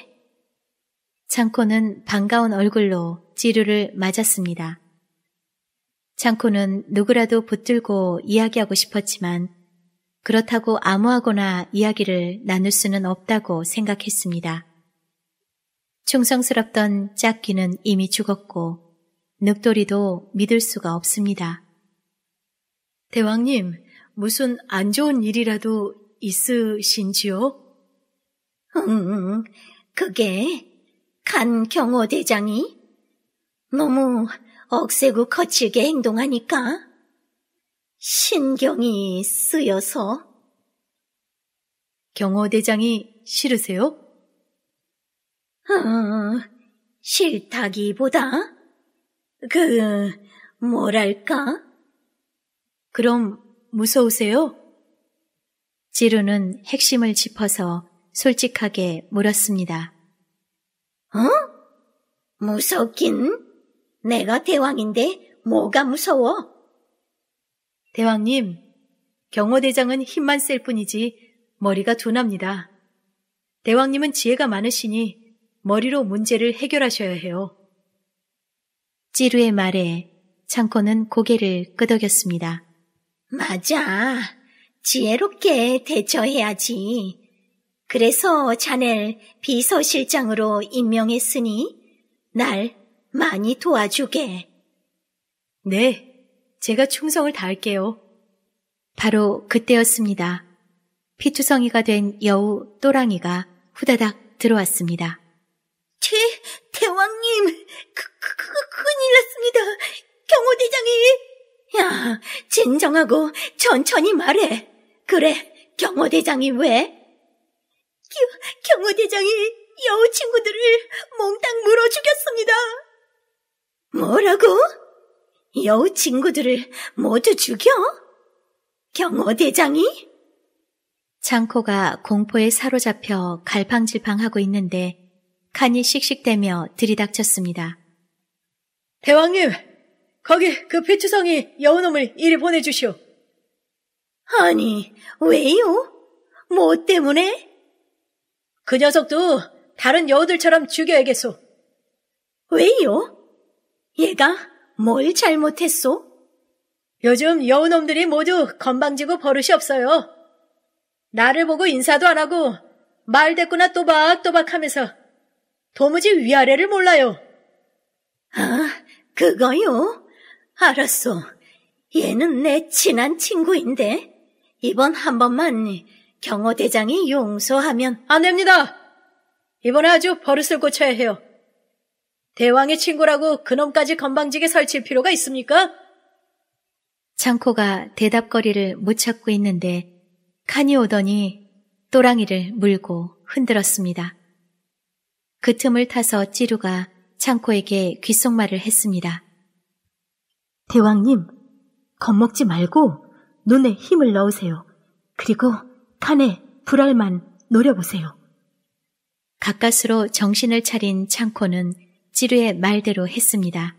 창코는 반가운 얼굴로 지루를 맞았습니다. 창코는 누구라도 붙들고 이야기하고 싶었지만 그렇다고 아무하거나 이야기를 나눌 수는 없다고 생각했습니다. 충성스럽던 짝귀는 이미 죽었고 늑돌이도 믿을 수가 없습니다. 대왕님, 무슨 안 좋은 일이라도 있으신지요? 응, 음, 음, 그게 간 경호대장이 너무 억세고 거칠게 행동하니까 신경이 쓰여서 경호대장이 싫으세요? 음, 싫다기보다 그 뭐랄까 그럼 무서우세요? 지루는 핵심을 짚어서 솔직하게 물었습니다. 어? 무섭긴? 내가 대왕인데 뭐가 무서워? 대왕님, 경호대장은 힘만 셀 뿐이지 머리가 둔합니다. 대왕님은 지혜가 많으시니 머리로 문제를 해결하셔야 해요. 찌루의 말에 창코는 고개를 끄덕였습니다. 맞아. 지혜롭게 대처해야지. 그래서 자넬 비서실장으로 임명했으니 날 많이 도와주게. 네, 제가 충성을 다할게요. 바로 그때였습니다. 피투성이가 된 여우 또랑이가 후다닥 들어왔습니다. 대, 대왕님, 그, 그, 그, 큰일 났습니다. 경호대장이 야, 진정하고 천천히 말해. 그래, 경호대장이 왜? 겨, 경호대장이 여우 친구들을 몽땅 물어 죽였습니다. 뭐라고? 여우 친구들을 모두 죽여? 경호대장이? 창코가 공포에 사로잡혀 갈팡질팡하고 있는데 칸이 씩씩대며 들이닥쳤습니다. 대왕님, 거기 그 배추성이 여우놈을 이리 보내주시오. 아니, 왜요? 뭐 때문에? 그 녀석도 다른 여우들처럼 죽여야겠소. 왜요? 얘가 뭘 잘못했소? 요즘 여우놈들이 모두 건방지고 버릇이 없어요. 나를 보고 인사도 안 하고 말 됐구나 또박또박 하면서 도무지 위아래를 몰라요. 아, 그거요? 알았어. 얘는 내 친한 친구인데 이번 한 번만 경호대장이 용서하면 안 됩니다. 이번에 아주 버릇을 고쳐야 해요. 대왕의 친구라고 그놈까지 건방지게 설칠 필요가 있습니까? 창코가 대답거리를 못 찾고 있는데 칸이 오더니 또랑이를 물고 흔들었습니다. 그 틈을 타서 찌루가 창코에게 귓속말을 했습니다. 대왕님, 겁먹지 말고 눈에 힘을 넣으세요. 그리고 칸에 불알만 노려보세요. 가까스로 정신을 차린 창코는 찌루의 말대로 했습니다.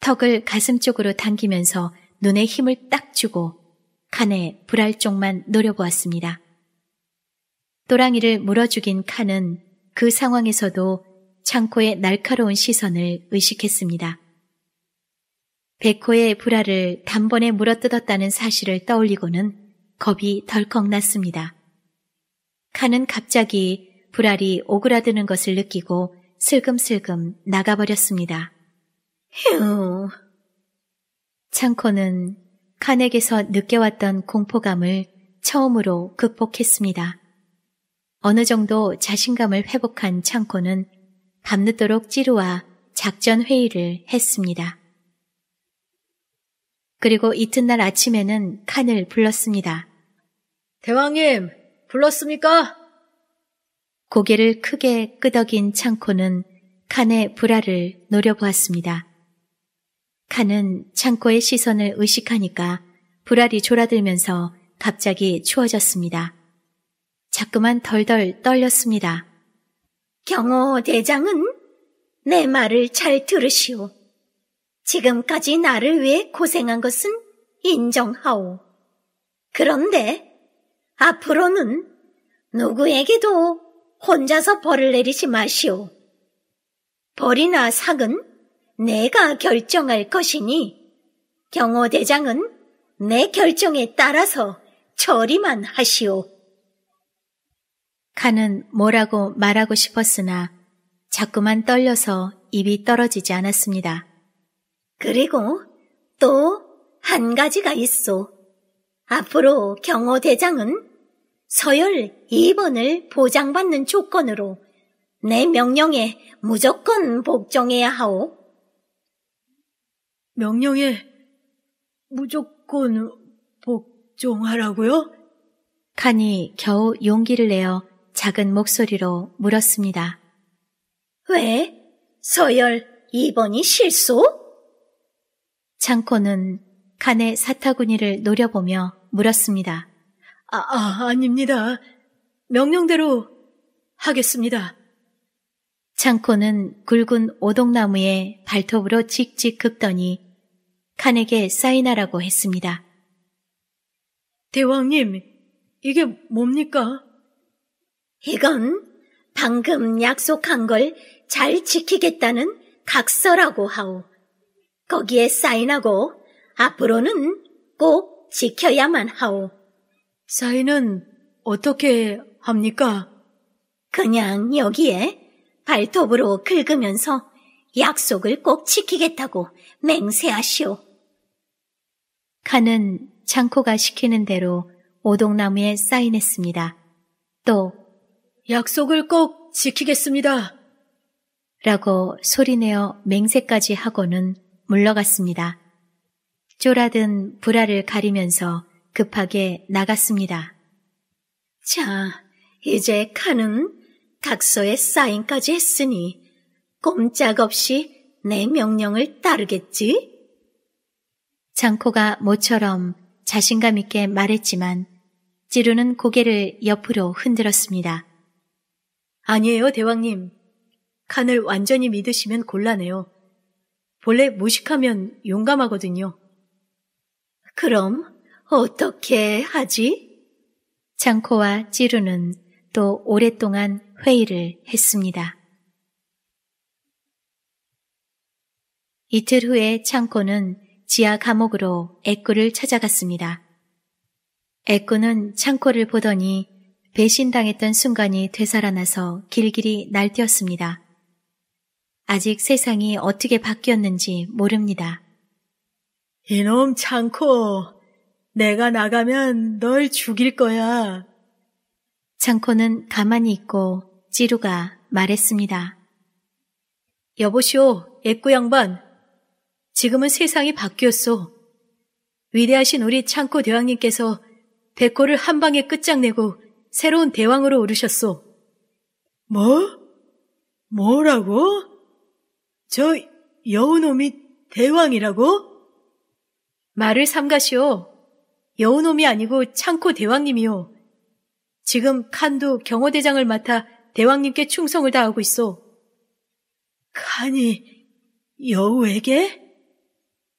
턱을 가슴 쪽으로 당기면서 눈에 힘을 딱 주고 칸에 불알 쪽만 노려보았습니다. 또랑이를 물어 죽인 칸은 그 상황에서도 창코의 날카로운 시선을 의식했습니다. 백호의 불화를 단번에 물어뜯었다는 사실을 떠올리고는 겁이 덜컥 났습니다. 칸은 갑자기 불알이 오그라드는 것을 느끼고 슬금슬금 나가버렸습니다. 휴. 창코는 칸에게서 느껴왔던 공포감을 처음으로 극복했습니다. 어느 정도 자신감을 회복한 창코는 밤늦도록 찌루와 작전 회의를 했습니다. 그리고 이튿날 아침에는 칸을 불렀습니다. 대왕님, 불렀습니까? 고개를 크게 끄덕인 창코는 칸의 불화를 노려보았습니다. 칸은 창코의 시선을 의식하니까 불알이 졸아들면서 갑자기 추워졌습니다. 자꾸만 덜덜 떨렸습니다. 경호 대장은 내 말을 잘 들으시오. 지금까지 나를 위해 고생한 것은 인정하오. 그런데 앞으로는 누구에게도 혼자서 벌을 내리지 마시오. 벌이나 상은 내가 결정할 것이니 경호대장은 내 결정에 따라서 처리만 하시오. 칸은 뭐라고 말하고 싶었으나 자꾸만 떨려서 입이 떨어지지 않았습니다. 그리고 또 한 가지가 있어. 앞으로 경호대장은 서열 2번을 보장받는 조건으로 내 명령에 무조건 복종해야 하오. 명령에 무조건 복종하라고요? 칸이 겨우 용기를 내어 작은 목소리로 물었습니다. 왜? 서열 2번이 실수? 창코는 칸의 사타구니를 노려보며 물었습니다. 아, 아, 아닙니다. 명령대로 하겠습니다. 창코는 굵은 오동나무에 발톱으로 찍찍 긁더니 칸에게 사인하라고 했습니다. 대왕님, 이게 뭡니까? 이건 방금 약속한 걸 잘 지키겠다는 각서라고 하오. 거기에 사인하고 앞으로는 꼭 지켜야만 하오. 사인은 어떻게 합니까? 그냥 여기에 발톱으로 긁으면서 약속을 꼭 지키겠다고 맹세하시오. 칸은 창코가 시키는 대로 오동나무에 사인했습니다. 또 약속을 꼭 지키겠습니다. 라고 소리내어 맹세까지 하고는 물러갔습니다. 쫄아든 불화를 가리면서 급하게 나갔습니다. 자, 이제 칸은 각서에 사인까지 했으니 꼼짝없이 내 명령을 따르겠지? 장코가 모처럼 자신감 있게 말했지만 찌루는 고개를 옆으로 흔들었습니다. 아니에요, 대왕님. 칸을 완전히 믿으시면 곤란해요. 본래 무식하면 용감하거든요. 그럼 어떻게 하지? 창코와 찌르는 또 오랫동안 회의를 했습니다. 이틀 후에 창코는 지하 감옥으로 애꾸를 찾아갔습니다. 애꾸는 창코를 보더니 배신당했던 순간이 되살아나서 길길이 날뛰었습니다. 아직 세상이 어떻게 바뀌었는지 모릅니다. 이놈 창코, 내가 나가면 널 죽일 거야. 창코는 가만히 있고 찌루가 말했습니다. 여보시오, 애꾸 양반. 지금은 세상이 바뀌었소. 위대하신 우리 창코 대왕님께서 백호를 한 방에 끝장내고 새로운 대왕으로 오르셨소. 뭐? 뭐라고? 저 여우놈이 대왕이라고? 말을 삼가시오. 여우놈이 아니고 창코 대왕님이요. 지금 칸도 경호대장을 맡아 대왕님께 충성을 다하고 있어. 칸이 여우에게?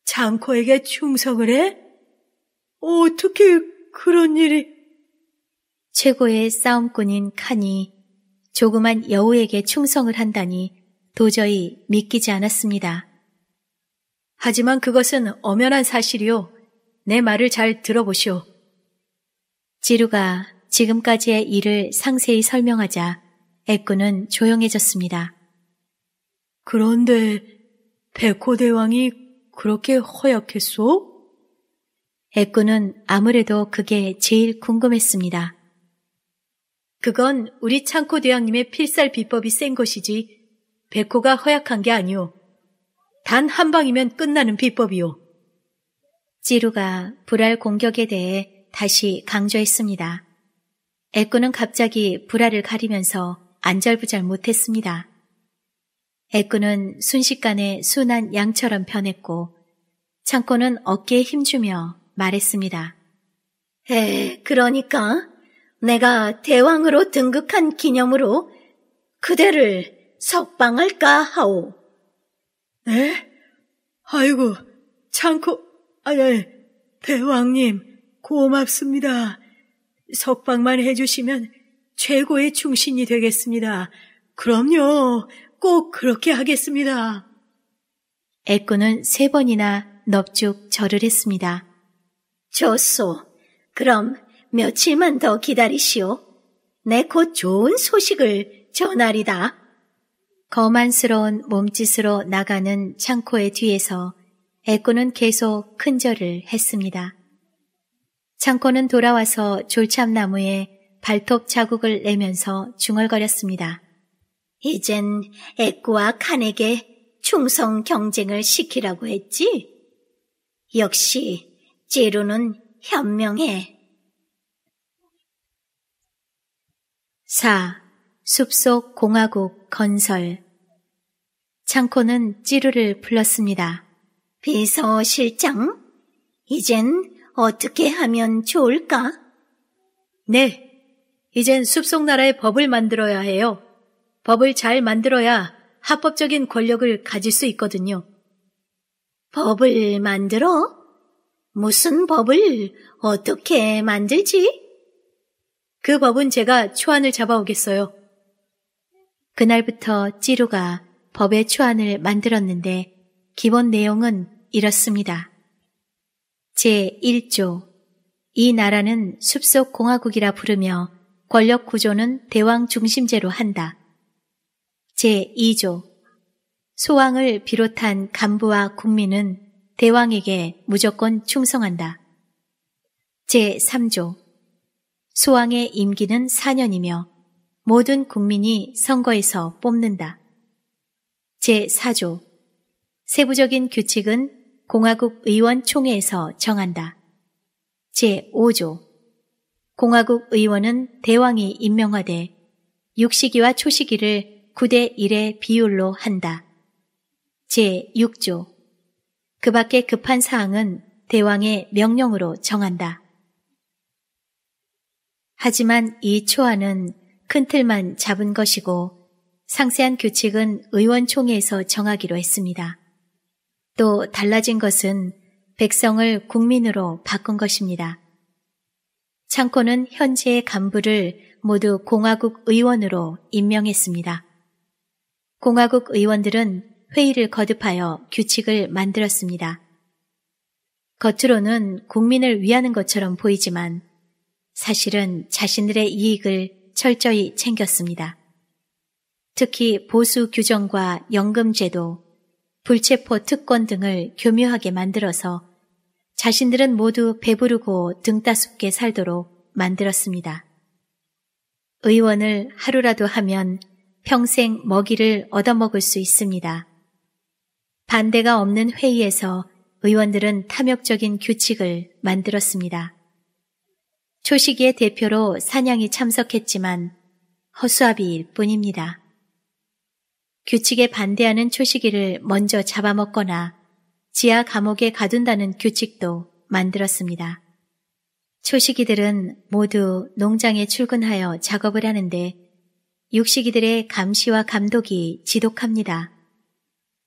창코에게 충성을 해? 어떻게 그런 일이... 최고의 싸움꾼인 칸이 조그만 여우에게 충성을 한다니 도저히 믿기지 않았습니다. 하지만 그것은 엄연한 사실이요. 내 말을 잘 들어보시오. 지루가 지금까지의 일을 상세히 설명하자 애꾸는 조용해졌습니다. 그런데 백호대왕이 그렇게 허약했소? 애꾸는 아무래도 그게 제일 궁금했습니다. 그건 우리 창코대왕님의 필살 비법이 센 것이지 백호가 허약한 게 아니오. 단 한 방이면 끝나는 비법이오. 지루가 불알 공격에 대해 다시 강조했습니다. 애꾸는 갑자기 불알을 가리면서 안절부절 못했습니다. 애꾸는 순식간에 순한 양처럼 변했고 창고는 어깨에 힘주며 말했습니다. 에, 그러니까 내가 대왕으로 등극한 기념으로 그대를 석방할까 하오. 네? 아이고, 창고 아예, 대왕님, 고맙습니다. 석방만 해주시면 최고의 충신이 되겠습니다. 그럼요, 꼭 그렇게 하겠습니다. 애꾸는 세 번이나 넙죽 절을 했습니다. 좋소. 그럼 며칠만 더 기다리시오. 내 곧 좋은 소식을 전하리다. 거만스러운 몸짓으로 나가는 창코의 뒤에서 애꾸는 계속 큰절을 했습니다. 창코는 돌아와서 졸참나무에 발톱 자국을 내면서 중얼거렸습니다. 이젠 애꾸와 칸에게 충성 경쟁을 시키라고 했지? 역시 제로는 현명해. 4. 숲속 공화국 건설. 창코는 찌르를 불렀습니다. 비서실장? 이젠 어떻게 하면 좋을까? 네. 이젠 숲속 나라의 법을 만들어야 해요. 법을 잘 만들어야 합법적인 권력을 가질 수 있거든요. 법을 만들어? 무슨 법을 어떻게 만들지? 그 법은 제가 초안을 잡아오겠어요. 그날부터 찌루가 법의 초안을 만들었는데 기본 내용은 이렇습니다. 제1조 이 나라는 숲속 공화국이라 부르며 권력 구조는 대왕 중심제로 한다. 제2조 소왕을 비롯한 간부와 국민은 대왕에게 무조건 충성한다. 제3조 소왕의 임기는 4년이며 모든 국민이 선거에서 뽑는다. 제4조 세부적인 규칙은 공화국 의원총회에서 정한다. 제5조 공화국 의원은 대왕이 임명하되 6시기와 초시기를 9대 1의 비율로 한다. 제6조 그 밖의 급한 사항은 대왕의 명령으로 정한다. 하지만 이 초안은 큰 틀만 잡은 것이고 상세한 규칙은 의원총회에서 정하기로 했습니다. 또 달라진 것은 백성을 국민으로 바꾼 것입니다. 창고는 현재의 간부를 모두 공화국 의원으로 임명했습니다. 공화국 의원들은 회의를 거듭하여 규칙을 만들었습니다. 겉으로는 국민을 위하는 것처럼 보이지만 사실은 자신들의 이익을 철저히 챙겼습니다. 특히 보수 규정과 연금제도, 불체포 특권 등을 교묘하게 만들어서 자신들은 모두 배부르고 등따숩게 살도록 만들었습니다. 의원을 하루라도 하면 평생 먹이를 얻어먹을 수 있습니다. 반대가 없는 회의에서 의원들은 탐욕적인 규칙을 만들었습니다. 초식이의 대표로 사냥이 참석했지만 허수아비일 뿐입니다. 규칙에 반대하는 초식이를 먼저 잡아먹거나 지하 감옥에 가둔다는 규칙도 만들었습니다. 초식이들은 모두 농장에 출근하여 작업을 하는데 육식이들의 감시와 감독이 지독합니다.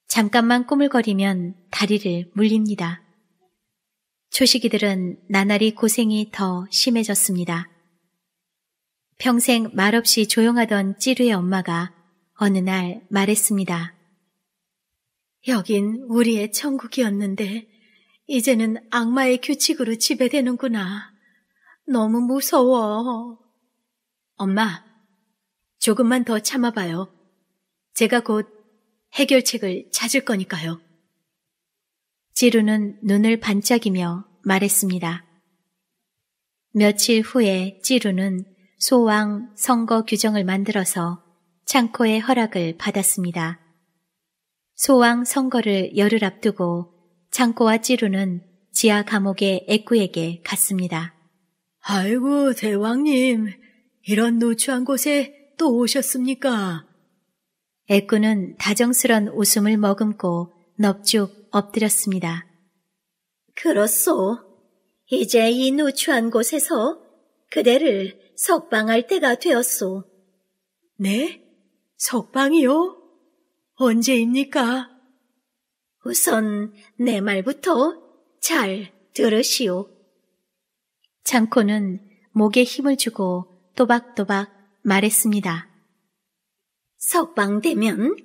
잠깐만 꾸물거리면 다리를 물립니다. 초식이들은 나날이 고생이 더 심해졌습니다. 평생 말없이 조용하던 찌르의 엄마가 어느 날 말했습니다. 여긴 우리의 천국이었는데 이제는 악마의 규칙으로 지배되는구나. 너무 무서워. 엄마, 조금만 더 참아봐요. 제가 곧 해결책을 찾을 거니까요. 지루는 눈을 반짝이며 말했습니다. 며칠 후에 지루는 소왕 선거 규정을 만들어서 창코의 허락을 받았습니다. 소왕 선거를 열흘 앞두고 창코와 찌루는 지하 감옥의 애꾸에게 갔습니다. 아이고 대왕님 이런 노추한 곳에 또 오셨습니까? 애꾸는 다정스런 웃음을 머금고 넙죽 엎드렸습니다. 그렇소. 이제 이 누추한 곳에서 그대를 석방할 때가 되었소. 네? 석방이요? 언제입니까? 우선 내 말부터 잘 들으시오. 장코는 목에 힘을 주고 또박또박 말했습니다. 석방되면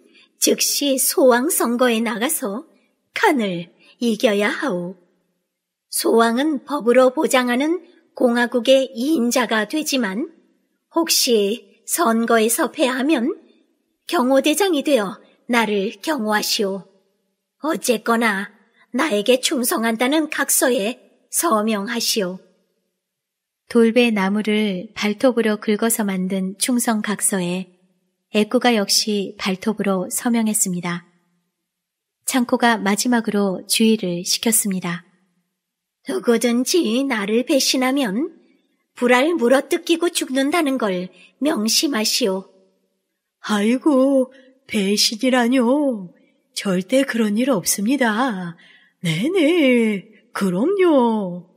즉시 소왕 선거에 나가서 칸을 이겨야 하오. 소왕은 법으로 보장하는 공화국의 이인자가 되지만 혹시 선거에서 패하면 경호대장이 되어 나를 경호하시오. 어쨌거나 나에게 충성한다는 각서에 서명하시오. 돌배 나무를 발톱으로 긁어서 만든 충성 각서에 애꾸가 역시 발톱으로 서명했습니다. 창코가 마지막으로 주의를 시켰습니다. 누구든지 나를 배신하면 불알 물어뜯기고 죽는다는 걸 명심하시오. 아이고, 배신이라뇨. 절대 그런 일 없습니다. 네네, 그럼요.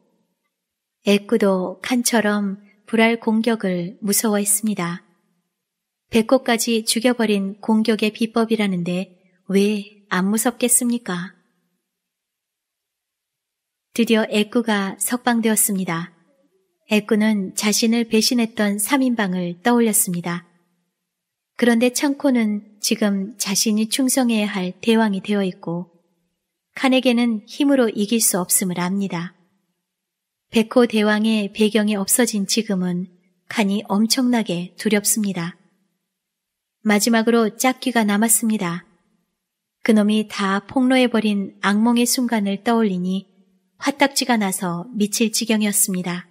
애꾸도 칸처럼 불알 공격을 무서워했습니다. 배꼽까지 죽여버린 공격의 비법이라는데 왜안 무섭겠습니까? 드디어 애꾸가 석방되었습니다. 애꾸는 자신을 배신했던 3인방을 떠올렸습니다. 그런데 창코는 지금 자신이 충성해야 할 대왕이 되어 있고 칸에게는 힘으로 이길 수 없음을 압니다. 백호 대왕의 배경이 없어진 지금은 칸이 엄청나게 두렵습니다. 마지막으로 짝귀가 남았습니다. 그놈이 다 폭로해버린 악몽의 순간을 떠올리니 화딱지가 나서 미칠 지경이었습니다.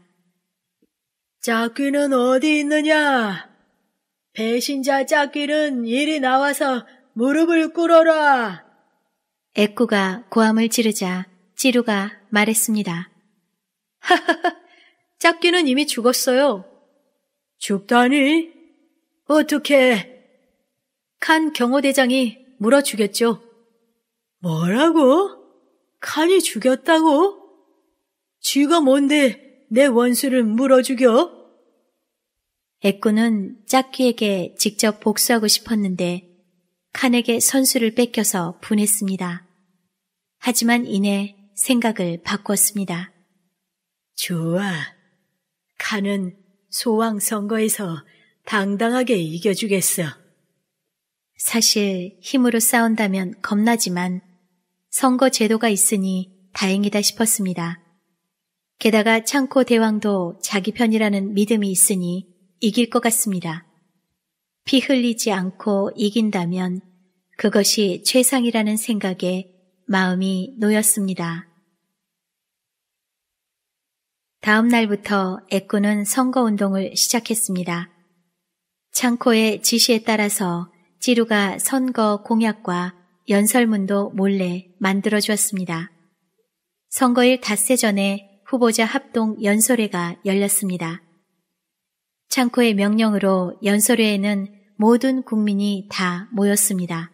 짝귀는 어디 있느냐? 배신자 짝귀는 이리 나와서 무릎을 꿇어라! 애꾸가 고함을 지르자 지루가 말했습니다. 하하하, 짝귀는 이미 죽었어요. 죽다니? 어떻게? 칸 경호대장이 물어 주겠죠. 뭐라고? 칸이 죽였다고? 쥐가 뭔데 내 원수를 물어 죽여? 애꾸는 짝귀에게 직접 복수하고 싶었는데 칸에게 선수를 뺏겨서 분했습니다. 하지만 이내 생각을 바꿨습니다. 좋아. 칸은 소왕 선거에서 당당하게 이겨주겠어. 사실 힘으로 싸운다면 겁나지만 선거 제도가 있으니 다행이다 싶었습니다. 게다가 창코 대왕도 자기 편이라는 믿음이 있으니 이길 것 같습니다. 피 흘리지 않고 이긴다면 그것이 최상이라는 생각에 마음이 놓였습니다. 다음 날부터 애꾸는 선거운동을 시작했습니다. 창코의 지시에 따라서 찌루가 선거 공약과 연설문도 몰래 만들어 주었습니다. 선거일 닷새 전에 후보자 합동 연설회가 열렸습니다. 창코의 명령으로 연설회에는 모든 국민이 다 모였습니다.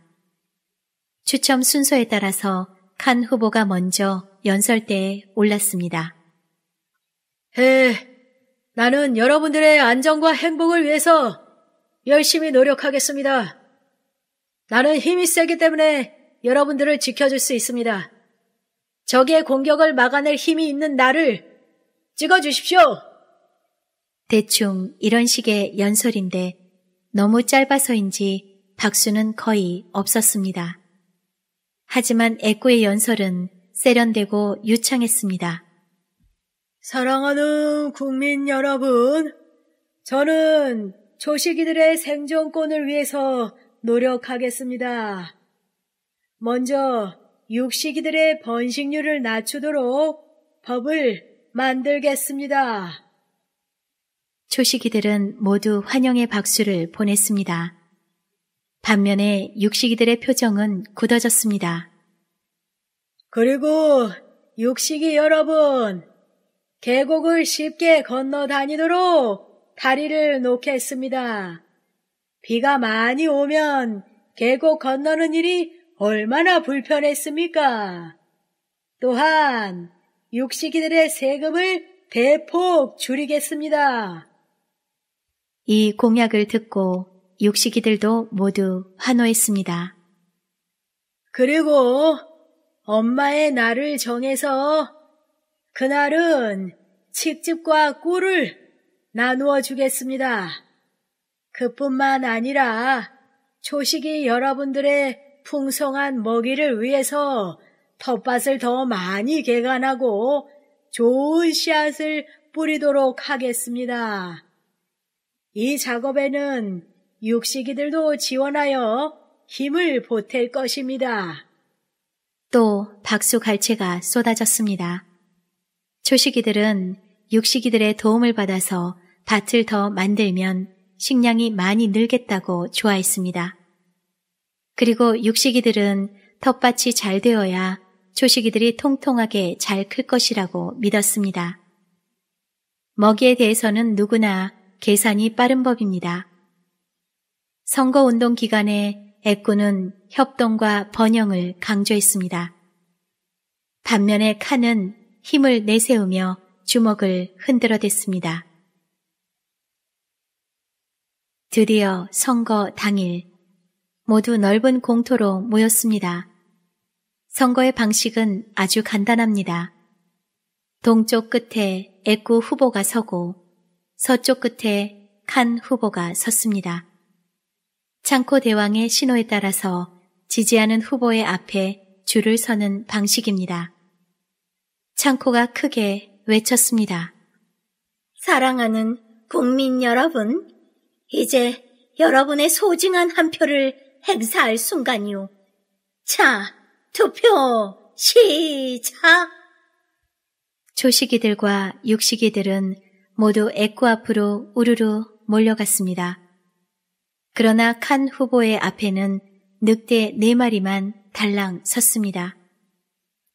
추첨 순서에 따라서 칸 후보가 먼저 연설대에 올랐습니다. 에, 나는 여러분들의 안전과 행복을 위해서 열심히 노력하겠습니다. 나는 힘이 세기 때문에 여러분들을 지켜줄 수 있습니다. 적의 공격을 막아낼 힘이 있는 나를 찍어주십시오. 대충 이런 식의 연설인데 너무 짧아서인지 박수는 거의 없었습니다. 하지만 애꾸의 연설은 세련되고 유창했습니다. 사랑하는 국민 여러분, 저는 조식이들의 생존권을 위해서 노력하겠습니다. 먼저 육식이들의 번식률을 낮추도록 법을 만들겠습니다. 초식이들은 모두 환영의 박수를 보냈습니다. 반면에 육식이들의 표정은 굳어졌습니다. 그리고 육식이 여러분, 계곡을 쉽게 건너 다니도록 다리를 놓겠습니다. 비가 많이 오면 계곡 건너는 일이 얼마나 불편했습니까? 또한 육식이들의 세금을 대폭 줄이겠습니다. 이 공약을 듣고 육식이들도 모두 환호했습니다. 그리고 엄마의 날을 정해서 그날은 칡즙과 꿀을 나누어 주겠습니다. 그뿐만 아니라 초식이 여러분들의 풍성한 먹이를 위해서 텃밭을 더 많이 개간하고 좋은 씨앗을 뿌리도록 하겠습니다. 이 작업에는 육식이들도 지원하여 힘을 보탤 것입니다. 또 박수 갈채가 쏟아졌습니다. 초식이들은 육식이들의 도움을 받아서 밭을 더 만들면 식량이 많이 늘겠다고 좋아했습니다. 그리고 육식이들은 텃밭이 잘 되어야 초식이들이 통통하게 잘 클 것이라고 믿었습니다. 먹이에 대해서는 누구나 계산이 빠른 법입니다. 선거운동 기간에 애꾸는 협동과 번영을 강조했습니다. 반면에 칸은 힘을 내세우며 주먹을 흔들어댔습니다. 드디어 선거 당일 모두 넓은 공터로 모였습니다. 선거의 방식은 아주 간단합니다. 동쪽 끝에 애꾸 후보가 서고 서쪽 끝에 칸 후보가 섰습니다. 창코 대왕의 신호에 따라서 지지하는 후보의 앞에 줄을 서는 방식입니다. 창코가 크게 외쳤습니다. 사랑하는 국민 여러분, 이제 여러분의 소중한 한 표를 행사할 순간이요. 자, 투표 시작! 조식이들과 육식이들은 모두 액구 앞으로 우르르 몰려갔습니다. 그러나 칸 후보의 앞에는 늑대 네 마리만 달랑 섰습니다.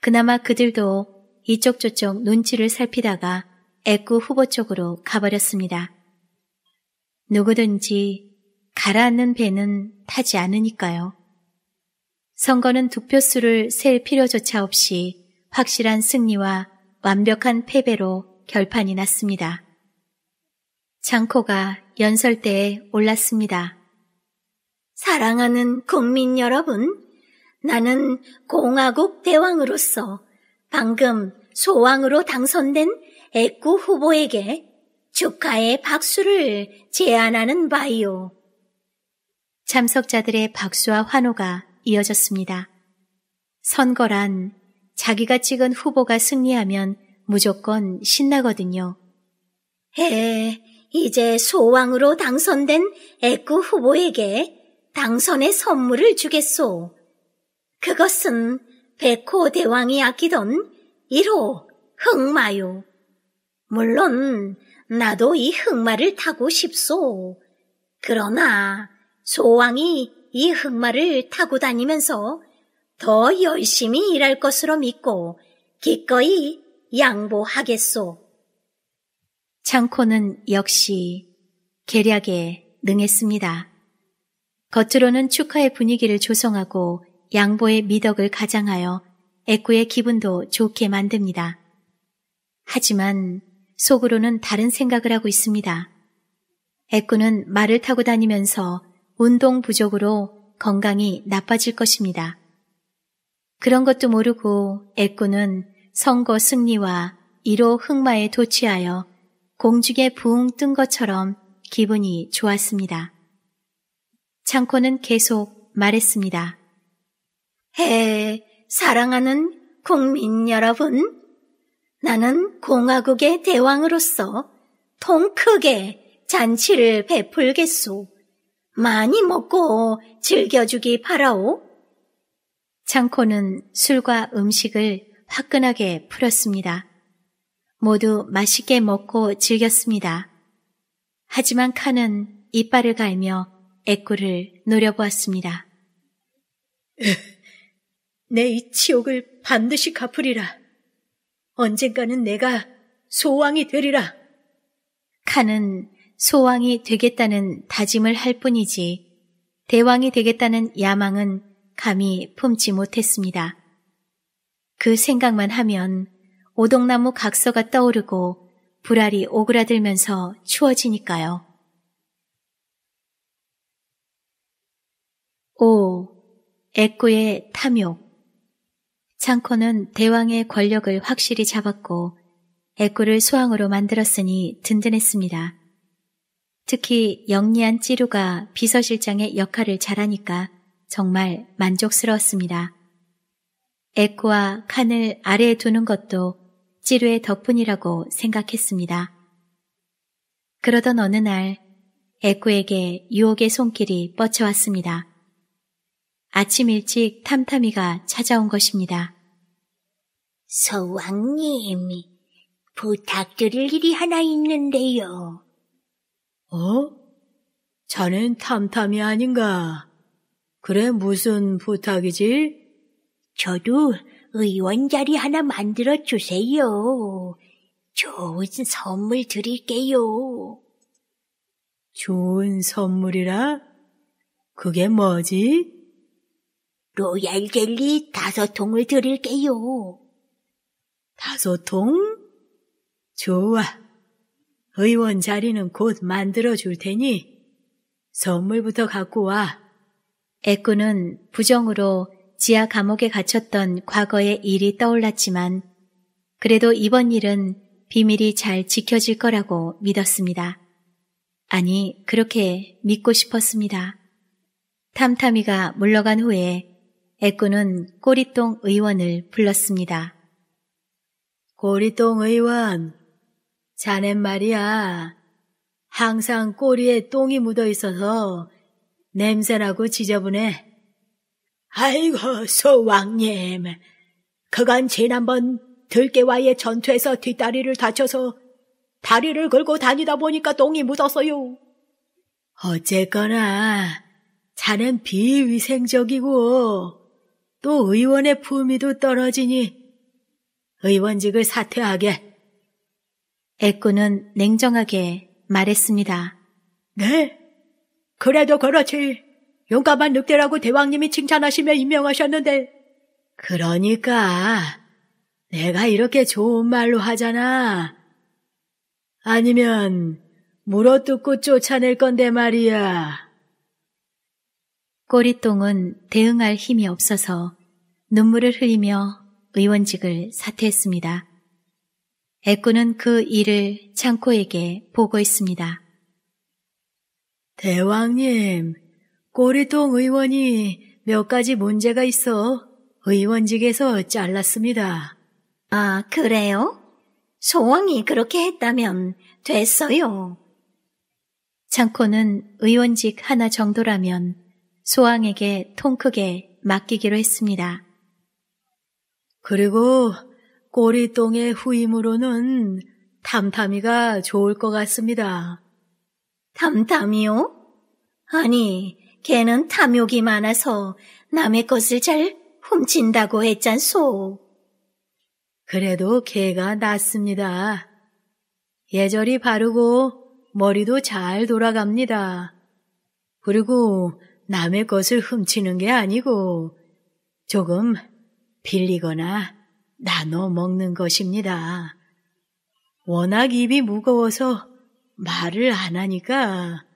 그나마 그들도 이쪽저쪽 눈치를 살피다가 액구 후보 쪽으로 가버렸습니다. 누구든지 가라앉는 배는 타지 않으니까요. 선거는 득표수를 셀 필요조차 없이 확실한 승리와 완벽한 패배로 결판이 났습니다. 장코가 연설대에 올랐습니다. 사랑하는 국민 여러분, 나는 공화국 대왕으로서 방금 소왕으로 당선된 애꾸 후보에게 축하의 박수를 제안하는 바이오. 참석자들의 박수와 환호가 이어졌습니다. 선거란 자기가 찍은 후보가 승리하면 무조건 신나거든요. 에, 이제 소왕으로 당선된 애꾸 후보에게 당선의 선물을 주겠소. 그것은 백호 대왕이 아끼던 1호 흑마요. 물론 나도 이 흑마를 타고 싶소. 그러나 소왕이 이 흑마를 타고 다니면서 더 열심히 일할 것으로 믿고 기꺼이 양보하겠소. 창코는 역시 계략에 능했습니다. 겉으로는 축하의 분위기를 조성하고 양보의 미덕을 가장하여 애꾸의 기분도 좋게 만듭니다. 하지만 속으로는 다른 생각을 하고 있습니다. 애꾸는 말을 타고 다니면서 운동 부족으로 건강이 나빠질 것입니다. 그런 것도 모르고 애꾸는 선거 승리와 1호 흑마에 도취하여 공중에 붕 뜬 것처럼 기분이 좋았습니다. 창코는 계속 말했습니다. 해, 사랑하는 국민 여러분, 나는 공화국의 대왕으로서 통 크게 잔치를 베풀겠소. 많이 먹고 즐겨주기 바라오. 창코는 술과 음식을 화끈하게 풀었습니다. 모두 맛있게 먹고 즐겼습니다. 하지만 칸은 이빨을 갈며 애꾸를 노려보았습니다. 내 이 치욕을 반드시 갚으리라. 언젠가는 내가 소왕이 되리라. 칸은 소왕이 되겠다는 다짐을 할 뿐이지 대왕이 되겠다는 야망은 감히 품지 못했습니다. 그 생각만 하면 오동나무 각서가 떠오르고 불알이 오그라들면서 추워지니까요. 5. 애꾸의 탐욕 창코는 대왕의 권력을 확실히 잡았고 애꾸를 수왕으로 만들었으니 든든했습니다. 특히 영리한 찌루가 비서실장의 역할을 잘하니까 정말 만족스러웠습니다. 애꾸와 칸을 아래에 두는 것도 찌루의 덕분이라고 생각했습니다. 그러던 어느 날 애꾸에게 유혹의 손길이 뻗쳐왔습니다. 아침 일찍 탐탐이가 찾아온 것입니다. 서왕님, 부탁드릴 일이 하나 있는데요. 어? 자넨 탐탐이 아닌가? 그래, 무슨 부탁이지? 저도 의원 자리 하나 만들어 주세요. 좋은 선물 드릴게요. 좋은 선물이라? 그게 뭐지? 로얄 젤리 다섯 통을 드릴게요. 다섯 통? 좋아. 의원 자리는 곧 만들어 줄 테니 선물부터 갖고 와. 애꾸는 부정으로 지하 감옥에 갇혔던 과거의 일이 떠올랐지만 그래도 이번 일은 비밀이 잘 지켜질 거라고 믿었습니다. 아니, 그렇게 믿고 싶었습니다. 탐탐이가 물러간 후에 애꾸는 꼬리똥 의원을 불렀습니다. 꼬리똥 의원, 자넨 말이야. 항상 꼬리에 똥이 묻어 있어서 냄새나고 지저분해. 아이고, 소왕님. 그건 지난번 들깨와의 전투에서 뒷다리를 다쳐서 다리를 걸고 다니다 보니까 똥이 묻었어요. 어쨌거나 자넨 비위생적이고 또 의원의 품위도 떨어지니 의원직을 사퇴하게. 애꾸는 냉정하게 말했습니다. 네, 그래도 그렇지. 용감한 늑대라고 대왕님이 칭찬하시며 임명하셨는데 그러니까 내가 이렇게 좋은 말로 하잖아. 아니면 물어뜯고 쫓아낼 건데 말이야. 꼬리똥은 대응할 힘이 없어서 눈물을 흘리며 의원직을 사퇴했습니다. 애꾸는 그 일을 창코에게 보고 있습니다. 대왕님, 꼬리통 의원이 몇 가지 문제가 있어 의원직에서 잘랐습니다. 아, 그래요? 소왕이 그렇게 했다면 됐어요. 창코는 의원직 하나 정도라면 소왕에게 통 크게 맡기기로 했습니다. 그리고 꼬리똥의 후임으로는 탐탐이가 좋을 것 같습니다. 탐탐이요? 아니, 걔는 탐욕이 많아서 남의 것을 잘 훔친다고 했잖소. 그래도 개가 낫습니다. 예절이 바르고 머리도 잘 돌아갑니다. 그리고 남의 것을 훔치는 게 아니고 조금 빌리거나 나눠 먹는 것입니다. 워낙 입이 무거워서 말을 안 하니까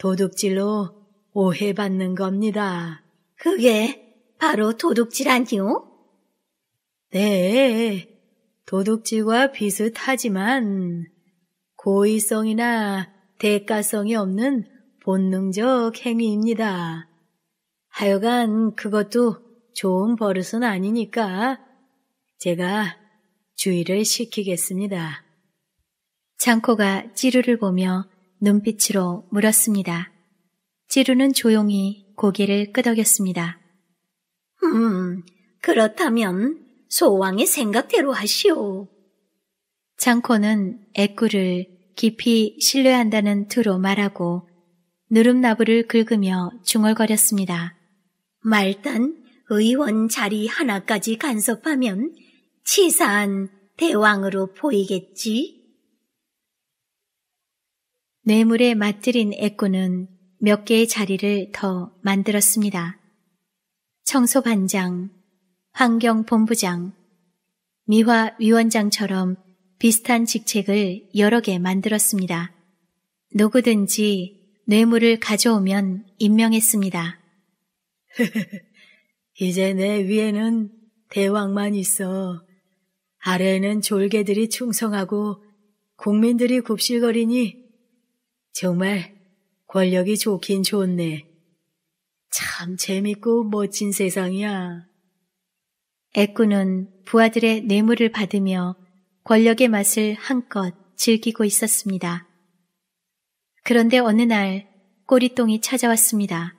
도둑질로 오해받는 겁니다. 그게 바로 도둑질 아니오 네, 도둑질과 비슷하지만 고의성이나 대가성이 없는 본능적 행위입니다. 하여간 그것도 좋은 버릇은 아니니까 제가 주의를 시키겠습니다. 창코가 찌루를 보며 눈빛으로 물었습니다. 찌루는 조용히 고개를 끄덕였습니다. 음, 그렇다면 소왕의 생각대로 하시오. 창코는 애꾸를 깊이 신뢰한다는 투로 말하고 누름나부를 긁으며 중얼거렸습니다. 말단 의원 자리 하나까지 간섭하면 치사한 대왕으로 보이겠지? 뇌물에 맞들인 애꾸는 몇 개의 자리를 더 만들었습니다. 청소반장, 환경본부장, 미화위원장처럼 비슷한 직책을 여러 개 만들었습니다. 누구든지 뇌물을 가져오면 임명했습니다. 이제 내 위에는 대왕만 있어. 아래에는 졸개들이 충성하고 국민들이 굽실거리니 정말 권력이 좋긴 좋네. 참 재밌고 멋진 세상이야. 애꾸는 부하들의 뇌물을 받으며 권력의 맛을 한껏 즐기고 있었습니다. 그런데 어느 날 꼬리똥이 찾아왔습니다.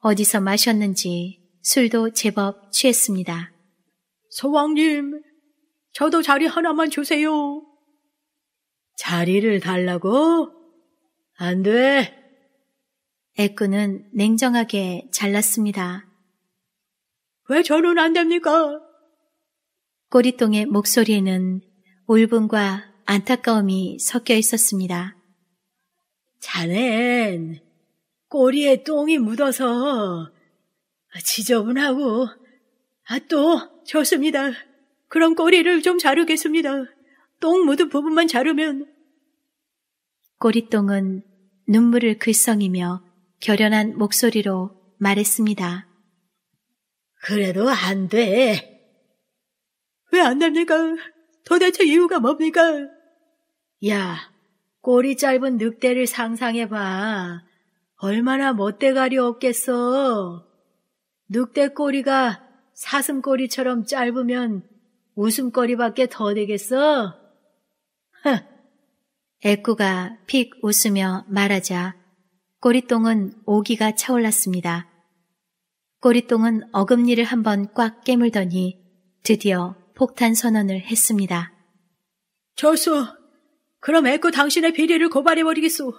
어디서 마셨는지 술도 제법 취했습니다. 서왕님, 저도 자리 하나만 주세요. 자리를 달라고? 안 돼. 애꾸는 냉정하게 잘랐습니다. 왜 저는 안 됩니까? 꼬리똥의 목소리에는 울분과 안타까움이 섞여 있었습니다. 자넨 꼬리에 똥이 묻어서 지저분하고 아, 또 좋습니다. 그럼 꼬리를 좀 자르겠습니다. 똥 묻은 부분만 자르면 꼬리똥은 눈물을 글썽이며 결연한 목소리로 말했습니다. 그래도 안 돼. 왜 안 됩니까? 도대체 이유가 뭡니까? 야, 꼬리 짧은 늑대를 상상해봐. 얼마나 멋대가리 없겠어. 늑대 꼬리가 사슴꼬리처럼 짧으면 웃음거리밖에 더 되겠어? 흥! 애꾸가 픽 웃으며 말하자 꼬리똥은 오기가 차올랐습니다. 꼬리똥은 어금니를 한번 꽉 깨물더니 드디어 폭탄 선언을 했습니다. 저수 그럼 애꾸 당신의 비리를 고발해버리겠소.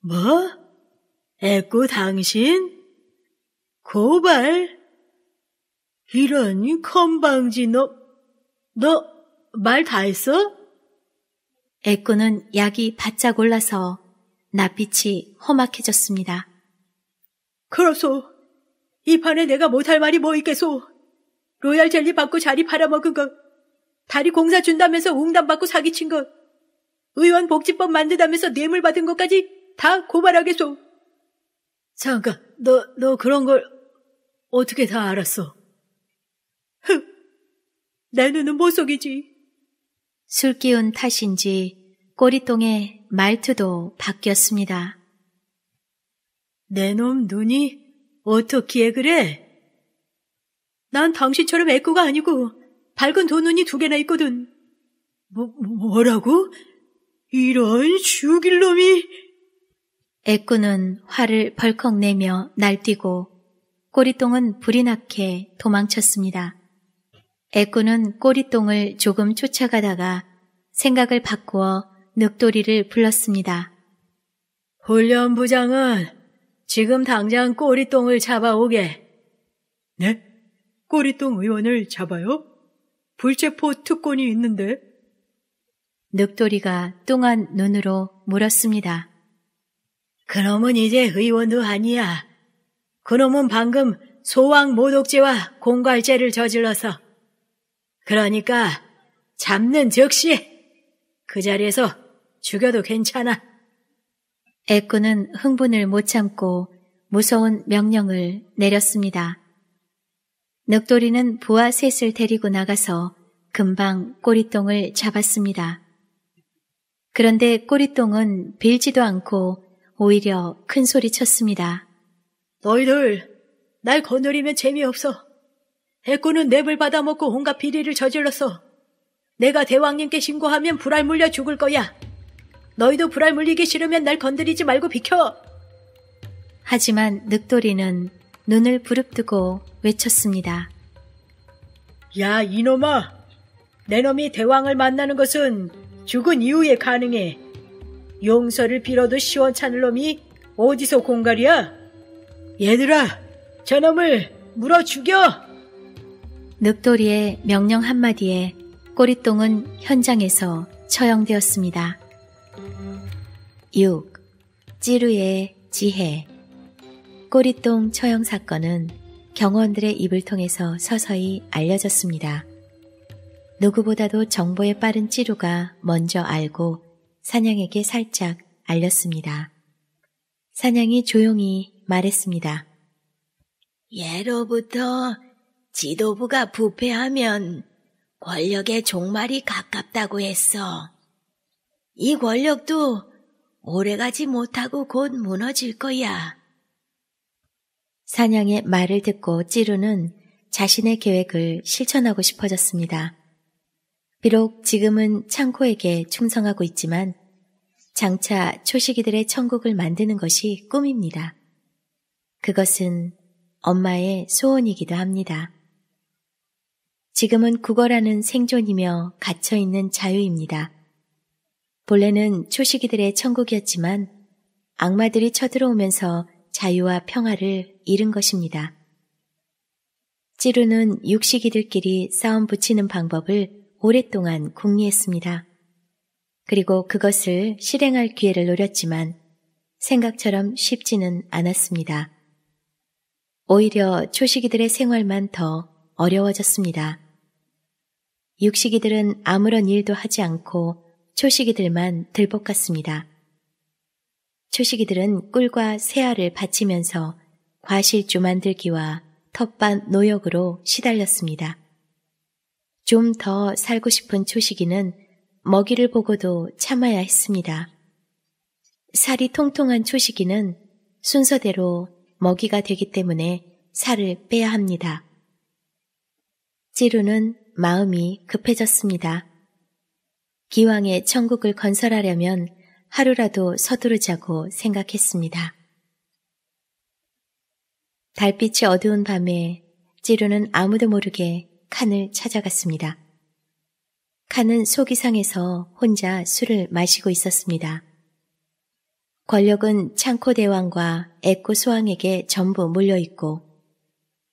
뭐? 애꾸 당신? 고발? 이런 건방지 너, 너 말 다 했어? 애꾸는 약이 바짝 올라서 낯빛이 험악해졌습니다. 그러소이 판에 내가 못할 말이 뭐 있겠소. 로얄 젤리 받고 자리 팔아먹은 것, 다리 공사 준다면서 웅담 받고 사기친 것, 의원복지법 만드다면서 뇌물 받은 것까지 다 고발하겠소. 잠깐, 너, 너 그런 걸 어떻게 다 알았어? 흥, 내 눈은 보석이지. 술 기운 탓인지 꼬리통에 말투도 바뀌었습니다. 내 놈 눈이 어떻게 그래? 난 당신처럼 애꾸가 아니고 밝은 도 눈이 두 개나 있거든. 뭐, 뭐 뭐라고? 이런 죽일 놈이! 애꾸는 화를 벌컥 내며 날뛰고 꼬리똥은 불이 나게 도망쳤습니다. 애꾸는 꼬리똥을 조금 쫓아가다가 생각을 바꾸어 늑돌이를 불렀습니다. 훈련 부장은 지금 당장 꼬리똥을 잡아오게. 네? 꼬리똥 의원을 잡아요? 불체포 특권이 있는데? 늑돌이가 뚱한 눈으로 물었습니다. 그놈은 이제 의원도 아니야. 그놈은 방금 소왕 모독죄와 공갈죄를 저질러서 그러니까 잡는 즉시 그 자리에서 죽여도 괜찮아. 애꾸는 흥분을 못 참고 무서운 명령을 내렸습니다. 늑돌이는 부하 셋을 데리고 나가서 금방 꼬리똥을 잡았습니다. 그런데 꼬리똥은 빌지도 않고 오히려 큰 소리 쳤습니다. 너희들 날 거느리면 재미없어. 애꾸는 냅을 받아먹고 온갖 비리를 저질렀어. 내가 대왕님께 신고하면 불알 물려 죽을 거야. 너희도 불알 물리기 싫으면 날 건드리지 말고 비켜. 하지만 늑돌이는 눈을 부릅뜨고 외쳤습니다. 야 이놈아, 내 놈이 대왕을 만나는 것은 죽은 이후에 가능해. 용서를 빌어도 시원찮을 놈이 어디서 공갈이야? 얘들아, 저놈을 물어 죽여! 늑돌이의 명령 한마디에 꼬리똥은 현장에서 처형되었습니다. 6. 찌루의 지혜 꼬리똥 처형 사건은 경호원들의 입을 통해서 서서히 알려졌습니다. 누구보다도 정보의 빠른 찌루가 먼저 알고 사냥에게 살짝 알렸습니다. 사냥이 조용히 말했습니다. 예로부터 지도부가 부패하면 권력의 종말이 가깝다고 했어. 이 권력도 오래가지 못하고 곧 무너질 거야. 사냥의 말을 듣고 찌루는 자신의 계획을 실천하고 싶어졌습니다. 비록 지금은 창고에게 충성하고 있지만 장차 초식이들의 천국을 만드는 것이 꿈입니다. 그것은 엄마의 소원이기도 합니다. 지금은 국어라는 생존이며 갇혀있는 자유입니다. 본래는 초식이들의 천국이었지만 악마들이 쳐들어오면서 자유와 평화를 잃은 것입니다. 찌르는 육식이들끼리 싸움 붙이는 방법을 오랫동안 궁리했습니다. 그리고 그것을 실행할 기회를 노렸지만 생각처럼 쉽지는 않았습니다. 오히려 초식이들의 생활만 더 어려워졌습니다. 육식이들은 아무런 일도 하지 않고 초식이들만 들볶았습니다. 초식이들은 꿀과 새알을 바치면서 과실주 만들기와 텃밭 노역으로 시달렸습니다. 좀더 살고 싶은 초식이는 먹이를 보고도 참아야 했습니다. 살이 통통한 초식이는 순서대로 먹이가 되기 때문에 살을 빼야 합니다. 찌루는 마음이 급해졌습니다. 기왕의 천국을 건설하려면 하루라도 서두르자고 생각했습니다. 달빛이 어두운 밤에 찌루는 아무도 모르게 칸을 찾아갔습니다. 칸은 속이 상해서 혼자 술을 마시고 있었습니다. 권력은 창코 대왕과 에코 소왕에게 전부 물려있고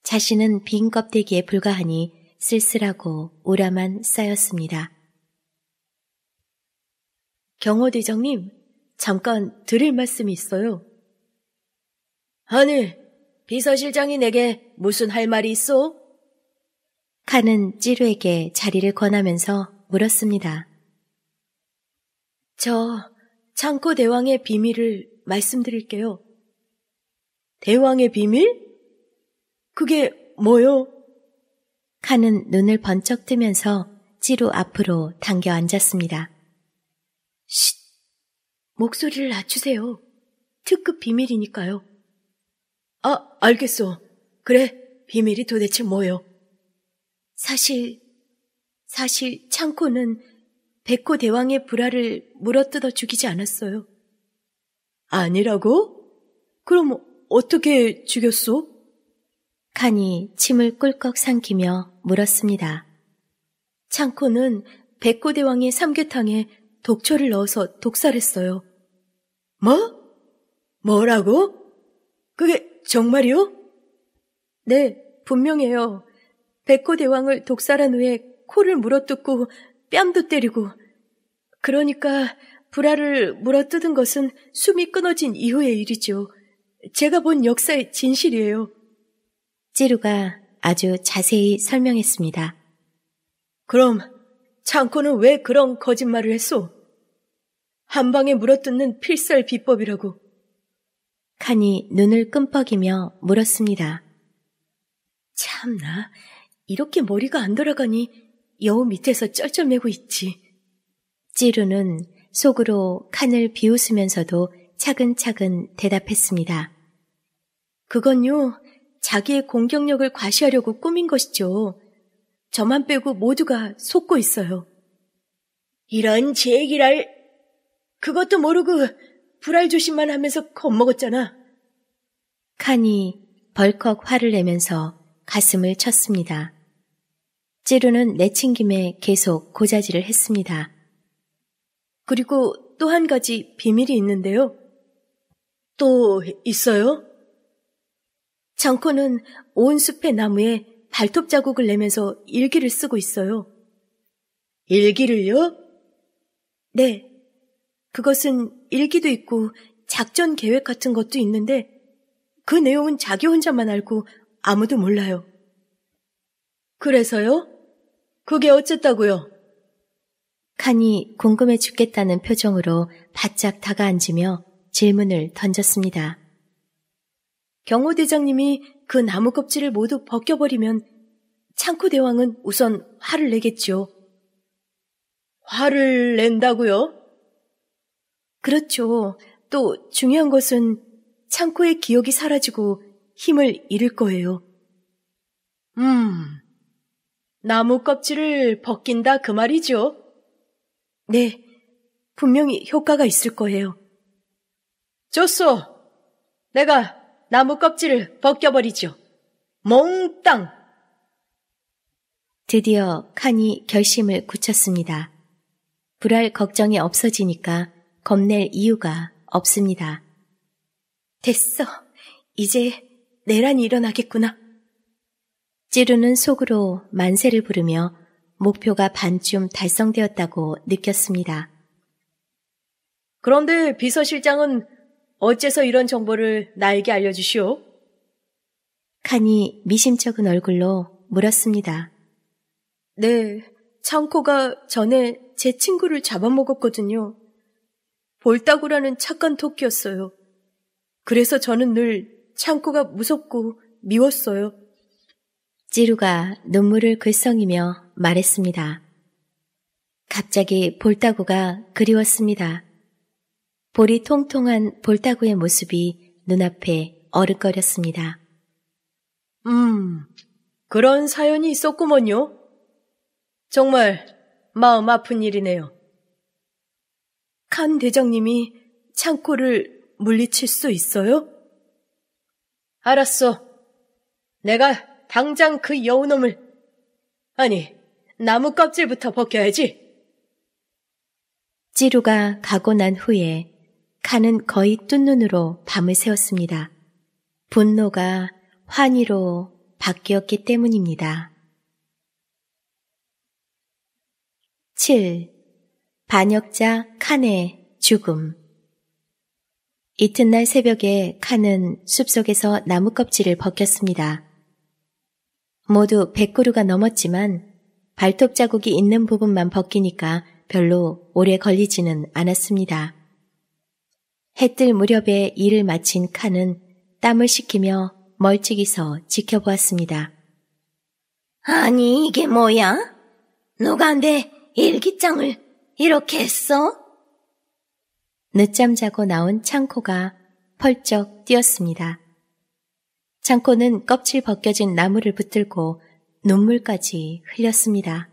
자신은 빈 껍데기에 불과하니 쓸쓸하고 오라만 쌓였습니다. 경호대장님, 잠깐 드릴 말씀이 있어요. 아니, 비서실장이 내게 무슨 할 말이 있어? 칸은 찌루에게 자리를 권하면서 물었습니다. 저 창고 대왕의 비밀을 말씀드릴게요. 대왕의 비밀? 그게 뭐요? 칸은 눈을 번쩍 뜨면서 찌루 앞으로 당겨 앉았습니다. 쉿! 목소리를 낮추세요. 특급 비밀이니까요. 아, 알겠어. 그래, 비밀이 도대체 뭐요? 사실, 사실 창코는 백호 대왕의 불화를 물어뜯어 죽이지 않았어요. 아니라고? 그럼 어떻게 죽였소? 칸이 침을 꿀꺽 삼키며 물었습니다. 창코는 백호 대왕의 삼계탕에 독초를 넣어서 독살했어요. 뭐? 뭐라고? 그게 정말이요? 네, 분명해요. 백호 대왕을 독살한 후에 코를 물어뜯고 뺨도 때리고 그러니까 불화를 물어뜯은 것은 숨이 끊어진 이후의 일이죠. 제가 본 역사의 진실이에요. 찌루가 아주 자세히 설명했습니다. 그럼 창코는 왜 그런 거짓말을 했소? 한방에 물어뜯는 필살 비법이라고. 칸이 눈을 끔뻑이며 물었습니다. 참나, 이렇게 머리가 안 돌아가니 여우 밑에서 쩔쩔매고 있지. 찌루는 속으로 칸을 비웃으면서도 차근차근 대답했습니다. 그건요, 자기의 공격력을 과시하려고 꾸민 것이죠. 저만 빼고 모두가 속고 있어요. 이런 제 얘기랄, 그것도 모르고 불알 조심만 하면서 겁먹었잖아. 칸이 벌컥 화를 내면서 가슴을 쳤습니다. 찌르는 내친김에 계속 고자질을 했습니다. 그리고 또 한 가지 비밀이 있는데요. 또 있어요? 장코는 온 숲의 나무에 발톱 자국을 내면서 일기를 쓰고 있어요. 일기를요? 네. 그것은 일기도 있고 작전 계획 같은 것도 있는데 그 내용은 자기 혼자만 알고 아무도 몰라요. 그래서요? 그게 어쨌다고요? 칸이 궁금해 죽겠다는 표정으로 바짝 다가앉으며 질문을 던졌습니다. 경호 대장님이 그 나무 껍질을 모두 벗겨버리면 창코 대왕은 우선 화를 내겠죠 화를 낸다고요? 그렇죠. 또 중요한 것은 창고의 기억이 사라지고 힘을 잃을 거예요. 음, 나무 껍질을 벗긴다 그 말이죠. 네, 분명히 효과가 있을 거예요. 좋소. 내가 나무 껍질을 벗겨버리죠. 몽땅! 드디어 칸이 결심을 굳혔습니다. 불알 걱정이 없어지니까 겁낼 이유가 없습니다. 됐어. 이제 내란이 일어나겠구나. 찌르는 속으로 만세를 부르며 목표가 반쯤 달성되었다고 느꼈습니다. 그런데 비서실장은 어째서 이런 정보를 나에게 알려주시오? 칸이 미심쩍은 얼굴로 물었습니다. 네, 창코가 전에 제 친구를 잡아먹었거든요. 볼따구라는 착한 토끼였어요. 그래서 저는 늘 창코가 무섭고 미웠어요. 찌루가 눈물을 글썽이며 말했습니다. 갑자기 볼따구가 그리웠습니다. 볼이 통통한 볼따구의 모습이 눈앞에 어른거렸습니다. 음, 그런 사연이 있었구먼요. 정말 마음 아픈 일이네요. 칸 대장님이 창고를 물리칠 수 있어요? 알았어. 내가 당장 그 여우놈을, 아니, 나무 껍질부터 벗겨야지. 찌루가 가고 난 후에 칸은 거의 뜬눈으로 밤을 새웠습니다. 분노가 환희로 바뀌었기 때문입니다. 7. 반역자 칸의 죽음 이튿날 새벽에 칸은 숲속에서 나무 껍질을 벗겼습니다. 모두 100그루가 넘었지만 발톱 자국이 있는 부분만 벗기니까 별로 오래 걸리지는 않았습니다. 해뜰 무렵에 일을 마친 칸은 땀을 식히며 멀찍이서 지켜보았습니다. 아니, 이게 뭐야? 누가 내 일기장을 이렇게 했어? 늦잠 자고 나온 창코가 펄쩍 뛰었습니다. 창고는 껍질 벗겨진 나무를 붙들고 눈물까지 흘렸습니다.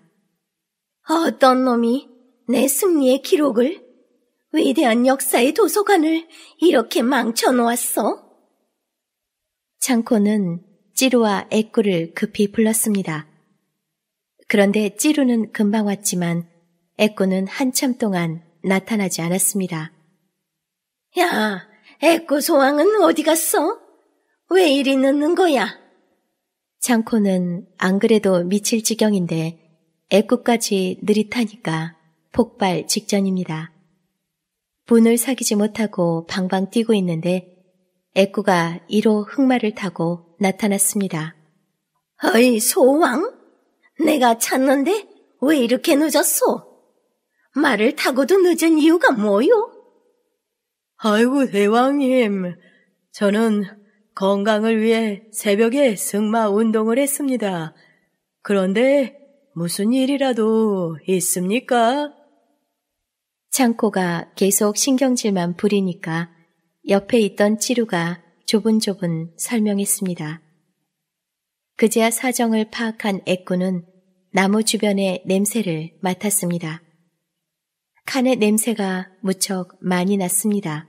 어떤 놈이 내 승리의 기록을 위대한 역사의 도서관을 이렇게 망쳐놓았어? 창코는 찌루와 애꾸를 급히 불렀습니다. 그런데 찌루는 금방 왔지만 애꾸는 한참 동안 나타나지 않았습니다. 야, 애꾸 소왕은 어디 갔어? 왜 이리 늦는 거야? 창코는 안 그래도 미칠 지경인데 애국까지 느릿하니까 폭발 직전입니다. 분을 사귀지 못하고 방방 뛰고 있는데 애꾸가 1호 흑마를 타고 나타났습니다. 어이 소왕? 내가 찾는데 왜 이렇게 늦었소? 말을 타고도 늦은 이유가 뭐요? 아이고 대왕님 저는 건강을 위해 새벽에 승마 운동을 했습니다. 그런데 무슨 일이라도 있습니까? 창고가 계속 신경질만 부리니까 옆에 있던 치루가 조분조분 설명했습니다. 그제야 사정을 파악한 애꾸는 나무 주변의 냄새를 맡았습니다. 칸의 냄새가 무척 많이 났습니다.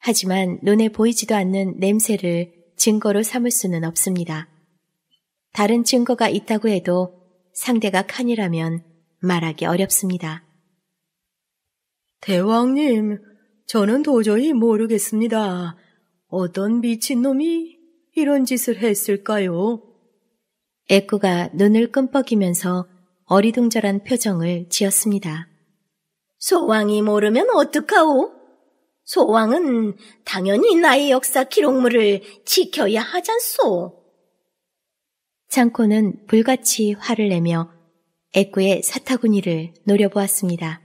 하지만 눈에 보이지도 않는 냄새를 증거로 삼을 수는 없습니다. 다른 증거가 있다고 해도 상대가 칸이라면 말하기 어렵습니다. 대왕님, 저는 도저히 모르겠습니다. 어떤 미친놈이 이런 짓을 했을까요? 에쿠가 눈을 끔뻑이면서 어리둥절한 표정을 지었습니다. 소왕이 모르면 어떡하오? 소왕은 당연히 나의 역사 기록물을 지켜야 하잖소. 장코는 불같이 화를 내며 애꾸의 사타구니를 노려보았습니다.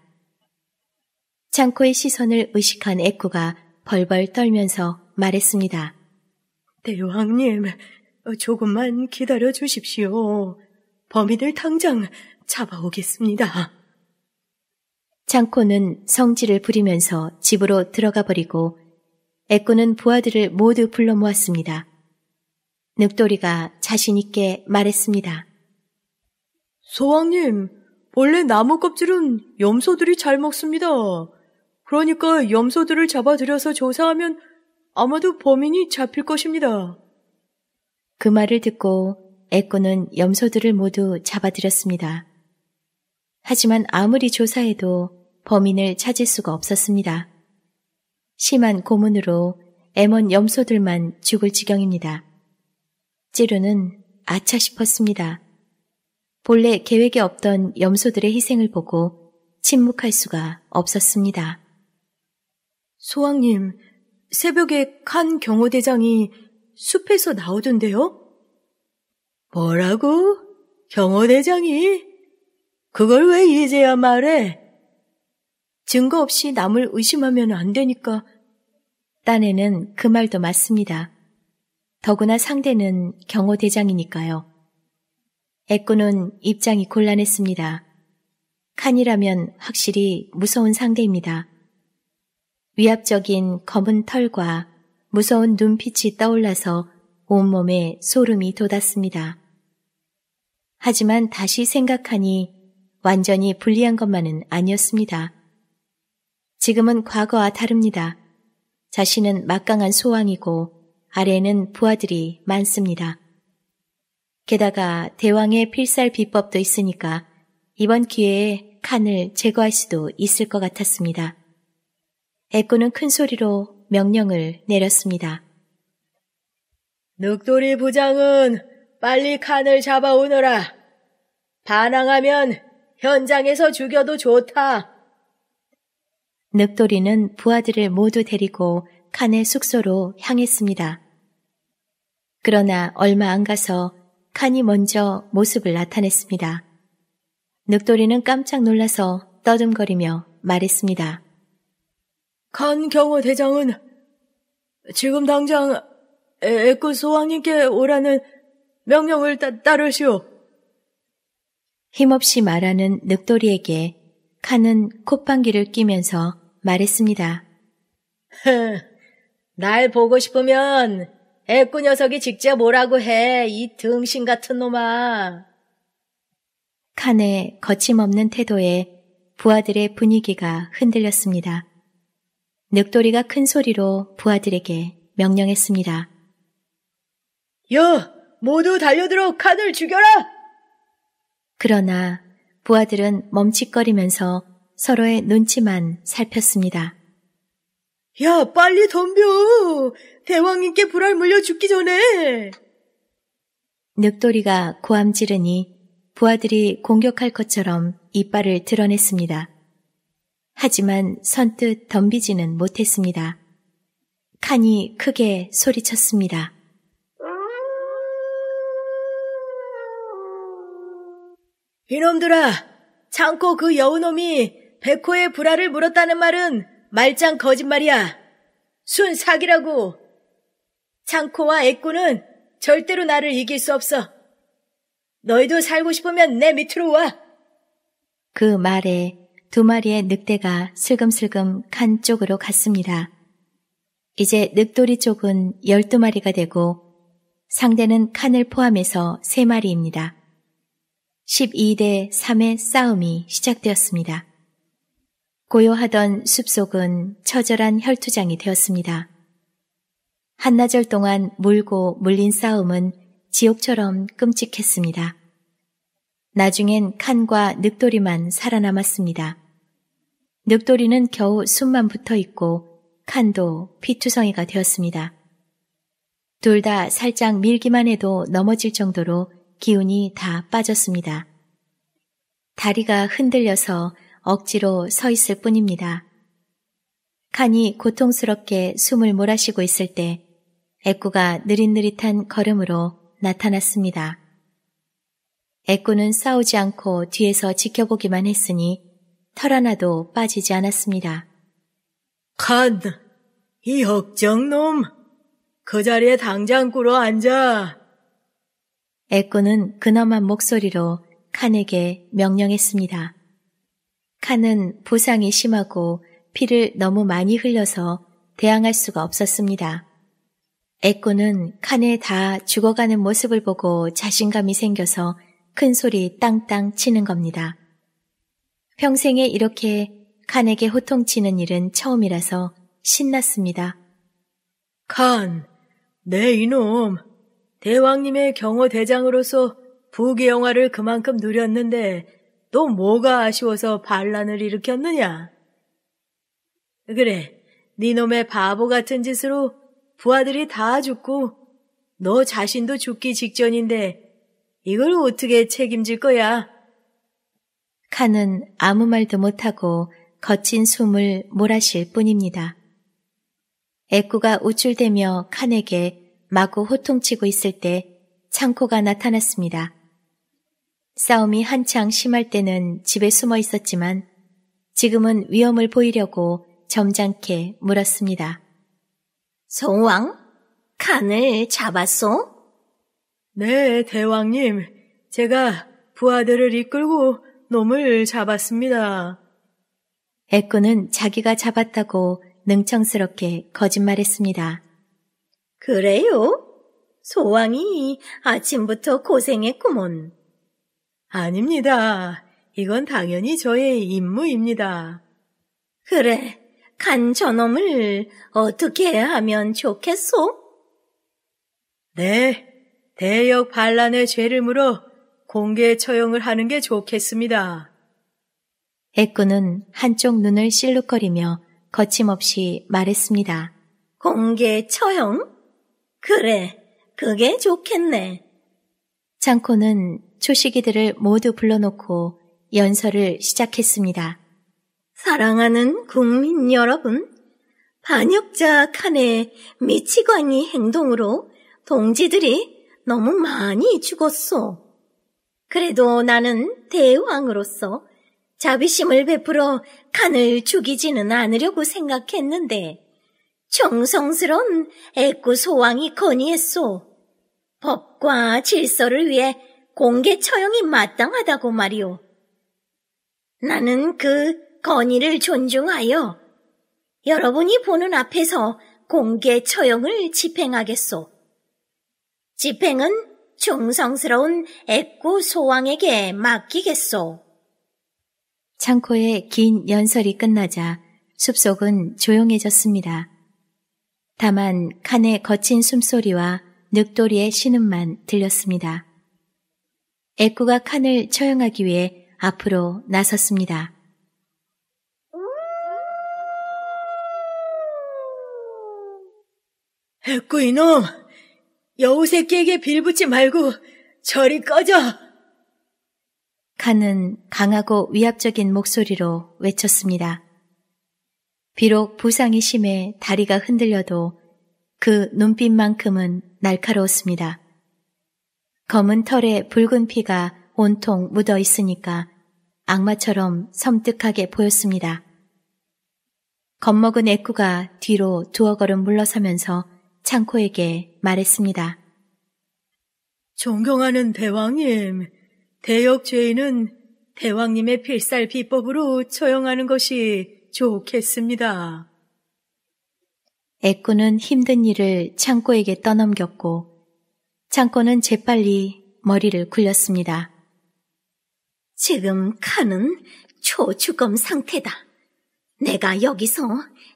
장코의 시선을 의식한 애꾸가 벌벌 떨면서 말했습니다. 대왕님, 조금만 기다려 주십시오. 범인을 당장 잡아오겠습니다. 창코는 성질을 부리면서 집으로 들어가 버리고 애꾸는 부하들을 모두 불러 모았습니다. 늑돌이가 자신있게 말했습니다. 소왕님, 원래 나무 껍질은 염소들이 잘 먹습니다. 그러니까 염소들을 잡아들여서 조사하면 아마도 범인이 잡힐 것입니다. 그 말을 듣고 애꾸는 염소들을 모두 잡아들였습니다. 하지만 아무리 조사해도 범인을 찾을 수가 없었습니다. 심한 고문으로 애먼 염소들만 죽을 지경입니다. 찌루는 아차 싶었습니다. 본래 계획에 없던 염소들의 희생을 보고 침묵할 수가 없었습니다. 소왕님, 새벽에 칸 경호대장이 숲에서 나오던데요? 뭐라고? 경호대장이? 그걸 왜 이제야 말해? 증거 없이 남을 의심하면 안 되니까. 딴에는 그 말도 맞습니다. 더구나 상대는 경호대장이니까요. 애꾸는 입장이 곤란했습니다. 칸이라면 확실히 무서운 상대입니다. 위압적인 검은 털과 무서운 눈빛이 떠올라서 온몸에 소름이 돋았습니다. 하지만 다시 생각하니 완전히 불리한 것만은 아니었습니다. 지금은 과거와 다릅니다. 자신은 막강한 소왕이고 아래에는 부하들이 많습니다. 게다가 대왕의 필살 비법도 있으니까 이번 기회에 칸을 제거할 수도 있을 것 같았습니다. 에코는 큰 소리로 명령을 내렸습니다. 늑돌이 부장은 빨리 칸을 잡아오너라. 반항하면 현장에서 죽여도 좋다. 늑돌이는 부하들을 모두 데리고 칸의 숙소로 향했습니다. 그러나 얼마 안 가서 칸이 먼저 모습을 나타냈습니다. 늑돌이는 깜짝 놀라서 떠듬거리며 말했습니다. 칸 경호 대장은 지금 당장 애꾸 소왕님께 오라는 명령을 따, 따르시오. 힘없이 말하는 늑돌이에게 칸은 콧방귀를 끼면서 말했습니다. 날 보고 싶으면 애꾸 녀석이 직접 오라고 해, 이 등신 같은 놈아. 칸의 거침없는 태도에 부하들의 분위기가 흔들렸습니다. 늑돌이가 큰 소리로 부하들에게 명령했습니다. 여! 모두 달려들어 칸을 죽여라! 그러나 부하들은 멈칫거리면서 서로의 눈치만 살폈습니다. 야, 빨리 덤벼! 대왕님께 불알 물려 죽기 전에! 늑돌이가 고함 지르니 부하들이 공격할 것처럼 이빨을 드러냈습니다. 하지만 선뜻 덤비지는 못했습니다. 칸이 크게 소리쳤습니다. 이놈들아, 창고 그 여우놈이 백호의 불화를 물었다는 말은 말짱 거짓말이야. 순 사기라고. 창코와 애꾸는 절대로 나를 이길 수 없어. 너희도 살고 싶으면 내 밑으로 와. 그 말에 두 마리의 늑대가 슬금슬금 칸 쪽으로 갔습니다. 이제 늑돌이 쪽은 열두 마리가 되고 상대는 칸을 포함해서 세 마리입니다. 12대 3의 싸움이 시작되었습니다. 고요하던 숲속은 처절한 혈투장이 되었습니다. 한나절 동안 물고 물린 싸움은 지옥처럼 끔찍했습니다. 나중엔 칸과 늑돌이만 살아남았습니다. 늑돌이는 겨우 숨만 붙어 있고 칸도 피투성이가 되었습니다. 둘 다 살짝 밀기만 해도 넘어질 정도로 기운이 다 빠졌습니다. 다리가 흔들려서 억지로 서 있을 뿐입니다. 칸이 고통스럽게 숨을 몰아쉬고 있을 때 애꾸가 느릿느릿한 걸음으로 나타났습니다. 애꾸는 싸우지 않고 뒤에서 지켜보기만 했으니 털 하나도 빠지지 않았습니다. 칸, 이 억정놈, 그 자리에 당장 꿇어 앉아. 에코는 근엄한 목소리로 칸에게 명령했습니다. 칸은 부상이 심하고 피를 너무 많이 흘려서 대항할 수가 없었습니다. 에코는 칸에 다 죽어가는 모습을 보고 자신감이 생겨서 큰 소리 땅땅 치는 겁니다. 평생에 이렇게 칸에게 호통치는 일은 처음이라서 신났습니다. 칸, 내 이놈, 대왕님의 경호대장으로서 부귀 영화를 그만큼 누렸는데 또 뭐가 아쉬워서 반란을 일으켰느냐? 그래, 니놈의 네 바보 같은 짓으로 부하들이 다 죽고 너 자신도 죽기 직전인데 이걸 어떻게 책임질 거야? 칸은 아무 말도 못하고 거친 숨을 몰아쉴 뿐입니다. 애꾸가 우쭐대며 칸에게 마구 호통치고 있을 때 창코가 나타났습니다. 싸움이 한창 심할 때는 집에 숨어 있었지만 지금은 위험을 보이려고 점잖게 물었습니다. 성왕, 칸을 잡았소? 네, 대왕님. 제가 부하들을 이끌고 놈을 잡았습니다. 애꾸는 자기가 잡았다고 능청스럽게 거짓말했습니다. 그래요? 소왕이 아침부터 고생했구먼. 아닙니다. 이건 당연히 저의 임무입니다. 그래, 간 저놈을 어떻게 하면 좋겠소? 네, 대역 반란의 죄를 물어 공개 처형을 하는 게 좋겠습니다. 애꾸는 한쪽 눈을 실룩거리며 거침없이 말했습니다. 공개 처형? 그래, 그게 좋겠네. 창코는 초시기들을 모두 불러놓고 연설을 시작했습니다. 사랑하는 국민 여러분, 반역자 칸의 미치광이 행동으로 동지들이 너무 많이 죽었소. 그래도 나는 대왕으로서 자비심을 베풀어 칸을 죽이지는 않으려고 생각했는데 정성스러운 애꾸 소왕이 건의했소. 법과 질서를 위해 공개 처형이 마땅하다고 말이오. 나는 그 건의를 존중하여 여러분이 보는 앞에서 공개 처형을 집행하겠소. 집행은 충성스러운 애꾸 소왕에게 맡기겠소. 창고의긴 연설이 끝나자 숲속은 조용해졌습니다. 다만 칸의 거친 숨소리와 늑돌이의 신음만 들렸습니다. 에쿠가 칸을 처형하기 위해 앞으로 나섰습니다. 에쿠 이놈! 여우 새끼에게 빌붙지 말고 저리 꺼져! 칸은 강하고 위압적인 목소리로 외쳤습니다. 비록 부상이 심해 다리가 흔들려도 그 눈빛만큼은 날카로웠습니다. 검은 털에 붉은 피가 온통 묻어 있으니까 악마처럼 섬뜩하게 보였습니다. 겁먹은 애꾸가 뒤로 두어 걸음 물러서면서 창코에게 말했습니다. 존경하는 대왕님, 대역죄인은 대왕님의 필살 비법으로 처형하는 것이 좋겠습니다. 애꾸는 힘든 일을 창고에게 떠넘겼고 창고는 재빨리 머리를 굴렸습니다. 지금 칸은 초주검 상태다. 내가 여기서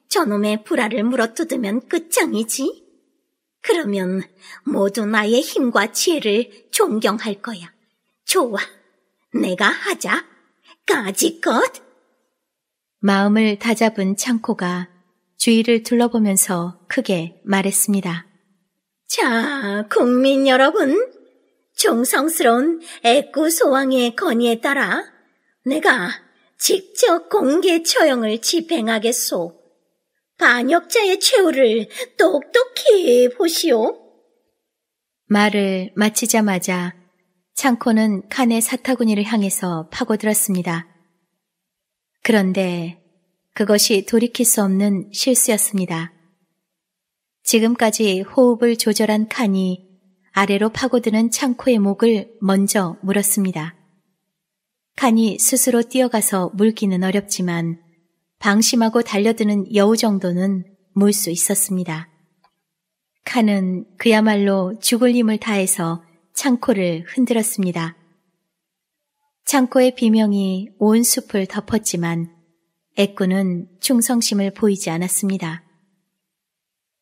저놈의 불화를 물어뜯으면 끝장이지. 그러면 모두 나의 힘과 지혜를 존경할 거야. 좋아. 내가 하자. 까지껏. 마음을 다잡은 창코가 주위를 둘러보면서 크게 말했습니다. 자, 국민 여러분, 정성스러운 애꾸 소왕의 건의에 따라 내가 직접 공개 처형을 집행하겠소. 반역자의 최후를 똑똑히 보시오. 말을 마치자마자 창코는 칸의 사타구니를 향해서 파고들었습니다. 그런데 그것이 돌이킬 수 없는 실수였습니다. 지금까지 호흡을 조절한 칸이 아래로 파고드는 창코의 목을 먼저 물었습니다. 칸이 스스로 뛰어가서 물기는 어렵지만 방심하고 달려드는 여우 정도는 물 수 있었습니다. 칸은 그야말로 죽을 힘을 다해서 창코를 흔들었습니다. 창고의 비명이 온 숲을 덮었지만 애꾸는 충성심을 보이지 않았습니다.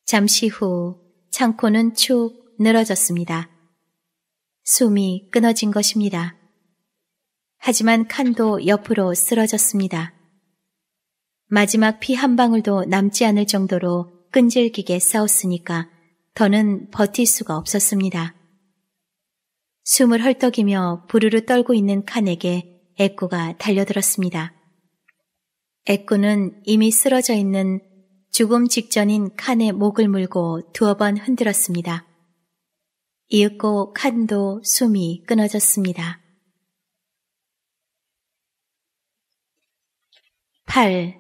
잠시 후 창고는 축 늘어졌습니다. 숨이 끊어진 것입니다. 하지만 칸도 옆으로 쓰러졌습니다. 마지막 피 한 방울도 남지 않을 정도로 끈질기게 싸웠으니까 더는 버틸 수가 없었습니다. 숨을 헐떡이며 부르르 떨고 있는 칸에게 에꾸가 달려들었습니다. 에꾸는 이미 쓰러져 있는 죽음 직전인 칸의 목을 물고 두어 번 흔들었습니다. 이윽고 칸도 숨이 끊어졌습니다. 8.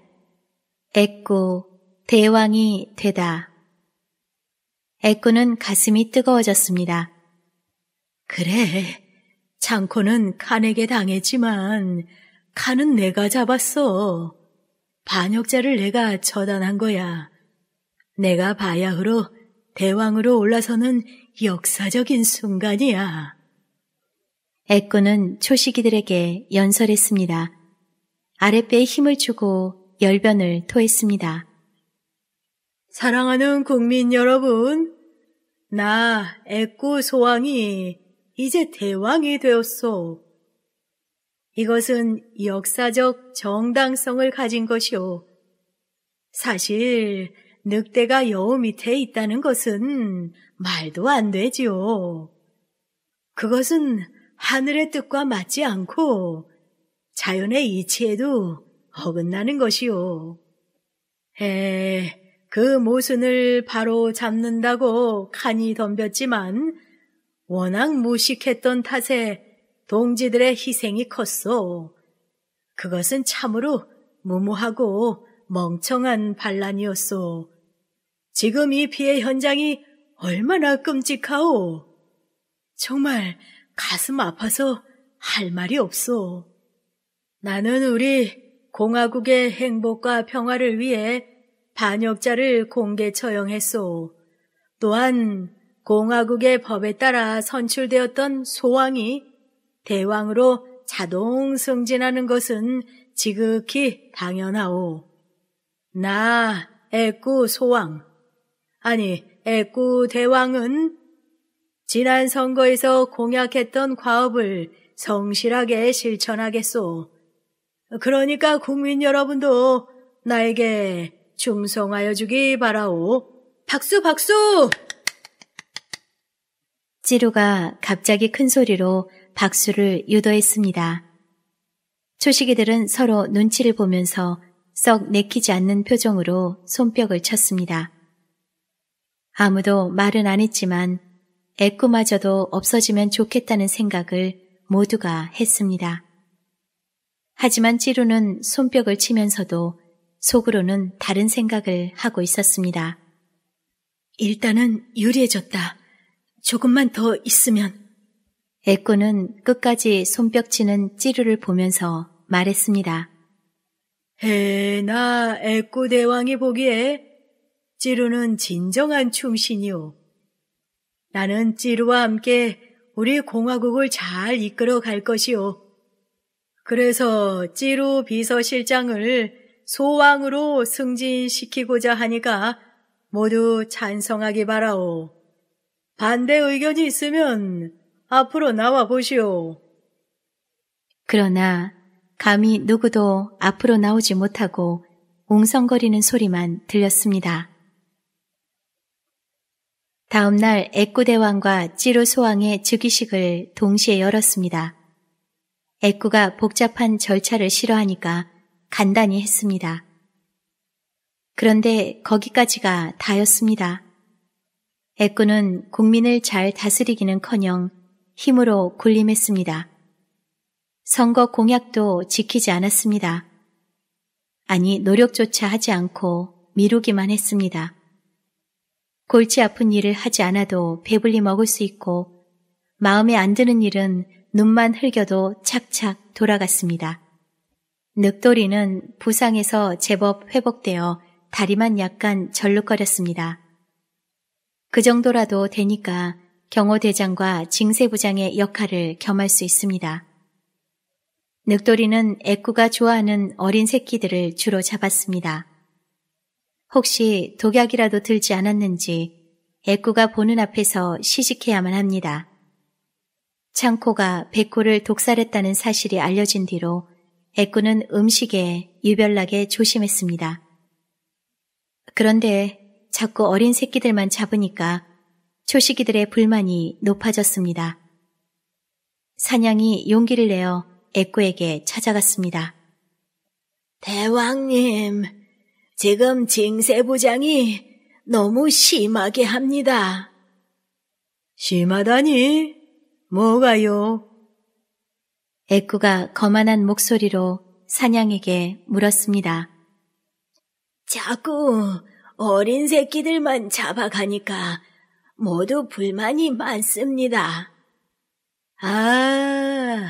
에꾸 대왕이 되다 에꾸는 가슴이 뜨거워졌습니다. 그래, 창코는 칸에게 당했지만 칸은 내가 잡았어. 반역자를 내가 처단한 거야. 내가 바야흐로 대왕으로 올라서는 역사적인 순간이야. 에코는 초시기들에게 연설했습니다. 아랫배에 힘을 주고 열변을 토했습니다. 사랑하는 국민 여러분, 나 에코 소왕이 이제 대왕이 되었소. 이것은 역사적 정당성을 가진 것이오. 사실 늑대가 여우 밑에 있다는 것은 말도 안 되지요. 그것은 하늘의 뜻과 맞지 않고 자연의 이치에도 어긋나는 것이오 에, 그 모순을 바로 잡는다고 칸이 덤볐지만 워낙 무식했던 탓에 동지들의 희생이 컸소. 그것은 참으로 무모하고 멍청한 반란이었소. 지금 이 피해 현장이 얼마나 끔찍하오. 정말 가슴 아파서 할 말이 없소. 나는 우리 공화국의 행복과 평화를 위해 반역자를 공개 처형했소. 또한 공화국의 법에 따라 선출되었던 소왕이 대왕으로 자동 승진하는 것은 지극히 당연하오. 나 애꾸 소왕 아니 애꾸 대왕은 지난 선거에서 공약했던 과업을 성실하게 실천하겠소. 그러니까 국민 여러분도 나에게 충성하여 주기 바라오. 박수 박수! 찌루가 갑자기 큰 소리로 박수를 유도했습니다. 초식이들은 서로 눈치를 보면서 썩 내키지 않는 표정으로 손뼉을 쳤습니다. 아무도 말은 안 했지만 애꾸마저도 없어지면 좋겠다는 생각을 모두가 했습니다. 하지만 찌루는 손뼉을 치면서도 속으로는 다른 생각을 하고 있었습니다. 일단은 유리해졌다. 조금만 더 있으면. 에코는 끝까지 손뼉치는 찌르를 보면서 말했습니다. 헤, 나 에코 대왕이 보기에 찌르는 진정한 충신이오. 나는 찌르와 함께 우리 공화국을 잘 이끌어 갈 것이오. 그래서 찌루 비서실장을 소왕으로 승진시키고자 하니까 모두 찬성하기 바라오. 반대 의견이 있으면 앞으로 나와 보시오. 그러나 감히 누구도 앞으로 나오지 못하고 웅성거리는 소리만 들렸습니다. 다음 날 애꾸대왕과 찌루소왕의 즉위식을 동시에 열었습니다. 애꾸가 복잡한 절차를 싫어하니까 간단히 했습니다. 그런데 거기까지가 다였습니다. 애꾸는 국민을 잘 다스리기는커녕 힘으로 군림했습니다. 선거 공약도 지키지 않았습니다. 아니 노력조차 하지 않고 미루기만 했습니다. 골치 아픈 일을 하지 않아도 배불리 먹을 수 있고 마음에 안 드는 일은 눈만 흘겨도 착착 돌아갔습니다. 늑돌이는 부상에서 제법 회복되어 다리만 약간 절룩거렸습니다. 그 정도라도 되니까 경호대장과 징세부장의 역할을 겸할 수 있습니다. 늑돌이는 애꾸가 좋아하는 어린 새끼들을 주로 잡았습니다. 혹시 독약이라도 들지 않았는지 애꾸가 보는 앞에서 시식해야만 합니다. 창코가 백호를 독살했다는 사실이 알려진 뒤로 애꾸는 음식에 유별나게 조심했습니다. 그런데 자꾸 어린 새끼들만 잡으니까 초식이들의 불만이 높아졌습니다. 사냥이 용기를 내어 애꾸에게 찾아갔습니다. 대왕님, 지금 징세부장이 너무 심하게 합니다. 심하다니? 뭐가요? 애꾸가 거만한 목소리로 사냥에게 물었습니다. 자꾸 어린 새끼들만 잡아가니까 모두 불만이 많습니다. 아,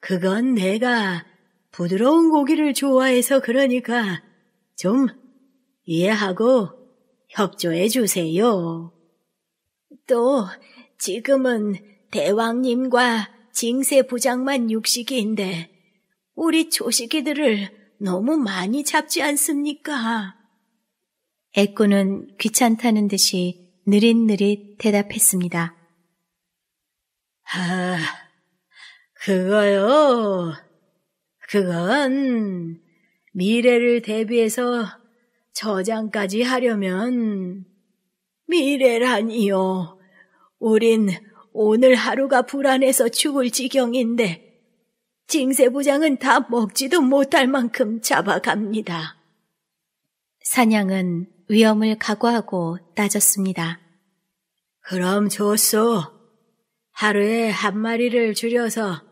그건 내가 부드러운 고기를 좋아해서 그러니까 좀 이해하고 협조해 주세요. 또 지금은 대왕님과 징세 부장만 육식인데 우리 조식이들을 너무 많이 잡지 않습니까? 에코는 귀찮다는 듯이 느릿느릿 대답했습니다. 아, 그거요. 그건 미래를 대비해서 저장까지 하려면 미래라니요. 우린 오늘 하루가 불안해서 죽을 지경인데 징세 부장은 다 먹지도 못할 만큼 잡아갑니다. 사냥은 위험을 각오하고 따졌습니다. 그럼 좋소. 하루에 한 마리를 줄여서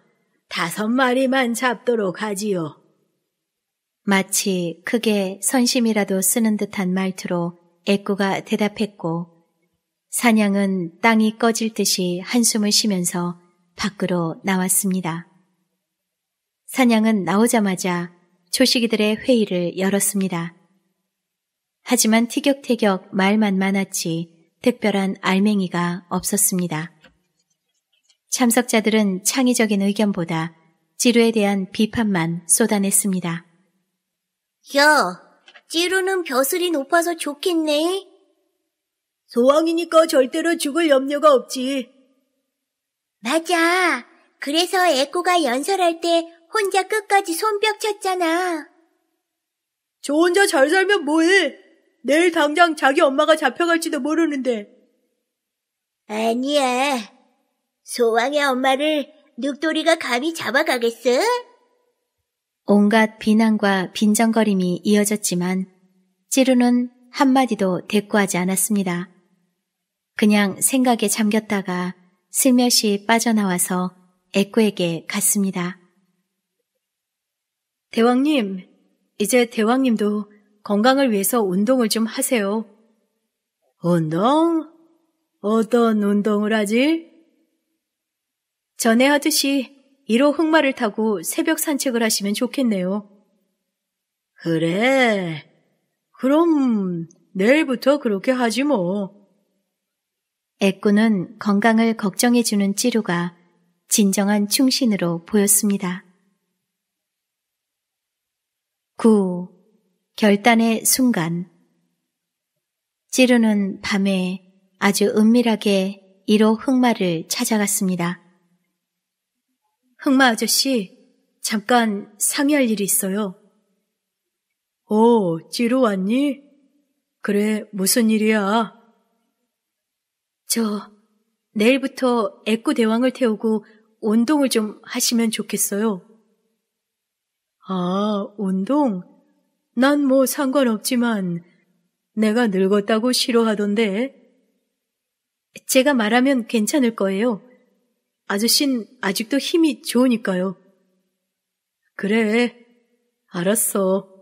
다섯 마리만 잡도록 하지요. 마치 크게 선심이라도 쓰는 듯한 말투로 애꾸가 대답했고 사냥은 땅이 꺼질 듯이 한숨을 쉬면서 밖으로 나왔습니다. 사냥은 나오자마자 초식이들의 회의를 열었습니다. 하지만 티격태격 말만 많았지 특별한 알맹이가 없었습니다. 참석자들은 창의적인 의견보다 지루에 대한 비판만 쏟아냈습니다. 야, 지루는 벼슬이 높아서 좋겠네. 소왕이니까 절대로 죽을 염려가 없지. 맞아. 그래서 에코가 연설할 때 혼자 끝까지 손뼉 쳤잖아. 저 혼자 잘 살면 뭐해? 내일 당장 자기 엄마가 잡혀갈지도 모르는데. 아니야. 소왕의 엄마를 늑돌이가 감히 잡아가겠어? 온갖 비난과 빈정거림이 이어졌지만 찌루는 한마디도 대꾸하지 않았습니다. 그냥 생각에 잠겼다가 슬며시 빠져나와서 애꾸에게 갔습니다. 대왕님, 이제 대왕님도 건강을 위해서 운동을 좀 하세요. 운동? 어떤 운동을 하지? 전에 하듯이 1호 흑마를 타고 새벽 산책을 하시면 좋겠네요. 그래. 그럼 내일부터 그렇게 하지 뭐. 애꾸는 건강을 걱정해주는 찌루가 진정한 충신으로 보였습니다. 9. 결단의 순간 찌르는 밤에 아주 은밀하게 1호 흑마를 찾아갔습니다. 흑마 아저씨, 잠깐 상의할 일이 있어요. 오, 어, 찌르 왔니? 그래, 무슨 일이야? 저, 내일부터 애꾸 대왕을 태우고 운동을 좀 하시면 좋겠어요. 아, 운동? 난뭐 상관없지만 내가 늙었다고 싫어하던데. 제가 말하면 괜찮을 거예요. 아저씬 아직도 힘이 좋으니까요. 그래, 알았어.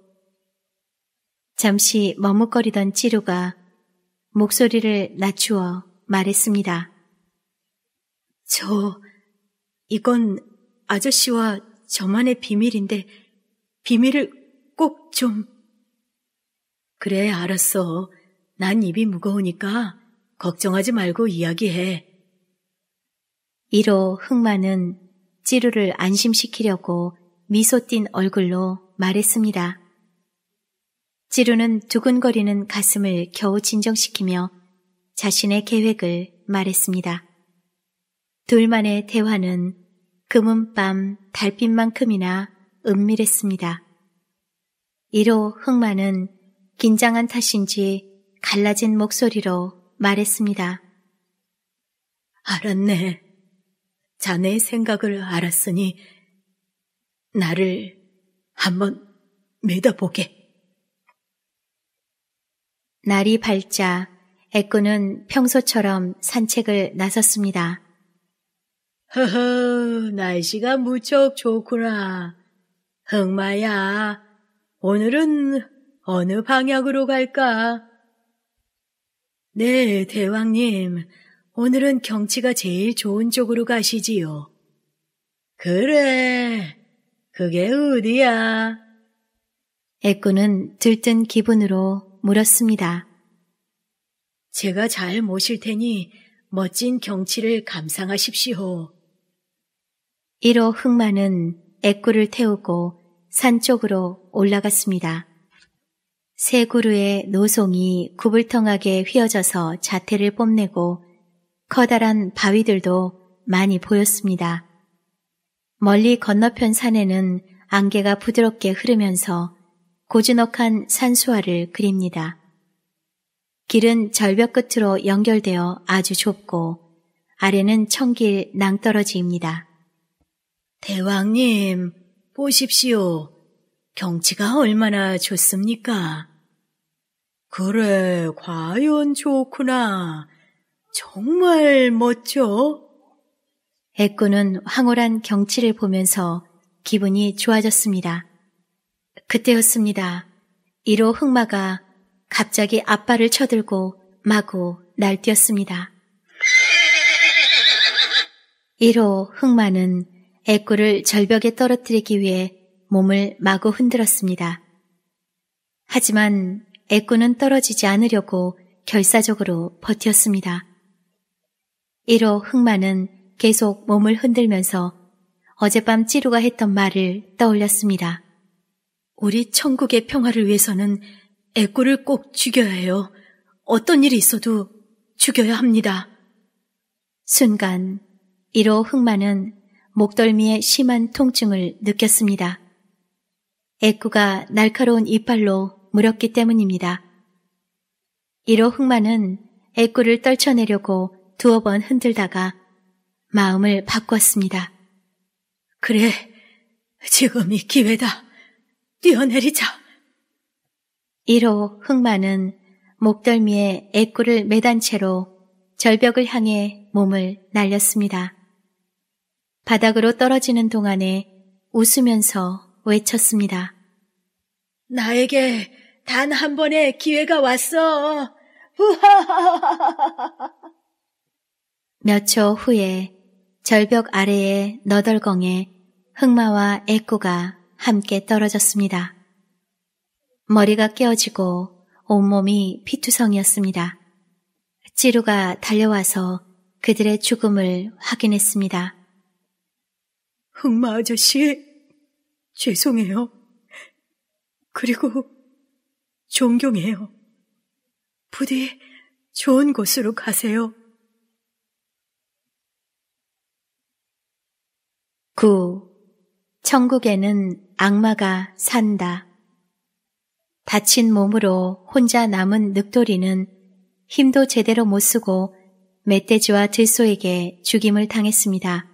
잠시 머뭇거리던 찌루가 목소리를 낮추어 말했습니다. 저, 이건 아저씨와 저만의 비밀인데, 비밀을 꼭 좀. 그래, 알았어. 난 입이 무거우니까 걱정하지 말고 이야기해. 이로 흑마는 찌루를 안심시키려고 미소 띤 얼굴로 말했습니다. 찌루는 두근거리는 가슴을 겨우 진정시키며 자신의 계획을 말했습니다. 둘만의 대화는 금은밤 달빛만큼이나 은밀했습니다. 이로 흑마는 긴장한 탓인지 갈라진 목소리로 말했습니다. 알았네. 자네의 생각을 알았으니 나를 한번 믿어보게. 날이 밝자 애꾸는 평소처럼 산책을 나섰습니다. 허허, 날씨가 무척 좋구나. 흑마야, 오늘은 어느 방향으로 갈까? 네, 대왕님. 오늘은 경치가 제일 좋은 쪽으로 가시지요. 그래. 그게 어디야? 애꾸는 들뜬 기분으로 물었습니다. 제가 잘 모실 테니 멋진 경치를 감상하십시오. 이로 흑마는 애꾸를 태우고 산 쪽으로 올라갔습니다. 세구루의 노송이 구불텅하게 휘어져서 자태를 뽐내고 커다란 바위들도 많이 보였습니다. 멀리 건너편 산에는 안개가 부드럽게 흐르면서 고즈넉한 산수화를 그립니다. 길은 절벽 끝으로 연결되어 아주 좁고 아래는 청길 낭떠러지입니다. 대왕님, 보십시오. 경치가 얼마나 좋습니까? 그래, 과연 좋구나. 정말 멋져. 애꾸는 황홀한 경치를 보면서 기분이 좋아졌습니다. 그때였습니다. 1호 흑마가 갑자기 앞발을 쳐들고 마구 날뛰었습니다. 1호 흑마는 애꾸를 절벽에 떨어뜨리기 위해 몸을 마구 흔들었습니다. 하지만 애꾸는 떨어지지 않으려고 결사적으로 버텼습니다. 이로 흑마는 계속 몸을 흔들면서 어젯밤 찌루가 했던 말을 떠올렸습니다. 우리 천국의 평화를 위해서는 애꾸를 꼭 죽여야 해요. 어떤 일이 있어도 죽여야 합니다. 순간 이로 흑마는 목덜미에 심한 통증을 느꼈습니다. 애꾸가 날카로운 이빨로 물었기 때문입니다. 이로 흑마는 애꾸를 떨쳐내려고 두어 번 흔들다가 마음을 바꿨습니다. 그래, 지금이 기회다. 뛰어내리자. 이로 흑마는 목덜미에 애꾸를 매단 채로 절벽을 향해 몸을 날렸습니다. 바닥으로 떨어지는 동안에 웃으면서 외쳤습니다. 나에게 단 한 번의 기회가 왔어. 몇 초 후에 절벽 아래의 너덜경에 흑마와 애꾸가 함께 떨어졌습니다. 머리가 깨어지고 온몸이 피투성이었습니다. 찌루가 달려와서 그들의 죽음을 확인했습니다. 흑마 아저씨, 죄송해요. 그리고 존경해요. 부디 좋은 곳으로 가세요. 9. 천국에는 악마가 산다. 다친 몸으로 혼자 남은 늑돌이는 힘도 제대로 못 쓰고 멧돼지와 들소에게 죽임을 당했습니다.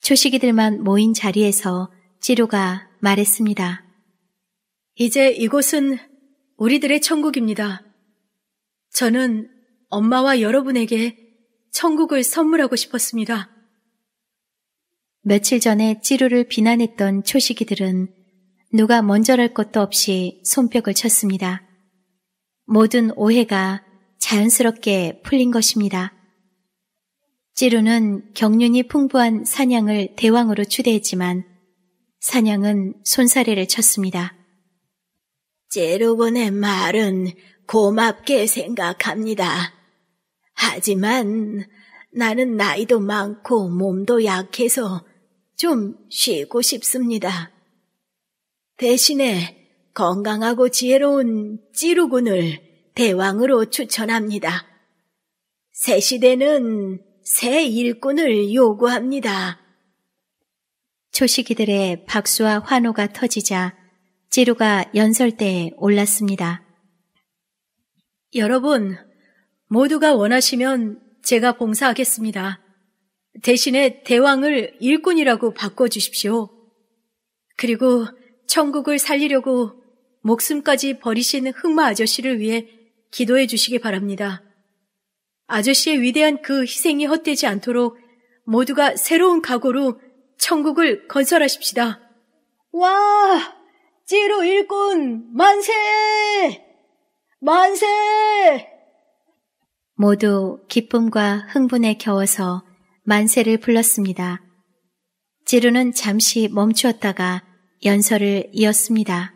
초식이들만 모인 자리에서 찌루가 말했습니다. 이제 이곳은 우리들의 천국입니다. 저는 엄마와 여러분에게 천국을 선물하고 싶었습니다. 며칠 전에 찌루를 비난했던 초식이들은 누가 먼저랄 것도 없이 손뼉을 쳤습니다. 모든 오해가 자연스럽게 풀린 것입니다. 찌루는 경륜이 풍부한 사냥을 대왕으로 추대했지만 사냥은 손사래를 쳤습니다. 찌루군의 말은 고맙게 생각합니다. 하지만 나는 나이도 많고 몸도 약해서 좀 쉬고 싶습니다. 대신에 건강하고 지혜로운 찌루군을 대왕으로 추천합니다. 새 시대는 새 일꾼을 요구합니다. 초시기들의 박수와 환호가 터지자 찌루가 연설대에 올랐습니다. 여러분, 모두가 원하시면 제가 봉사하겠습니다. 대신에 대왕을 일꾼이라고 바꿔주십시오. 그리고 천국을 살리려고 목숨까지 버리신 흑마 아저씨를 위해 기도해 주시기 바랍니다. 아저씨의 위대한 그 희생이 헛되지 않도록 모두가 새로운 각오로 천국을 건설하십시다. 와! 찌로 일꾼 만세! 만세! 모두 기쁨과 흥분에 겨워서 만세를 불렀습니다. 찌루는 잠시 멈추었다가 연설을 이었습니다.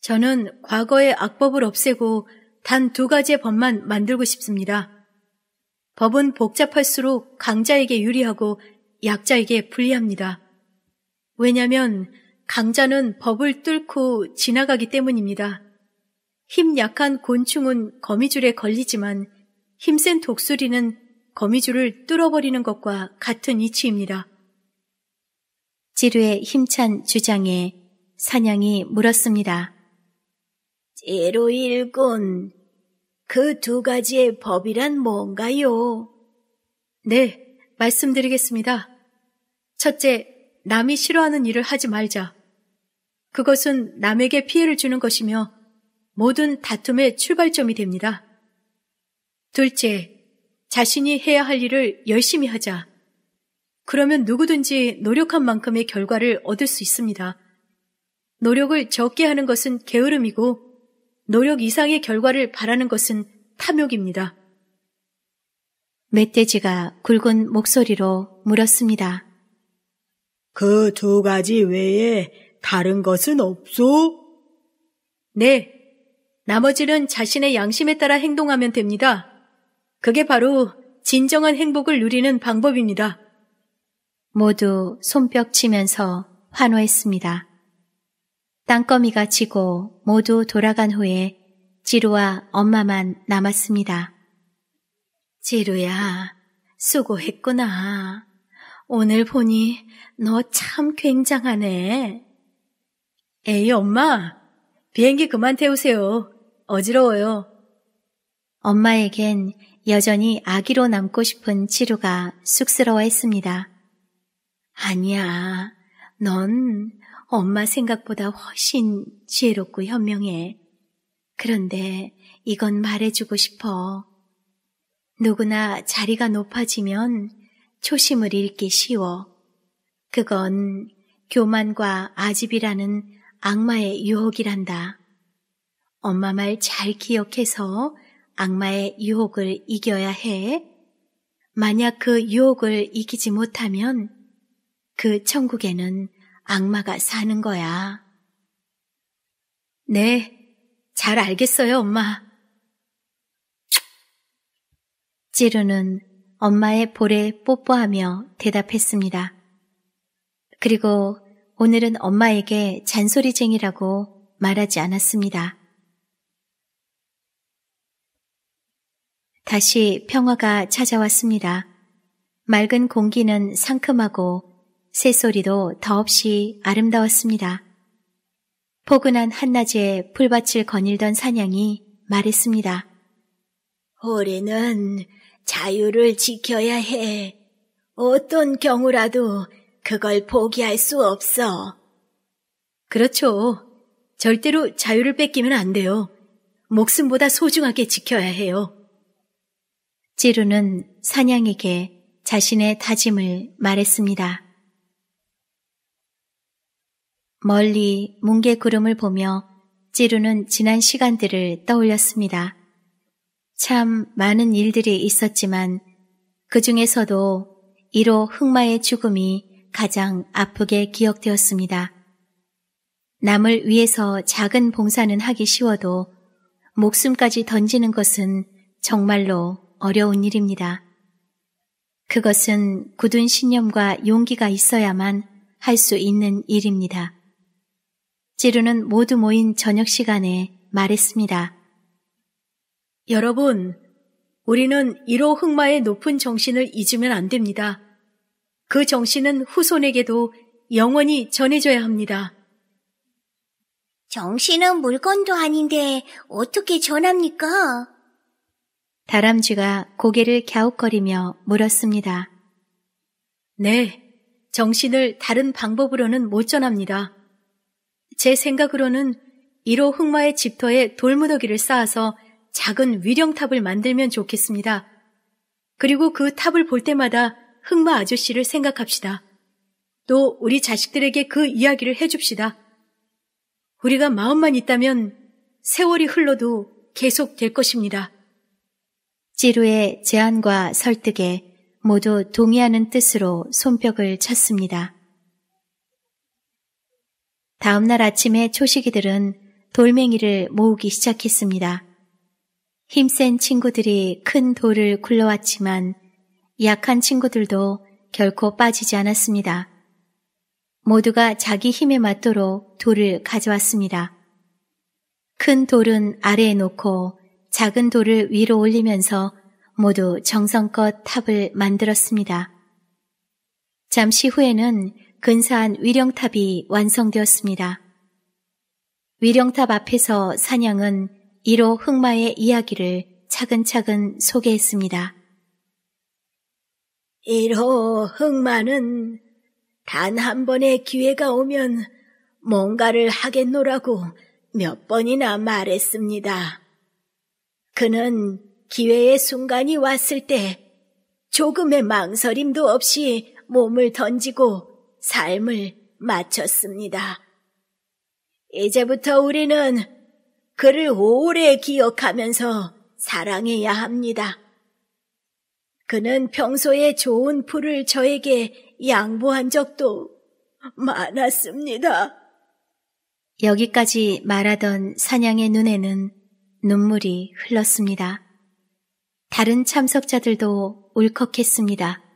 저는 과거의 악법을 없애고 단 두 가지의 법만 만들고 싶습니다. 법은 복잡할수록 강자에게 유리하고 약자에게 불리합니다. 왜냐하면 강자는 법을 뚫고 지나가기 때문입니다. 힘 약한 곤충은 거미줄에 걸리지만 힘센 독수리는 거미줄을 뚫어버리는 것과 같은 이치입니다. 지루의 힘찬 주장에 사냥이 물었습니다. 지루일군, 그두 가지의 법이란 뭔가요? 네, 말씀드리겠습니다. 첫째, 남이 싫어하는 일을 하지 말자. 그것은 남에게 피해를 주는 것이며 모든 다툼의 출발점이 됩니다. 둘째, 자신이 해야 할 일을 열심히 하자. 그러면 누구든지 노력한 만큼의 결과를 얻을 수 있습니다. 노력을 적게 하는 것은 게으름이고 노력 이상의 결과를 바라는 것은 탐욕입니다. 멧돼지가 굵은 목소리로 물었습니다. 그 두 가지 외에 다른 것은 없소? 네. 나머지는 자신의 양심에 따라 행동하면 됩니다. 그게 바로 진정한 행복을 누리는 방법입니다. 모두 손뼉 치면서 환호했습니다. 땅거미가 지고 모두 돌아간 후에 지루와 엄마만 남았습니다. 지루야, 수고했구나. 오늘 보니 너 참 굉장하네. 에이, 엄마! 비행기 그만 태우세요. 어지러워요. 엄마에겐 여전히 아기로 남고 싶은 지루가 쑥스러워했습니다. 아니야, 넌 엄마 생각보다 훨씬 지혜롭고 현명해. 그런데 이건 말해주고 싶어. 누구나 자리가 높아지면 초심을 잃기 쉬워. 그건 교만과 아집이라는 악마의 유혹이란다. 엄마 말 잘 기억해서 악마의 유혹을 이겨야 해. 만약 그 유혹을 이기지 못하면 그 천국에는 악마가 사는 거야. 네, 잘 알겠어요, 엄마. 찌르는 엄마의 볼에 뽀뽀하며 대답했습니다. 그리고 오늘은 엄마에게 잔소리쟁이라고 말하지 않았습니다. 다시 평화가 찾아왔습니다. 맑은 공기는 상큼하고 새소리도 더없이 아름다웠습니다. 포근한 한낮에 풀밭을 거닐던 사냥이 말했습니다. 올해는 자유를 지켜야 해. 어떤 경우라도 그걸 포기할 수 없어. 그렇죠. 절대로 자유를 뺏기면 안 돼요. 목숨보다 소중하게 지켜야 해요. 찌루는 사냥에게 자신의 다짐을 말했습니다. 멀리 뭉게 구름을 보며 찌루는 지난 시간들을 떠올렸습니다. 참 많은 일들이 있었지만 그 중에서도 1호 흑마의 죽음이 가장 아프게 기억되었습니다. 남을 위해서 작은 봉사는 하기 쉬워도 목숨까지 던지는 것은 정말로 어려운 일입니다. 그것은 굳은 신념과 용기가 있어야만 할 수 있는 일입니다. 찌르는 모두 모인 저녁 시간에 말했습니다. 여러분, 우리는 1호 흑마의 높은 정신을 잊으면 안 됩니다. 그 정신은 후손에게도 영원히 전해줘야 합니다. 정신은 물건도 아닌데 어떻게 전합니까? 다람쥐가 고개를 갸웃거리며 물었습니다. 네, 정신을 다른 방법으로는 못 전합니다. 제 생각으로는 1호 흑마의 집터에 돌무더기를 쌓아서 작은 위령탑을 만들면 좋겠습니다. 그리고 그 탑을 볼 때마다 흑마 아저씨를 생각합시다. 또 우리 자식들에게 그 이야기를 해줍시다. 우리가 마음만 있다면 세월이 흘러도 계속 될 것입니다. 지루의 제안과 설득에 모두 동의하는 뜻으로 손뼉을 쳤습니다. 다음날 아침에 초식이들은 돌멩이를 모으기 시작했습니다. 힘센 친구들이 큰 돌을 굴러왔지만 약한 친구들도 결코 빠지지 않았습니다. 모두가 자기 힘에 맞도록 돌을 가져왔습니다. 큰 돌은 아래에 놓고 작은 돌을 위로 올리면서 모두 정성껏 탑을 만들었습니다. 잠시 후에는 근사한 위령탑이 완성되었습니다. 위령탑 앞에서 사냥은 1호 흑마의 이야기를 차근차근 소개했습니다. 1호 흑마는 단 한 번의 기회가 오면 뭔가를 하겠노라고 몇 번이나 말했습니다. 그는 기회의 순간이 왔을 때 조금의 망설임도 없이 몸을 던지고 삶을 마쳤습니다. 이제부터 우리는 그를 오래 기억하면서 사랑해야 합니다. 그는 평소에 좋은 풀을 저에게 양보한 적도 많았습니다. 여기까지 말하던 사냥의 눈에는 눈물이 흘렀습니다. 다른 참석자들도 울컥했습니다.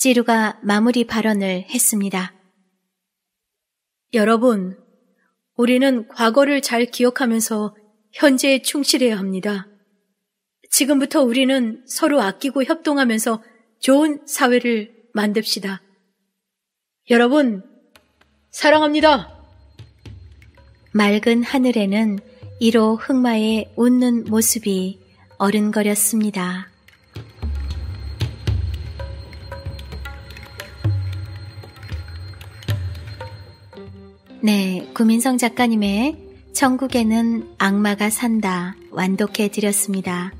지루가 마무리 발언을 했습니다. 여러분, 우리는 과거를 잘 기억하면서 현재에 충실해야 합니다. 지금부터 우리는 서로 아끼고 협동하면서 좋은 사회를 만듭시다. 여러분, 사랑합니다. 맑은 하늘에는 이로 흑마의 웃는 모습이 어른거렸습니다. 네, 구민성 작가님의 천국에는 악마가 산다 완독해 드렸습니다.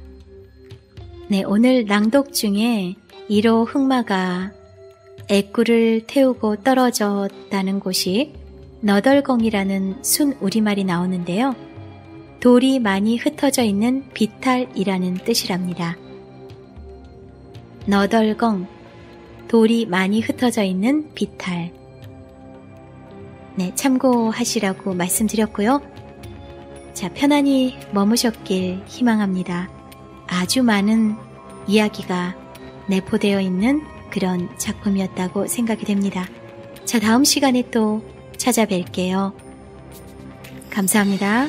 네, 오늘 낭독 중에 1호 흑마가 애꾸를 태우고 떨어졌다는 곳이 너덜공이라는 순 우리말이 나오는데요. 돌이 많이 흩어져 있는 비탈이라는 뜻이랍니다. 너덜공, 돌이 많이 흩어져 있는 비탈. 네, 참고하시라고 말씀드렸고요. 자, 편안히 머무셨길 희망합니다. 아주 많은 이야기가 내포되어 있는 그런 작품이었다고 생각이 됩니다. 자, 다음 시간에 또 찾아뵐게요. 감사합니다.